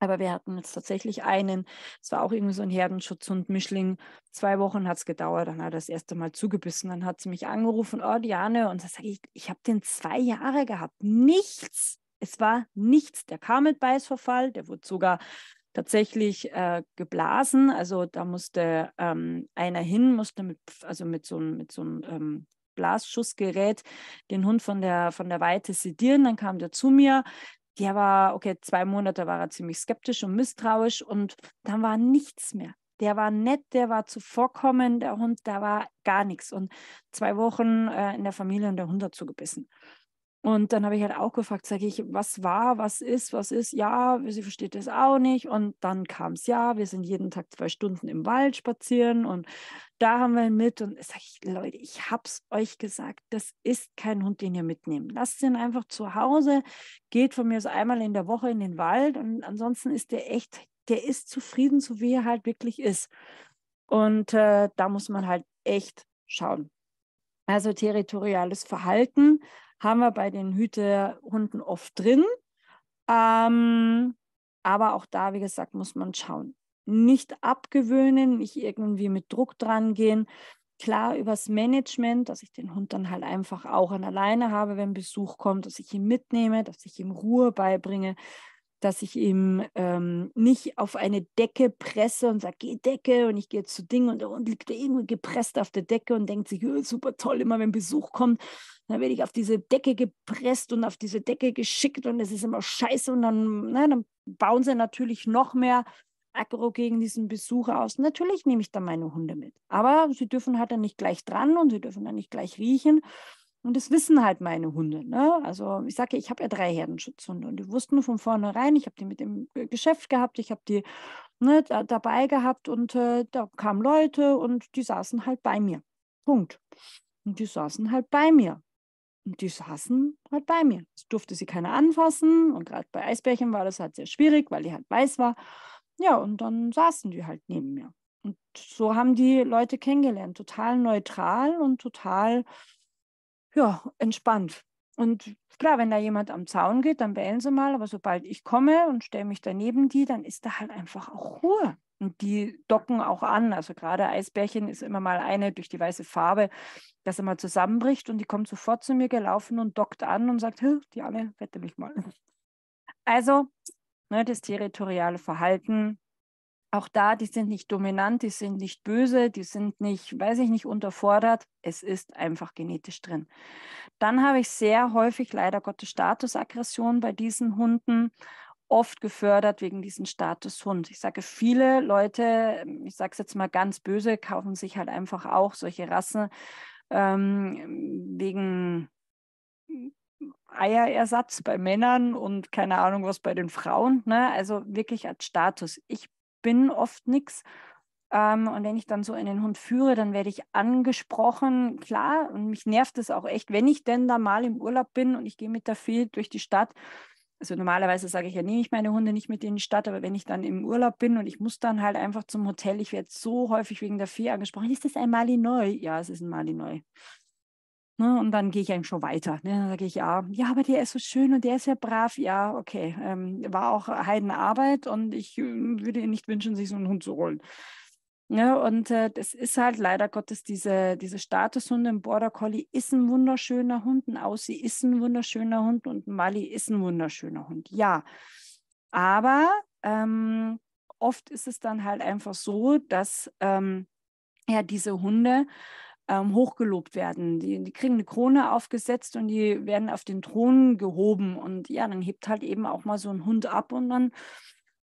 Aber wir hatten jetzt tatsächlich einen, es war auch irgendwie so ein Herdenschutzhund, Mischling. Zwei Wochen hat es gedauert, dann hat er das erste Mal zugebissen. Dann hat sie mich angerufen, oh Diane, und da sage ich, ich habe den zwei Jahre gehabt, nichts. Es war nichts. Der kam mit Beißverfall, der wurde sogar tatsächlich äh, geblasen. Also da musste ähm, einer hin, musste mit, also mit so einem mit so ähm, Blasschussgerät den Hund von der, von der Weite sedieren. Dann kam der zu mir. Der war, okay, zwei Monate war er ziemlich skeptisch und misstrauisch und dann war nichts mehr. Der war nett, der war zuvorkommend, der Hund, da war gar nichts. Und zwei Wochen äh, in der Familie und der Hund hat zugebissen. Und dann habe ich halt auch gefragt, sage ich, was war, was ist, was ist, ja, sie versteht das auch nicht. Und dann kam es ja, wir sind jeden Tag zwei Stunden im Wald spazieren und da haben wir ihn mit. Und sage ich, Leute, ich habe es euch gesagt, das ist kein Hund, den ihr mitnehmt. Lasst ihn einfach zu Hause, geht von mir so einmal in der Woche in den Wald und ansonsten ist der echt, der ist zufrieden, so wie er halt wirklich ist. Und äh, da muss man halt echt schauen. Also territoriales Verhalten haben wir bei den Hütehunden oft drin. Ähm, aber auch da, wie gesagt, muss man schauen. Nicht abgewöhnen, nicht irgendwie mit Druck dran gehen. Klar, übers Management, dass ich den Hund dann halt einfach auch an alleine habe, wenn Besuch kommt, dass ich ihn mitnehme, dass ich ihm Ruhe beibringe, dass ich ihm ähm, nicht auf eine Decke presse und sage, geh Decke und ich gehe zu Ding und der Hund liegt da irgendwie gepresst auf der Decke und denkt sich, super toll, immer wenn Besuch kommt, dann werde ich auf diese Decke gepresst und auf diese Decke geschickt und es ist immer scheiße und dann, ne, dann bauen sie natürlich noch mehr aggro gegen diesen Besucher aus. Natürlich nehme ich dann meine Hunde mit, aber sie dürfen halt dann nicht gleich dran und sie dürfen dann nicht gleich riechen. Und das wissen halt meine Hunde. Ne? Also ich sage, ich habe ja drei Herdenschutzhunde und die wussten von vornherein, ich habe die mit dem Geschäft gehabt, ich habe die ne, da, dabei gehabt und äh, da kamen Leute und die saßen halt bei mir. Punkt. Und die saßen halt bei mir. Und die saßen halt bei mir. Es durfte sie keiner anfassen. Und gerade bei Eisbärchen war das halt sehr schwierig, weil die halt weiß war. Ja, und dann saßen die halt neben mir. Und so haben die Leute kennengelernt. Total neutral und total ja, entspannt. Und klar, wenn da jemand am Zaun geht, dann wählen sie mal, aber sobald ich komme und stelle mich daneben die, dann ist da halt einfach auch Ruhe. Und die docken auch an. Also gerade Eisbärchen ist immer mal eine durch die weiße Farbe, dass das mal zusammenbricht und die kommt sofort zu mir gelaufen und dockt an und sagt, die alle wette mich mal. Also ne, das territoriale Verhalten, auch da, die sind nicht dominant, die sind nicht böse, die sind nicht, weiß ich nicht, unterfordert. Es ist einfach genetisch drin. Dann habe ich sehr häufig leider Gottes Statusaggression bei diesen Hunden oft gefördert wegen diesem Status Hund. Ich sage, viele Leute, ähm, ich sage es jetzt mal ganz böse, kaufen sich halt einfach auch solche Rassen ähm, wegen Eierersatz bei Männern und keine Ahnung was bei den Frauen. Ne? Also wirklich als Status. Ich bin oft nichts. Ähm, und wenn ich dann so einen Hund führe, dann werde ich angesprochen, klar, und mich nervt es auch echt, wenn ich denn da mal im Urlaub bin und ich gehe mit der Fee durch die Stadt also normalerweise sage ich ja, nehme ich meine Hunde nicht mit in die Stadt, aber wenn ich dann im Urlaub bin und ich muss dann halt einfach zum Hotel, ich werde so häufig wegen der Fee angesprochen, ist das ein Mali Ja, es ist ein Mali Ne, und dann gehe ich eigentlich schon weiter. Ne? Dann sage ich, ja, ja, aber der ist so schön und der ist ja brav. Ja, okay. Ähm, war auch Heidenarbeit und ich hm, würde ihn nicht wünschen, sich so einen Hund zu holen. Ja, und äh, das ist halt leider Gottes diese, diese Statushunde. Ein Border Collie ist ein wunderschöner Hund, ein Aussie ist ein wunderschöner Hund und ein Mali ist ein wunderschöner Hund. Ja, aber ähm, oft ist es dann halt einfach so, dass ähm, ja diese Hunde ähm, hochgelobt werden. Die, die, kriegen eine Krone aufgesetzt und die werden auf den Thron gehoben. Und ja, dann hebt halt eben auch mal so ein Hund ab und dann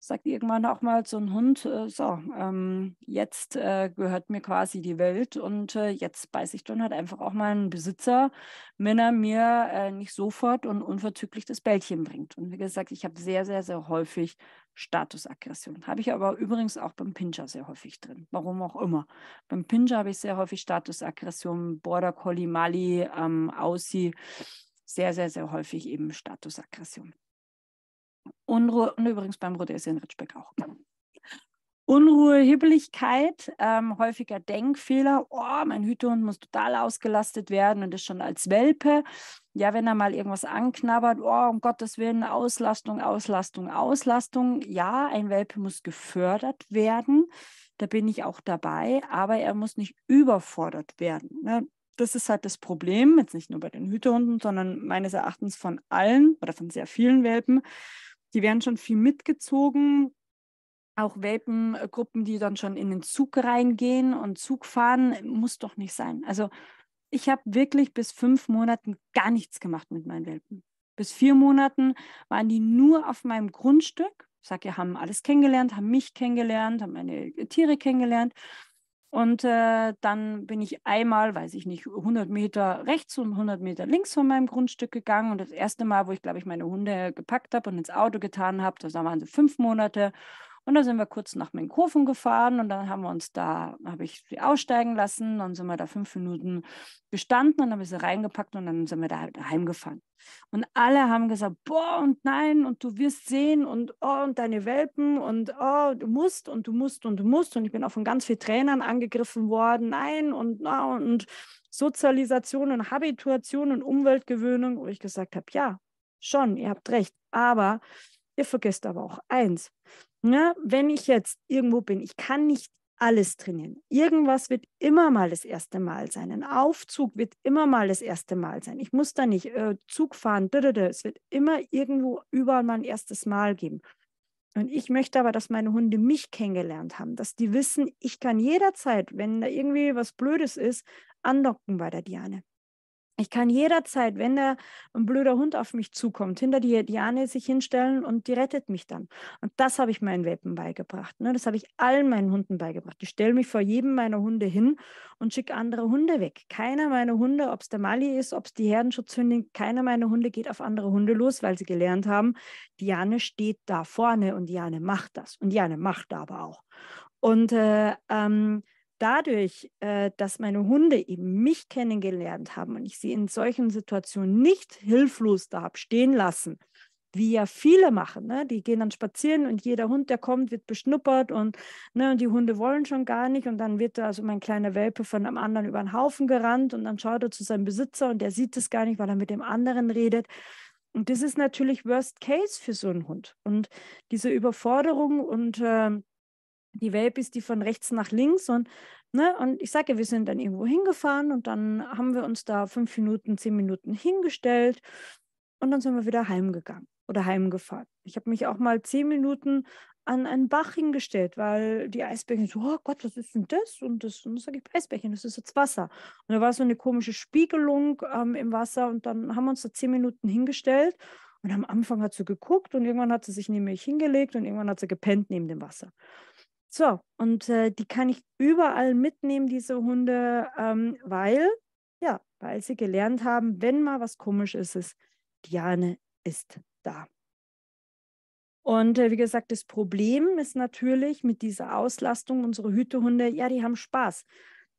sagt irgendwann auch mal so ein Hund, äh, so, ähm, jetzt äh, gehört mir quasi die Welt und äh, jetzt beiße ich dann halt einfach auch mal einen Besitzer, wenn er mir äh, nicht sofort und unverzüglich das Bällchen bringt. Und wie gesagt, ich habe sehr, sehr, sehr häufig Statusaggression. Habe ich aber übrigens auch beim Pinscher sehr häufig drin, warum auch immer. Beim Pinscher habe ich sehr häufig Statusaggression, Border Collie, Mali, ähm, Aussie, sehr, sehr, sehr häufig eben Statusaggression. Unruhe und übrigens beim Rhodesia in Ritschbeck auch. Unruhe, Hibbeligkeit, ähm, häufiger Denkfehler. Oh, mein Hütehund muss total ausgelastet werden und ist schon als Welpe. Ja, wenn er mal irgendwas anknabbert, oh, um Gottes Willen, Auslastung, Auslastung, Auslastung. Ja, ein Welpe muss gefördert werden. Da bin ich auch dabei, aber er muss nicht überfordert werden. Ne? Das ist halt das Problem, jetzt nicht nur bei den Hütehunden, sondern meines Erachtens von allen oder von sehr vielen Welpen die werden schon viel mitgezogen. Auch Welpengruppen, die dann schon in den Zug reingehen und Zug fahren, muss doch nicht sein. Also ich habe wirklich bis fünf Monaten gar nichts gemacht mit meinen Welpen. Bis vier Monaten waren die nur auf meinem Grundstück. Ich sage, ja, haben alles kennengelernt, haben mich kennengelernt, haben meine Tiere kennengelernt. Und äh, dann bin ich einmal, weiß ich nicht, 100 Meter rechts und 100 Meter links von meinem Grundstück gegangen. Und das erste Mal, wo ich, glaube ich, meine Hunde gepackt habe und ins Auto getan habe, das waren so fünf Monate. Und dann sind wir kurz nach Menkofen gefahren und dann haben wir uns da, habe ich sie aussteigen lassen, dann sind wir da fünf Minuten gestanden und dann habe ich sie reingepackt und dann sind wir da halt heimgefahren. Und alle haben gesagt, boah und nein und du wirst sehen und oh und deine Welpen und oh du musst und du musst und du musst und ich bin auch von ganz vielen Trainern angegriffen worden, nein und na und, und Sozialisation und Habituation und Umweltgewöhnung, wo ich gesagt habe, ja, schon, ihr habt recht, aber Ihr vergesst aber auch eins. Ja, ne? wenn ich jetzt irgendwo bin, ich kann nicht alles trainieren. Irgendwas wird immer mal das erste Mal sein. Ein Aufzug wird immer mal das erste Mal sein. Ich muss da nicht äh, Zug fahren. Es wird immer irgendwo überall mal ein erstes Mal geben. Und ich möchte aber, dass meine Hunde mich kennengelernt haben, dass die wissen, ich kann jederzeit, wenn da irgendwie was Blödes ist, andocken bei der Diane. Ich kann jederzeit, wenn da ein blöder Hund auf mich zukommt, hinter die Diane sich hinstellen und die rettet mich dann. Und das habe ich meinen Welpen beigebracht. Ne? Das habe ich allen meinen Hunden beigebracht. Ich stelle mich vor jedem meiner Hunde hin und schicke andere Hunde weg. Keiner meiner Hunde, ob es der Mali ist, ob es die Herdenschutzhündin, keiner meiner Hunde geht auf andere Hunde los, weil sie gelernt haben, Diane steht da vorne und Diane macht das. Und Diane macht da aber auch. Und äh, ähm, dadurch, äh, dass meine Hunde eben mich kennengelernt haben und ich sie in solchen Situationen nicht hilflos da habe stehen lassen, wie ja viele machen. Ne? Die gehen dann spazieren und jeder Hund, der kommt, wird beschnuppert und, ne, und die Hunde wollen schon gar nicht. Und dann wird da also mein kleiner Welpe von einem anderen über den Haufen gerannt und dann schaut er zu seinem Besitzer und der sieht es gar nicht, weil er mit dem anderen redet. Und das ist natürlich Worst Case für so einen Hund. Und diese Überforderung und äh, die Welt ist die von rechts nach links und Ne? Und ich sage, ja, wir sind dann irgendwo hingefahren und dann haben wir uns da fünf Minuten, zehn Minuten hingestellt und dann sind wir wieder heimgegangen oder heimgefahren. Ich habe mich auch mal zehn Minuten an einen Bach hingestellt, weil die Eisbärchen so, oh Gott, was ist denn das? Und das, und das sage ich, Eisbärchen, das ist jetzt Wasser. Und da war so eine komische Spiegelung ähm, im Wasser und dann haben wir uns da zehn Minuten hingestellt und am Anfang hat sie geguckt und irgendwann hat sie sich neben mich hingelegt und irgendwann hat sie gepennt neben dem Wasser. So, und äh, die kann ich überall mitnehmen, diese Hunde, ähm, weil, ja, weil sie gelernt haben, wenn mal was komisch ist, ist Diane ist da. Und äh, wie gesagt, das Problem ist natürlich mit dieser Auslastung, unsere Hütehunde, ja, die haben Spaß.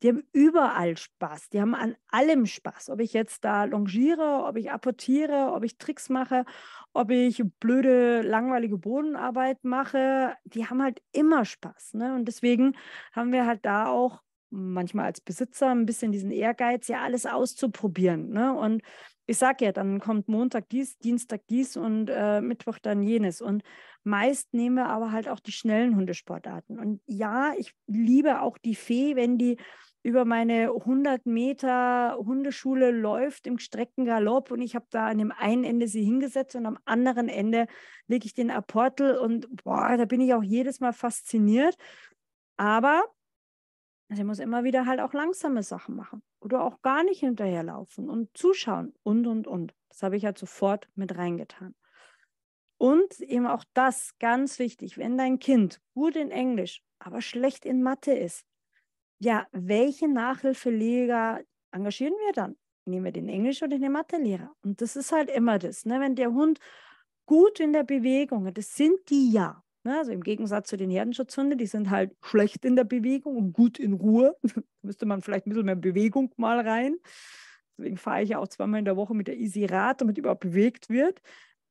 Die haben überall Spaß. Die haben an allem Spaß. Ob ich jetzt da longiere, ob ich apportiere, ob ich Tricks mache, ob ich blöde, langweilige Bodenarbeit mache. Die haben halt immer Spaß. Ne? Und deswegen haben wir halt da auch manchmal als Besitzer ein bisschen diesen Ehrgeiz, ja alles auszuprobieren. Ne? Und ich sage ja, dann kommt Montag dies, Dienstag dies und äh, Mittwoch dann jenes. Und meist nehmen wir aber halt auch die schnellen Hundesportarten. Und ja, ich liebe auch die Fee, wenn die über meine 100 Meter Hundeschule läuft im gestreckten Galopp und ich habe da an dem einen Ende sie hingesetzt und am anderen Ende lege ich den Apportel und boah, da bin ich auch jedes Mal fasziniert. Aber sie also muss immer wieder halt auch langsame Sachen machen oder auch gar nicht hinterherlaufen und zuschauen und, und, und. Das habe ich halt sofort mit reingetan. Und eben auch das, ganz wichtig, wenn dein Kind gut in Englisch, aber schlecht in Mathe ist, ja, welche Nachhilfelehrer engagieren wir dann? Nehmen wir den Englisch- oder den Mathelehrer? Und das ist halt immer das, ne? wenn der Hund gut in der Bewegung, das sind die ja. Ne? Also im Gegensatz zu den Herdenschutzhunden, die sind halt schlecht in der Bewegung und gut in Ruhe. da müsste man vielleicht ein bisschen mehr Bewegung mal rein. Deswegen fahre ich ja auch zweimal in der Woche mit der Easy Rad, damit überhaupt bewegt wird.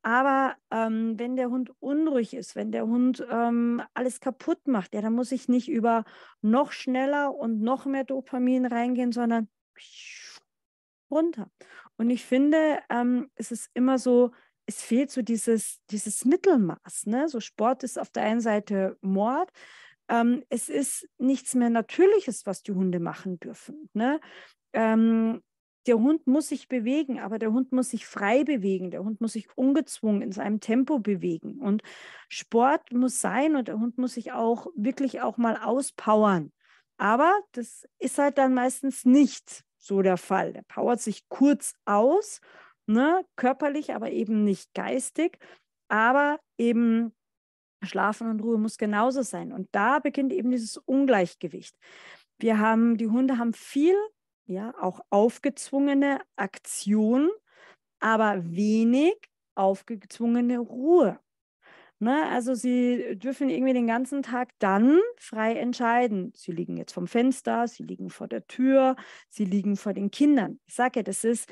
Aber ähm, wenn der Hund unruhig ist, wenn der Hund ähm, alles kaputt macht, ja, dann muss ich nicht über noch schneller und noch mehr Dopamin reingehen, sondern runter. Und ich finde, ähm, es ist immer so, es fehlt so dieses, dieses Mittelmaß. Ne? So Sport ist auf der einen Seite Mord. Ähm, es ist nichts mehr Natürliches, was die Hunde machen dürfen. Ne? Ähm, der Hund muss sich bewegen, aber der Hund muss sich frei bewegen, der Hund muss sich ungezwungen in seinem Tempo bewegen. Und Sport muss sein und der Hund muss sich auch wirklich auch mal auspowern. Aber das ist halt dann meistens nicht so der Fall. Der powert sich kurz aus, ne, körperlich, aber eben nicht geistig. Aber eben Schlafen und Ruhe muss genauso sein. Und da beginnt eben dieses Ungleichgewicht. Wir haben, die Hunde haben viel ja, auch aufgezwungene Aktion, aber wenig aufgezwungene Ruhe. Ne? Also sie dürfen irgendwie den ganzen Tag dann frei entscheiden. Sie liegen jetzt vom Fenster, sie liegen vor der Tür, sie liegen vor den Kindern. Ich sage ja, das ist,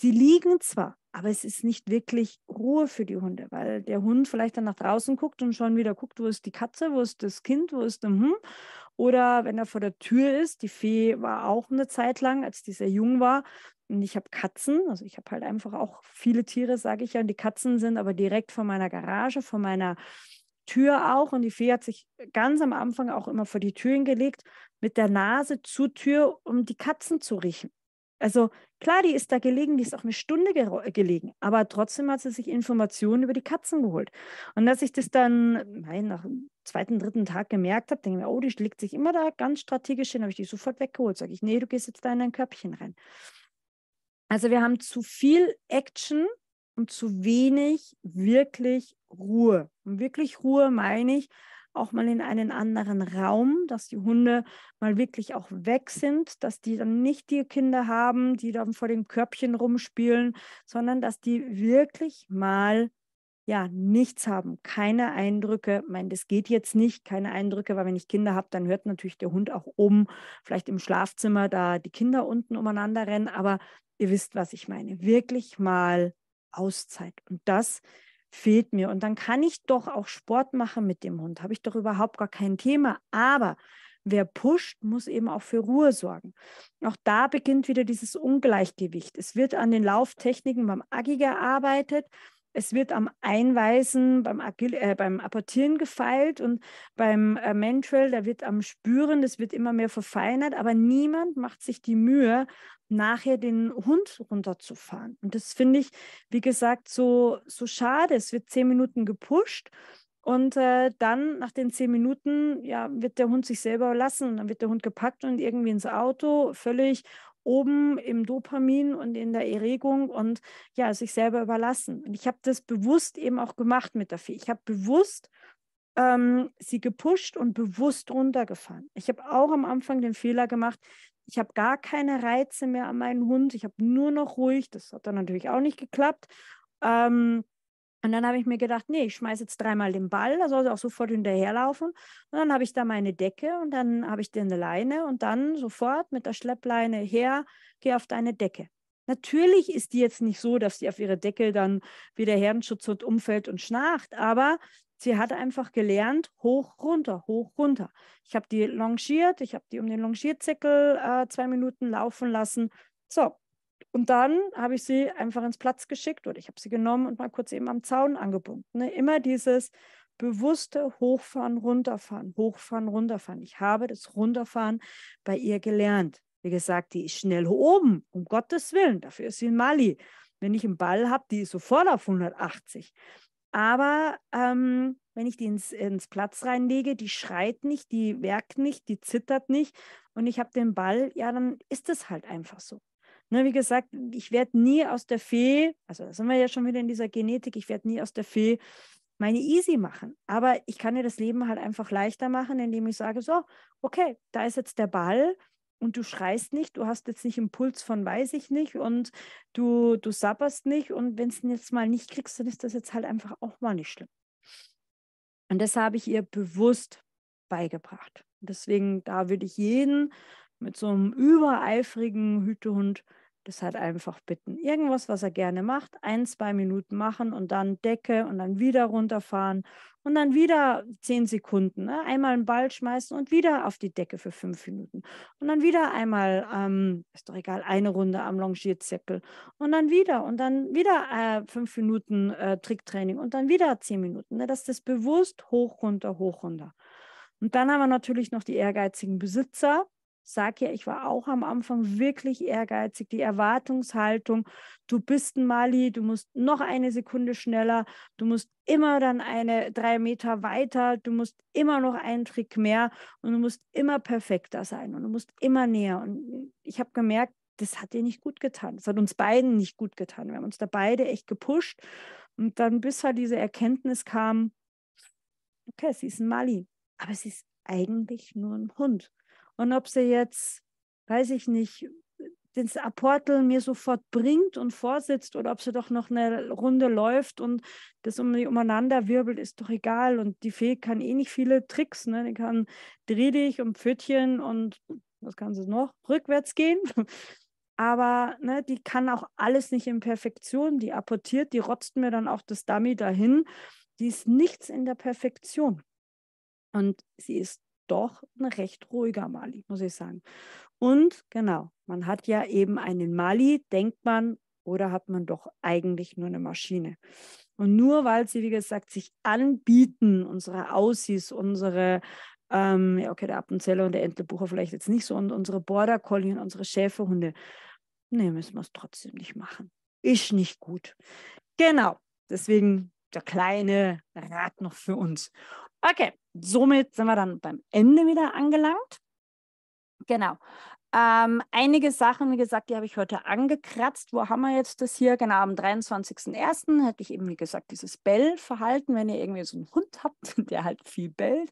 sie liegen zwar, aber es ist nicht wirklich Ruhe für die Hunde, weil der Hund vielleicht dann nach draußen guckt und schon wieder guckt, wo ist die Katze, wo ist das Kind, wo ist der mhm, Hund. Oder wenn er vor der Tür ist, die Fee war auch eine Zeit lang, als die sehr jung war. Und ich habe Katzen, also ich habe halt einfach auch viele Tiere, sage ich ja. Und die Katzen sind aber direkt vor meiner Garage, vor meiner Tür auch. Und die Fee hat sich ganz am Anfang auch immer vor die Türen gelegt, mit der Nase zur Tür, um die Katzen zu riechen. Also klar, die ist da gelegen, die ist auch eine Stunde ge äh, gelegen, aber trotzdem hat sie sich Informationen über die Katzen geholt. Und dass ich das dann nein, nach dem zweiten, dritten Tag gemerkt habe, denke ich mir, oh, die legt sich immer da ganz strategisch hin, habe ich die sofort weggeholt. Sage ich, nee, du gehst jetzt da in dein Körbchen rein. Also wir haben zu viel Action und zu wenig wirklich Ruhe. Und wirklich Ruhe meine ich, auch mal in einen anderen Raum, dass die Hunde mal wirklich auch weg sind, dass die dann nicht die Kinder haben, die dann vor dem Körbchen rumspielen, sondern dass die wirklich mal ja, nichts haben, keine Eindrücke. Ich meine, das geht jetzt nicht, keine Eindrücke, weil wenn ich Kinder habe, dann hört natürlich der Hund auch um, vielleicht im Schlafzimmer, da die Kinder unten umeinander rennen, aber ihr wisst, was ich meine. Wirklich mal Auszeit. Und das fehlt mir. Und dann kann ich doch auch Sport machen mit dem Hund. Habe ich doch überhaupt gar kein Thema. Aber wer pusht, muss eben auch für Ruhe sorgen. Auch da beginnt wieder dieses Ungleichgewicht. Es wird an den Lauftechniken beim Agi gearbeitet es wird am Einweisen, beim, Agil, äh, beim Apportieren gefeilt und beim äh, Mentrail, da wird am Spüren, das wird immer mehr verfeinert, aber niemand macht sich die Mühe, nachher den Hund runterzufahren. Und das finde ich, wie gesagt, so, so schade. Es wird zehn Minuten gepusht und äh, dann nach den zehn Minuten ja, wird der Hund sich selber lassen und dann wird der Hund gepackt und irgendwie ins Auto, völlig oben im Dopamin und in der Erregung und ja, sich selber überlassen. Und ich habe das bewusst eben auch gemacht mit der Fee. Ich habe bewusst ähm, sie gepusht und bewusst runtergefahren. Ich habe auch am Anfang den Fehler gemacht, ich habe gar keine Reize mehr an meinen Hund. Ich habe nur noch ruhig. Das hat dann natürlich auch nicht geklappt. Ähm, und dann habe ich mir gedacht, nee, ich schmeiße jetzt dreimal den Ball, da soll sie auch sofort hinterherlaufen. Und dann habe ich da meine Decke und dann habe ich dir eine Leine und dann sofort mit der Schleppleine her, geh auf deine Decke. Natürlich ist die jetzt nicht so, dass sie auf ihre Decke dann wie der und umfällt und schnarcht, aber sie hat einfach gelernt, hoch, runter, hoch, runter. Ich habe die longiert, ich habe die um den Longierzickel äh, zwei Minuten laufen lassen. So, und dann habe ich sie einfach ins Platz geschickt oder ich habe sie genommen und mal kurz eben am Zaun angebunden. Ne? Immer dieses bewusste Hochfahren, Runterfahren, Hochfahren, Runterfahren. Ich habe das Runterfahren bei ihr gelernt. Wie gesagt, die ist schnell oben, um Gottes Willen. Dafür ist sie in Mali. Wenn ich einen Ball habe, die ist sofort auf 180. Aber ähm, wenn ich die ins, ins Platz reinlege, die schreit nicht, die werkt nicht, die zittert nicht und ich habe den Ball, ja, dann ist es halt einfach so. Ne, wie gesagt, ich werde nie aus der Fee, also da sind wir ja schon wieder in dieser Genetik, ich werde nie aus der Fee meine easy machen. Aber ich kann dir das Leben halt einfach leichter machen, indem ich sage, so, okay, da ist jetzt der Ball und du schreist nicht, du hast jetzt nicht Impuls von weiß ich nicht und du, du sapperst nicht und wenn es jetzt mal nicht kriegst, dann ist das jetzt halt einfach auch mal nicht schlimm. Und das habe ich ihr bewusst beigebracht. Deswegen, da würde ich jeden mit so einem übereifrigen Hütehund das halt einfach bitten. Irgendwas, was er gerne macht, ein, zwei Minuten machen und dann Decke und dann wieder runterfahren und dann wieder zehn Sekunden. Ne? Einmal einen Ball schmeißen und wieder auf die Decke für fünf Minuten. Und dann wieder einmal, ähm, ist doch egal, eine Runde am Longierzirkel. Und dann wieder und dann wieder äh, fünf Minuten äh, Tricktraining und dann wieder zehn Minuten. Ne? Dass das bewusst hoch, runter, hoch, runter. Und dann haben wir natürlich noch die ehrgeizigen Besitzer, sag ja, ich war auch am Anfang wirklich ehrgeizig. Die Erwartungshaltung, du bist ein Mali, du musst noch eine Sekunde schneller, du musst immer dann eine drei Meter weiter, du musst immer noch einen Trick mehr und du musst immer perfekter sein und du musst immer näher. Und ich habe gemerkt, das hat dir nicht gut getan. Das hat uns beiden nicht gut getan. Wir haben uns da beide echt gepusht. Und dann, bis halt diese Erkenntnis kam, okay, sie ist ein Mali, aber sie ist eigentlich nur ein Hund. Und ob sie jetzt, weiß ich nicht, das Apportel mir sofort bringt und vorsitzt oder ob sie doch noch eine Runde läuft und das um die umeinander wirbelt, ist doch egal. Und die Fee kann eh nicht viele Tricks. Ne? Die kann dreh dich und Pfötchen und was kann sie noch? Rückwärts gehen. Aber ne, die kann auch alles nicht in Perfektion. Die apportiert, die rotzt mir dann auch das Dummy dahin. Die ist nichts in der Perfektion. Und sie ist doch ein recht ruhiger Mali, muss ich sagen. Und genau, man hat ja eben einen Mali, denkt man, oder hat man doch eigentlich nur eine Maschine? Und nur weil sie, wie gesagt, sich anbieten, unsere Aussies, unsere, ähm, ja, okay, der Appenzeller und der Entlebucher vielleicht jetzt nicht so, und unsere Border Collie und unsere Schäferhunde, nee, müssen wir es trotzdem nicht machen. Ist nicht gut. Genau, deswegen der kleine Rat noch für uns. Okay, somit sind wir dann beim Ende wieder angelangt. Genau. Ähm, einige Sachen, wie gesagt, die habe ich heute angekratzt. Wo haben wir jetzt das hier? Genau, am 23.01. hätte ich eben, wie gesagt, dieses Bell-Verhalten, wenn ihr irgendwie so einen Hund habt, der halt viel bellt.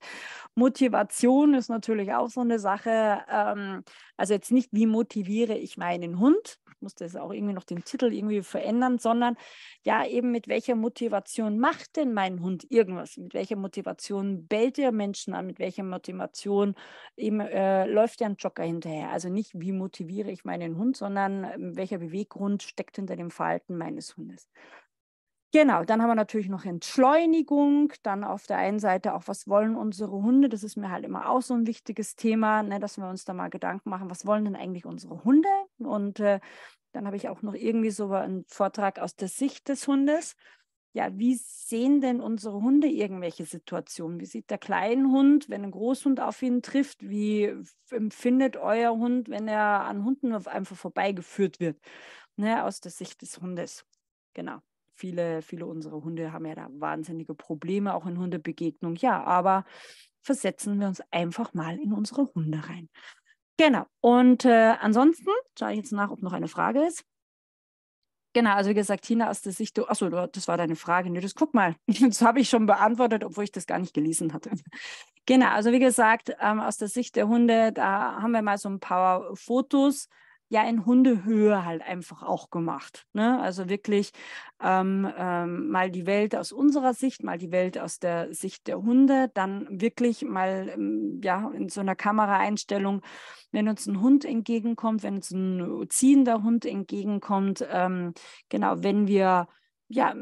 Motivation ist natürlich auch so eine Sache. Ähm, also jetzt nicht, wie motiviere ich meinen Hund, ich musste es auch irgendwie noch den Titel irgendwie verändern, sondern ja eben mit welcher Motivation macht denn mein Hund irgendwas? Mit welcher Motivation bellt er Menschen an? Mit welcher Motivation eben, äh, läuft er ein Jogger hinterher? Also nicht, wie motiviere ich meinen Hund, sondern ähm, welcher Beweggrund steckt hinter dem Verhalten meines Hundes. Genau, dann haben wir natürlich noch Entschleunigung, dann auf der einen Seite auch, was wollen unsere Hunde? Das ist mir halt immer auch so ein wichtiges Thema, ne, dass wir uns da mal Gedanken machen, was wollen denn eigentlich unsere Hunde? Und äh, dann habe ich auch noch irgendwie so einen Vortrag aus der Sicht des Hundes. Ja, wie sehen denn unsere Hunde irgendwelche Situationen? Wie sieht der Kleinhund, wenn ein Großhund auf ihn trifft? Wie empfindet euer Hund, wenn er an Hunden einfach vorbeigeführt wird? Ne, aus der Sicht des Hundes. Genau. Viele, viele unserer Hunde haben ja da wahnsinnige Probleme, auch in Hundebegegnung. Ja, aber versetzen wir uns einfach mal in unsere Hunde rein. Genau. Und äh, ansonsten schaue ich jetzt nach, ob noch eine Frage ist. Genau, also wie gesagt, Tina, aus der Sicht, du, achso, das war deine Frage. Nee, das guck mal, das habe ich schon beantwortet, obwohl ich das gar nicht gelesen hatte. Genau, also wie gesagt, ähm, aus der Sicht der Hunde, da haben wir mal so ein paar Fotos ja in Hundehöhe halt einfach auch gemacht. Ne? Also wirklich ähm, ähm, mal die Welt aus unserer Sicht, mal die Welt aus der Sicht der Hunde, dann wirklich mal ähm, ja in so einer Kameraeinstellung, wenn uns ein Hund entgegenkommt, wenn uns ein ziehender Hund entgegenkommt, ähm, genau, wenn wir ja,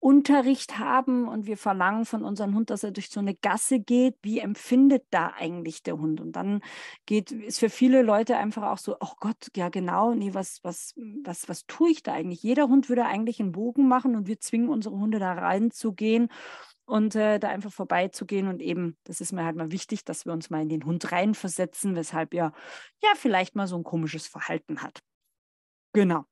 Unterricht haben und wir verlangen von unserem Hund, dass er durch so eine Gasse geht, wie empfindet da eigentlich der Hund? Und dann geht, es für viele Leute einfach auch so, oh Gott, ja genau, nee, was, was, was, was tue ich da eigentlich? Jeder Hund würde eigentlich einen Bogen machen und wir zwingen unsere Hunde da reinzugehen und äh, da einfach vorbeizugehen und eben, das ist mir halt mal wichtig, dass wir uns mal in den Hund reinversetzen, weshalb er ja vielleicht mal so ein komisches Verhalten hat. Genau.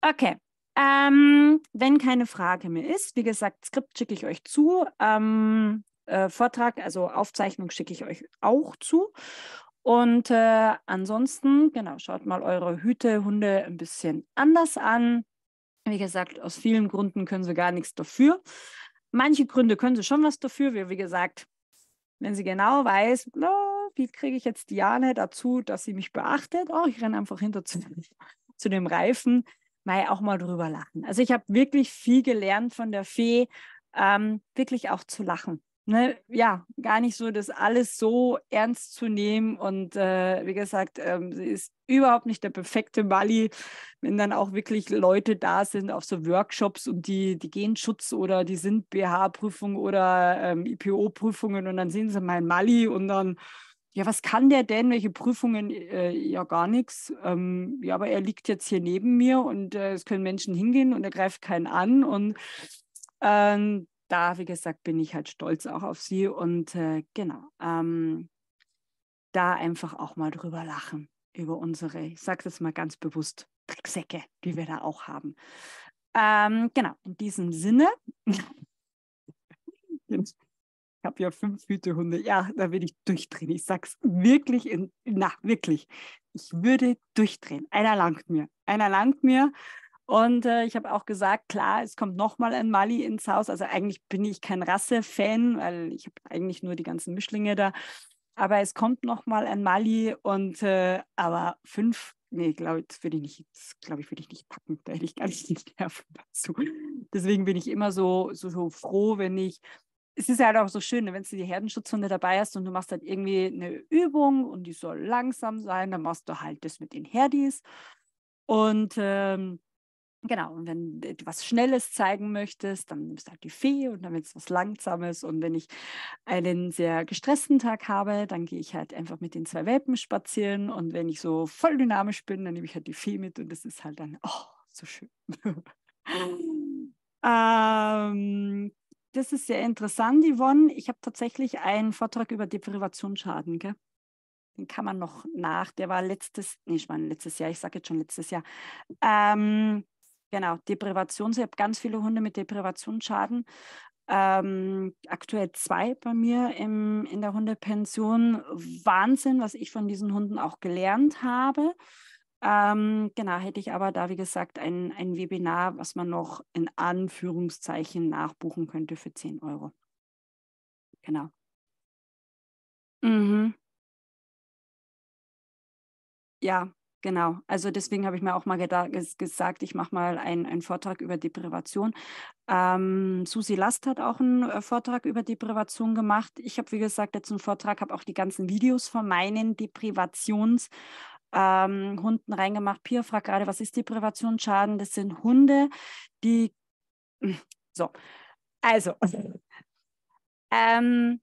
Okay, ähm, wenn keine Frage mehr ist, wie gesagt, Skript schicke ich euch zu. Ähm, äh, Vortrag, also Aufzeichnung schicke ich euch auch zu. Und äh, ansonsten, genau, schaut mal eure Hüte, Hunde ein bisschen anders an. Wie gesagt, aus vielen Gründen können sie gar nichts dafür. Manche Gründe können sie schon was dafür. Wie, wie gesagt, wenn sie genau weiß, oh, wie kriege ich jetzt Diane dazu, dass sie mich beachtet? Oh, ich renne einfach hinter zu, zu dem Reifen mal auch mal drüber lachen. Also ich habe wirklich viel gelernt von der Fee, ähm, wirklich auch zu lachen. Ne? Ja, gar nicht so, das alles so ernst zu nehmen. Und äh, wie gesagt, ähm, sie ist überhaupt nicht der perfekte Mali, wenn dann auch wirklich Leute da sind auf so Workshops und die, die gehen Schutz oder die sind bh prüfungen oder ähm, IPO-Prüfungen und dann sehen sie mein Mali und dann ja, was kann der denn? Welche Prüfungen? Äh, ja, gar nichts. Ähm, ja, aber er liegt jetzt hier neben mir und äh, es können Menschen hingehen und er greift keinen an. Und ähm, da, wie gesagt, bin ich halt stolz auch auf sie. Und äh, genau, ähm, da einfach auch mal drüber lachen, über unsere, ich sage das mal ganz bewusst, Drecksäcke, die wir da auch haben. Ähm, genau, in diesem Sinne. Ich habe ja fünf Hütehunde. Ja, da würde ich durchdrehen. Ich sag's wirklich, in, na, wirklich. Ich würde durchdrehen. Einer langt mir. Einer langt mir. Und äh, ich habe auch gesagt, klar, es kommt nochmal ein Mali ins Haus. Also eigentlich bin ich kein Rasse-Fan, weil ich habe eigentlich nur die ganzen Mischlinge da. Aber es kommt nochmal ein Mali und äh, aber fünf, nee, glaube würd ich nicht, glaube ich, würde ich nicht packen. Da hätte ich gar nicht die Nerven dazu. Deswegen bin ich immer so, so, so froh, wenn ich es ist halt auch so schön, ne, wenn du die Herdenschutzhunde dabei hast und du machst halt irgendwie eine Übung und die soll langsam sein, dann machst du halt das mit den Herdis. Und ähm, genau, und wenn du was Schnelles zeigen möchtest, dann nimmst du halt die Fee und dann willst du was Langsames. Und wenn ich einen sehr gestressten Tag habe, dann gehe ich halt einfach mit den zwei Welpen spazieren. Und wenn ich so voll dynamisch bin, dann nehme ich halt die Fee mit und das ist halt dann, oh, so schön. Mhm. ähm, das ist sehr interessant, Yvonne. Ich habe tatsächlich einen Vortrag über Deprivationsschaden. Gell? Den kann man noch nach. Der war letztes, nee, ich meine letztes Jahr, ich sage jetzt schon letztes Jahr. Ähm, genau, Deprivation. Ich habe ganz viele Hunde mit Deprivationsschaden. Ähm, aktuell zwei bei mir im, in der Hundepension. Wahnsinn, was ich von diesen Hunden auch gelernt habe. Ähm, genau, hätte ich aber da, wie gesagt, ein, ein Webinar, was man noch in Anführungszeichen nachbuchen könnte für 10 Euro. Genau. Mhm. Ja, Genau, also deswegen habe ich mir auch mal gesagt, ich mache mal einen, einen, Vortrag über Deprivation. Ähm, Susi Last hat auch einen äh, Vortrag über Deprivation gemacht. Ich habe, wie gesagt, jetzt einen Vortrag, habe auch die ganzen Videos von meinen Deprivations- ähm, Hunden reingemacht. Pia fragt gerade, was ist Deprivationsschaden? Das sind Hunde, die. So, also. Ähm,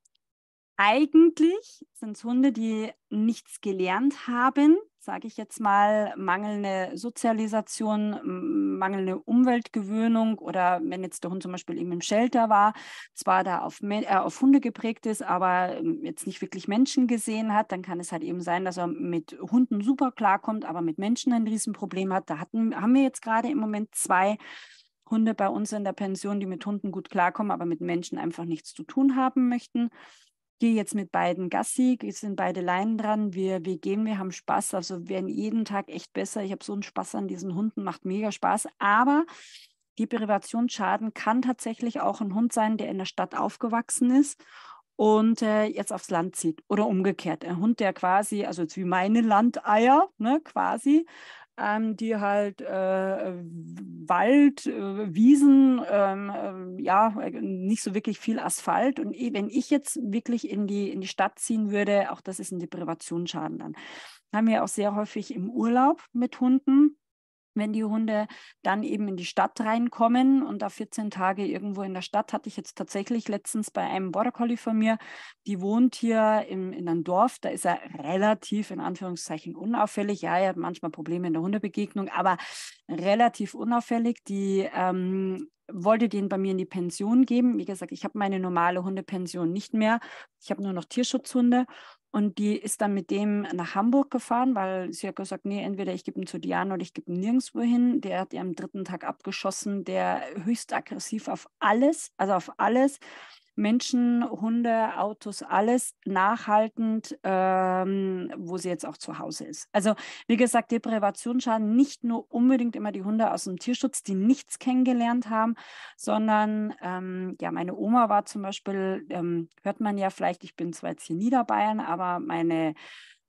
eigentlich sind es Hunde, die nichts gelernt haben, sage ich jetzt mal, mangelnde Sozialisation, mangelnde Umweltgewöhnung oder wenn jetzt der Hund zum Beispiel eben im Shelter war, zwar da auf, äh, auf Hunde geprägt ist, aber ähm, jetzt nicht wirklich Menschen gesehen hat, dann kann es halt eben sein, dass er mit Hunden super klarkommt, aber mit Menschen ein Riesenproblem hat. Da hatten, haben wir jetzt gerade im Moment zwei Hunde bei uns in der Pension, die mit Hunden gut klarkommen, aber mit Menschen einfach nichts zu tun haben möchten gehe jetzt mit beiden Gassi, sind beide Leinen dran, wir, wir gehen, wir haben Spaß, also werden jeden Tag echt besser. Ich habe so einen Spaß an diesen Hunden, macht mega Spaß. Aber die Privationsschaden kann tatsächlich auch ein Hund sein, der in der Stadt aufgewachsen ist und äh, jetzt aufs Land zieht oder umgekehrt. Ein Hund, der quasi, also jetzt wie meine Landeier, ne, quasi, ähm, die halt äh, Wald, äh, Wiesen, ähm, äh, ja, nicht so wirklich viel Asphalt. Und wenn ich jetzt wirklich in die, in die Stadt ziehen würde, auch das ist ein Deprivationsschaden dann. Haben wir auch sehr häufig im Urlaub mit Hunden wenn die Hunde dann eben in die Stadt reinkommen und da 14 Tage irgendwo in der Stadt hatte ich jetzt tatsächlich letztens bei einem Border Collie von mir, die wohnt hier im, in einem Dorf, da ist er relativ in Anführungszeichen unauffällig. Ja, er hat manchmal Probleme in der Hundebegegnung, aber relativ unauffällig. Die ähm, wollte den bei mir in die Pension geben. Wie gesagt, ich habe meine normale Hundepension nicht mehr. Ich habe nur noch Tierschutzhunde und die ist dann mit dem nach Hamburg gefahren, weil sie hat gesagt, nee, entweder ich gebe ihn zu Diane oder ich gebe ihn nirgendwo hin. Der hat ihr am dritten Tag abgeschossen, der höchst aggressiv auf alles, also auf alles. Menschen, Hunde, Autos, alles nachhaltend, ähm, wo sie jetzt auch zu Hause ist. Also wie gesagt, Deprivationsschaden nicht nur unbedingt immer die Hunde aus dem Tierschutz, die nichts kennengelernt haben, sondern ähm, ja, meine Oma war zum Beispiel, ähm, hört man ja vielleicht, ich bin zwar jetzt hier Niederbayern, aber meine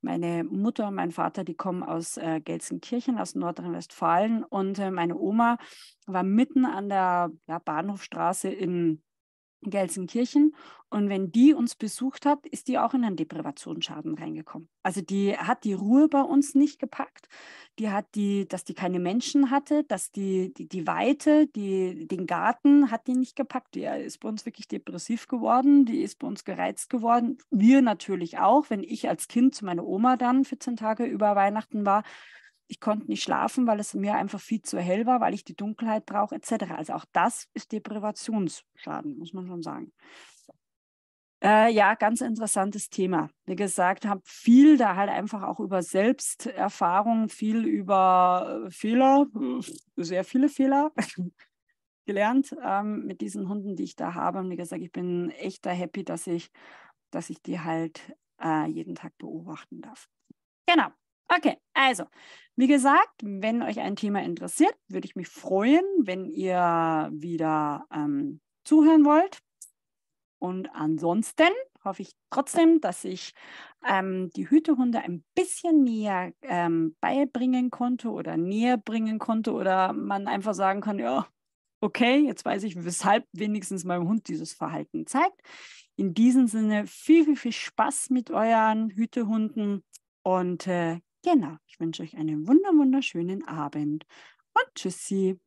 meine Mutter und mein Vater, die kommen aus äh, Gelsenkirchen, aus Nordrhein-Westfalen. Und äh, meine Oma war mitten an der ja, Bahnhofstraße in Gelsenkirchen. Und wenn die uns besucht hat, ist die auch in einen Deprivationsschaden reingekommen. Also die hat die Ruhe bei uns nicht gepackt. Die hat die, dass die keine Menschen hatte, dass die, die, die Weite, die, den Garten hat die nicht gepackt. Die ist bei uns wirklich depressiv geworden, die ist bei uns gereizt geworden. Wir natürlich auch, wenn ich als Kind zu meiner Oma dann 14 Tage über Weihnachten war, ich konnte nicht schlafen, weil es mir einfach viel zu hell war, weil ich die Dunkelheit brauche, etc. Also auch das ist Deprivationsschaden, muss man schon sagen. Äh, ja, ganz interessantes Thema. Wie gesagt, habe viel da halt einfach auch über Selbsterfahrung, viel über äh, Fehler, äh, sehr viele Fehler gelernt ähm, mit diesen Hunden, die ich da habe. Und wie gesagt, ich bin echt da happy, dass ich, dass ich die halt äh, jeden Tag beobachten darf. Genau. Okay, also, wie gesagt, wenn euch ein Thema interessiert, würde ich mich freuen, wenn ihr wieder ähm, zuhören wollt. Und ansonsten hoffe ich trotzdem, dass ich ähm, die Hütehunde ein bisschen näher ähm, beibringen konnte oder näher bringen konnte oder man einfach sagen kann, ja, okay, jetzt weiß ich, weshalb wenigstens meinem Hund dieses Verhalten zeigt. In diesem Sinne viel, viel, viel Spaß mit euren Hütehunden und äh, Genau, ich wünsche euch einen wunderschönen Abend und tschüssi.